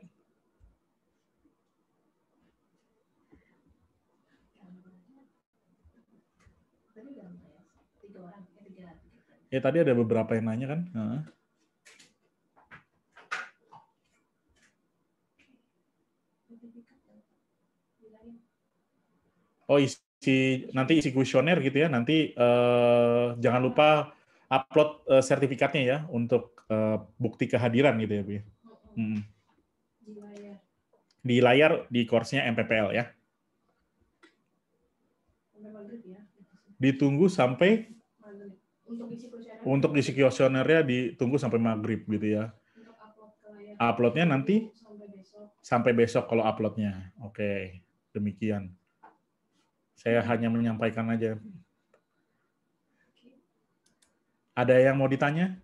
Ya tadi ada beberapa yang nanya kan. Nah. oh isi nanti isi kuesioner gitu ya nanti uh, jangan lupa upload uh, sertifikatnya ya untuk uh, bukti kehadiran gitu ya bu hmm. di layar di course-nya MPPL ya ditunggu sampai untuk isi kuesionernya ditunggu sampai maghrib gitu ya uploadnya nanti sampai besok kalau uploadnya oke okay. demikian saya hmm. hanya menyampaikan aja. Ada yang mau ditanya?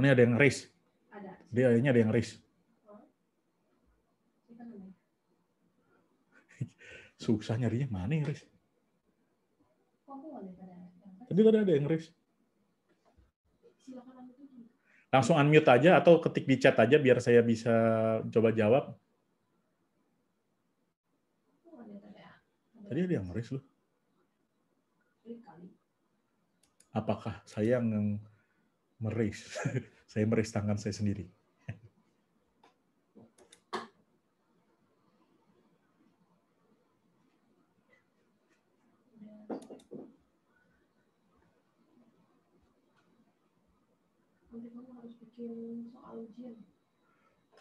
Ini ada yang raise. Ada. Dia ada yang raise. Susah nyarinya mana yang raise? Tadi ada ada yang raise. Langsung unmute aja atau ketik di chat aja biar saya bisa coba jawab. Tadi ada yang ngeris loh. Apakah saya yang meris? saya meris tangan saya sendiri.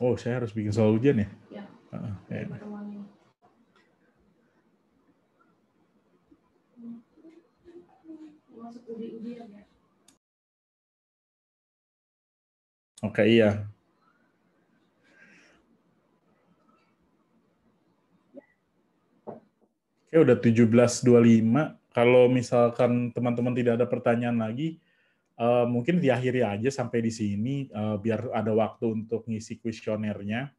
Oh, saya harus bikin soal ujian ya? Ya. Uh, ya. Oke, iya. Oke, dua udah 17.25. Kalau misalkan teman-teman tidak ada pertanyaan lagi, uh, mungkin diakhiri aja sampai di sini, uh, biar ada waktu untuk ngisi kuesionernya.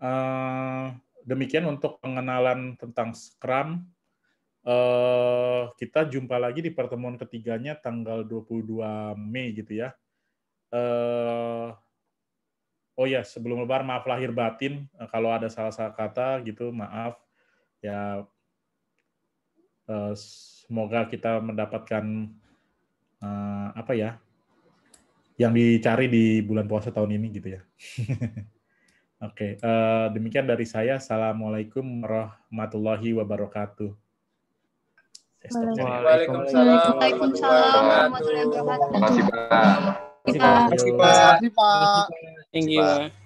Uh, demikian untuk pengenalan tentang Scrum. Uh, kita jumpa lagi di pertemuan ketiganya tanggal 22 Mei gitu ya. Eh, oh ya sebelum lebar maaf lahir batin eh, kalau ada salah-salah kata gitu maaf ya eh, semoga kita mendapatkan apa ya yang dicari di bulan puasa tahun ini gitu ya. Oke, okay. demikian dari saya. Assalamualaikum warahmatullahi wabarakatuh. Waalaikumsalam warahmatullahi wabarakatuh. Terima kasih Pak. Terima kasih Pak. Thank you.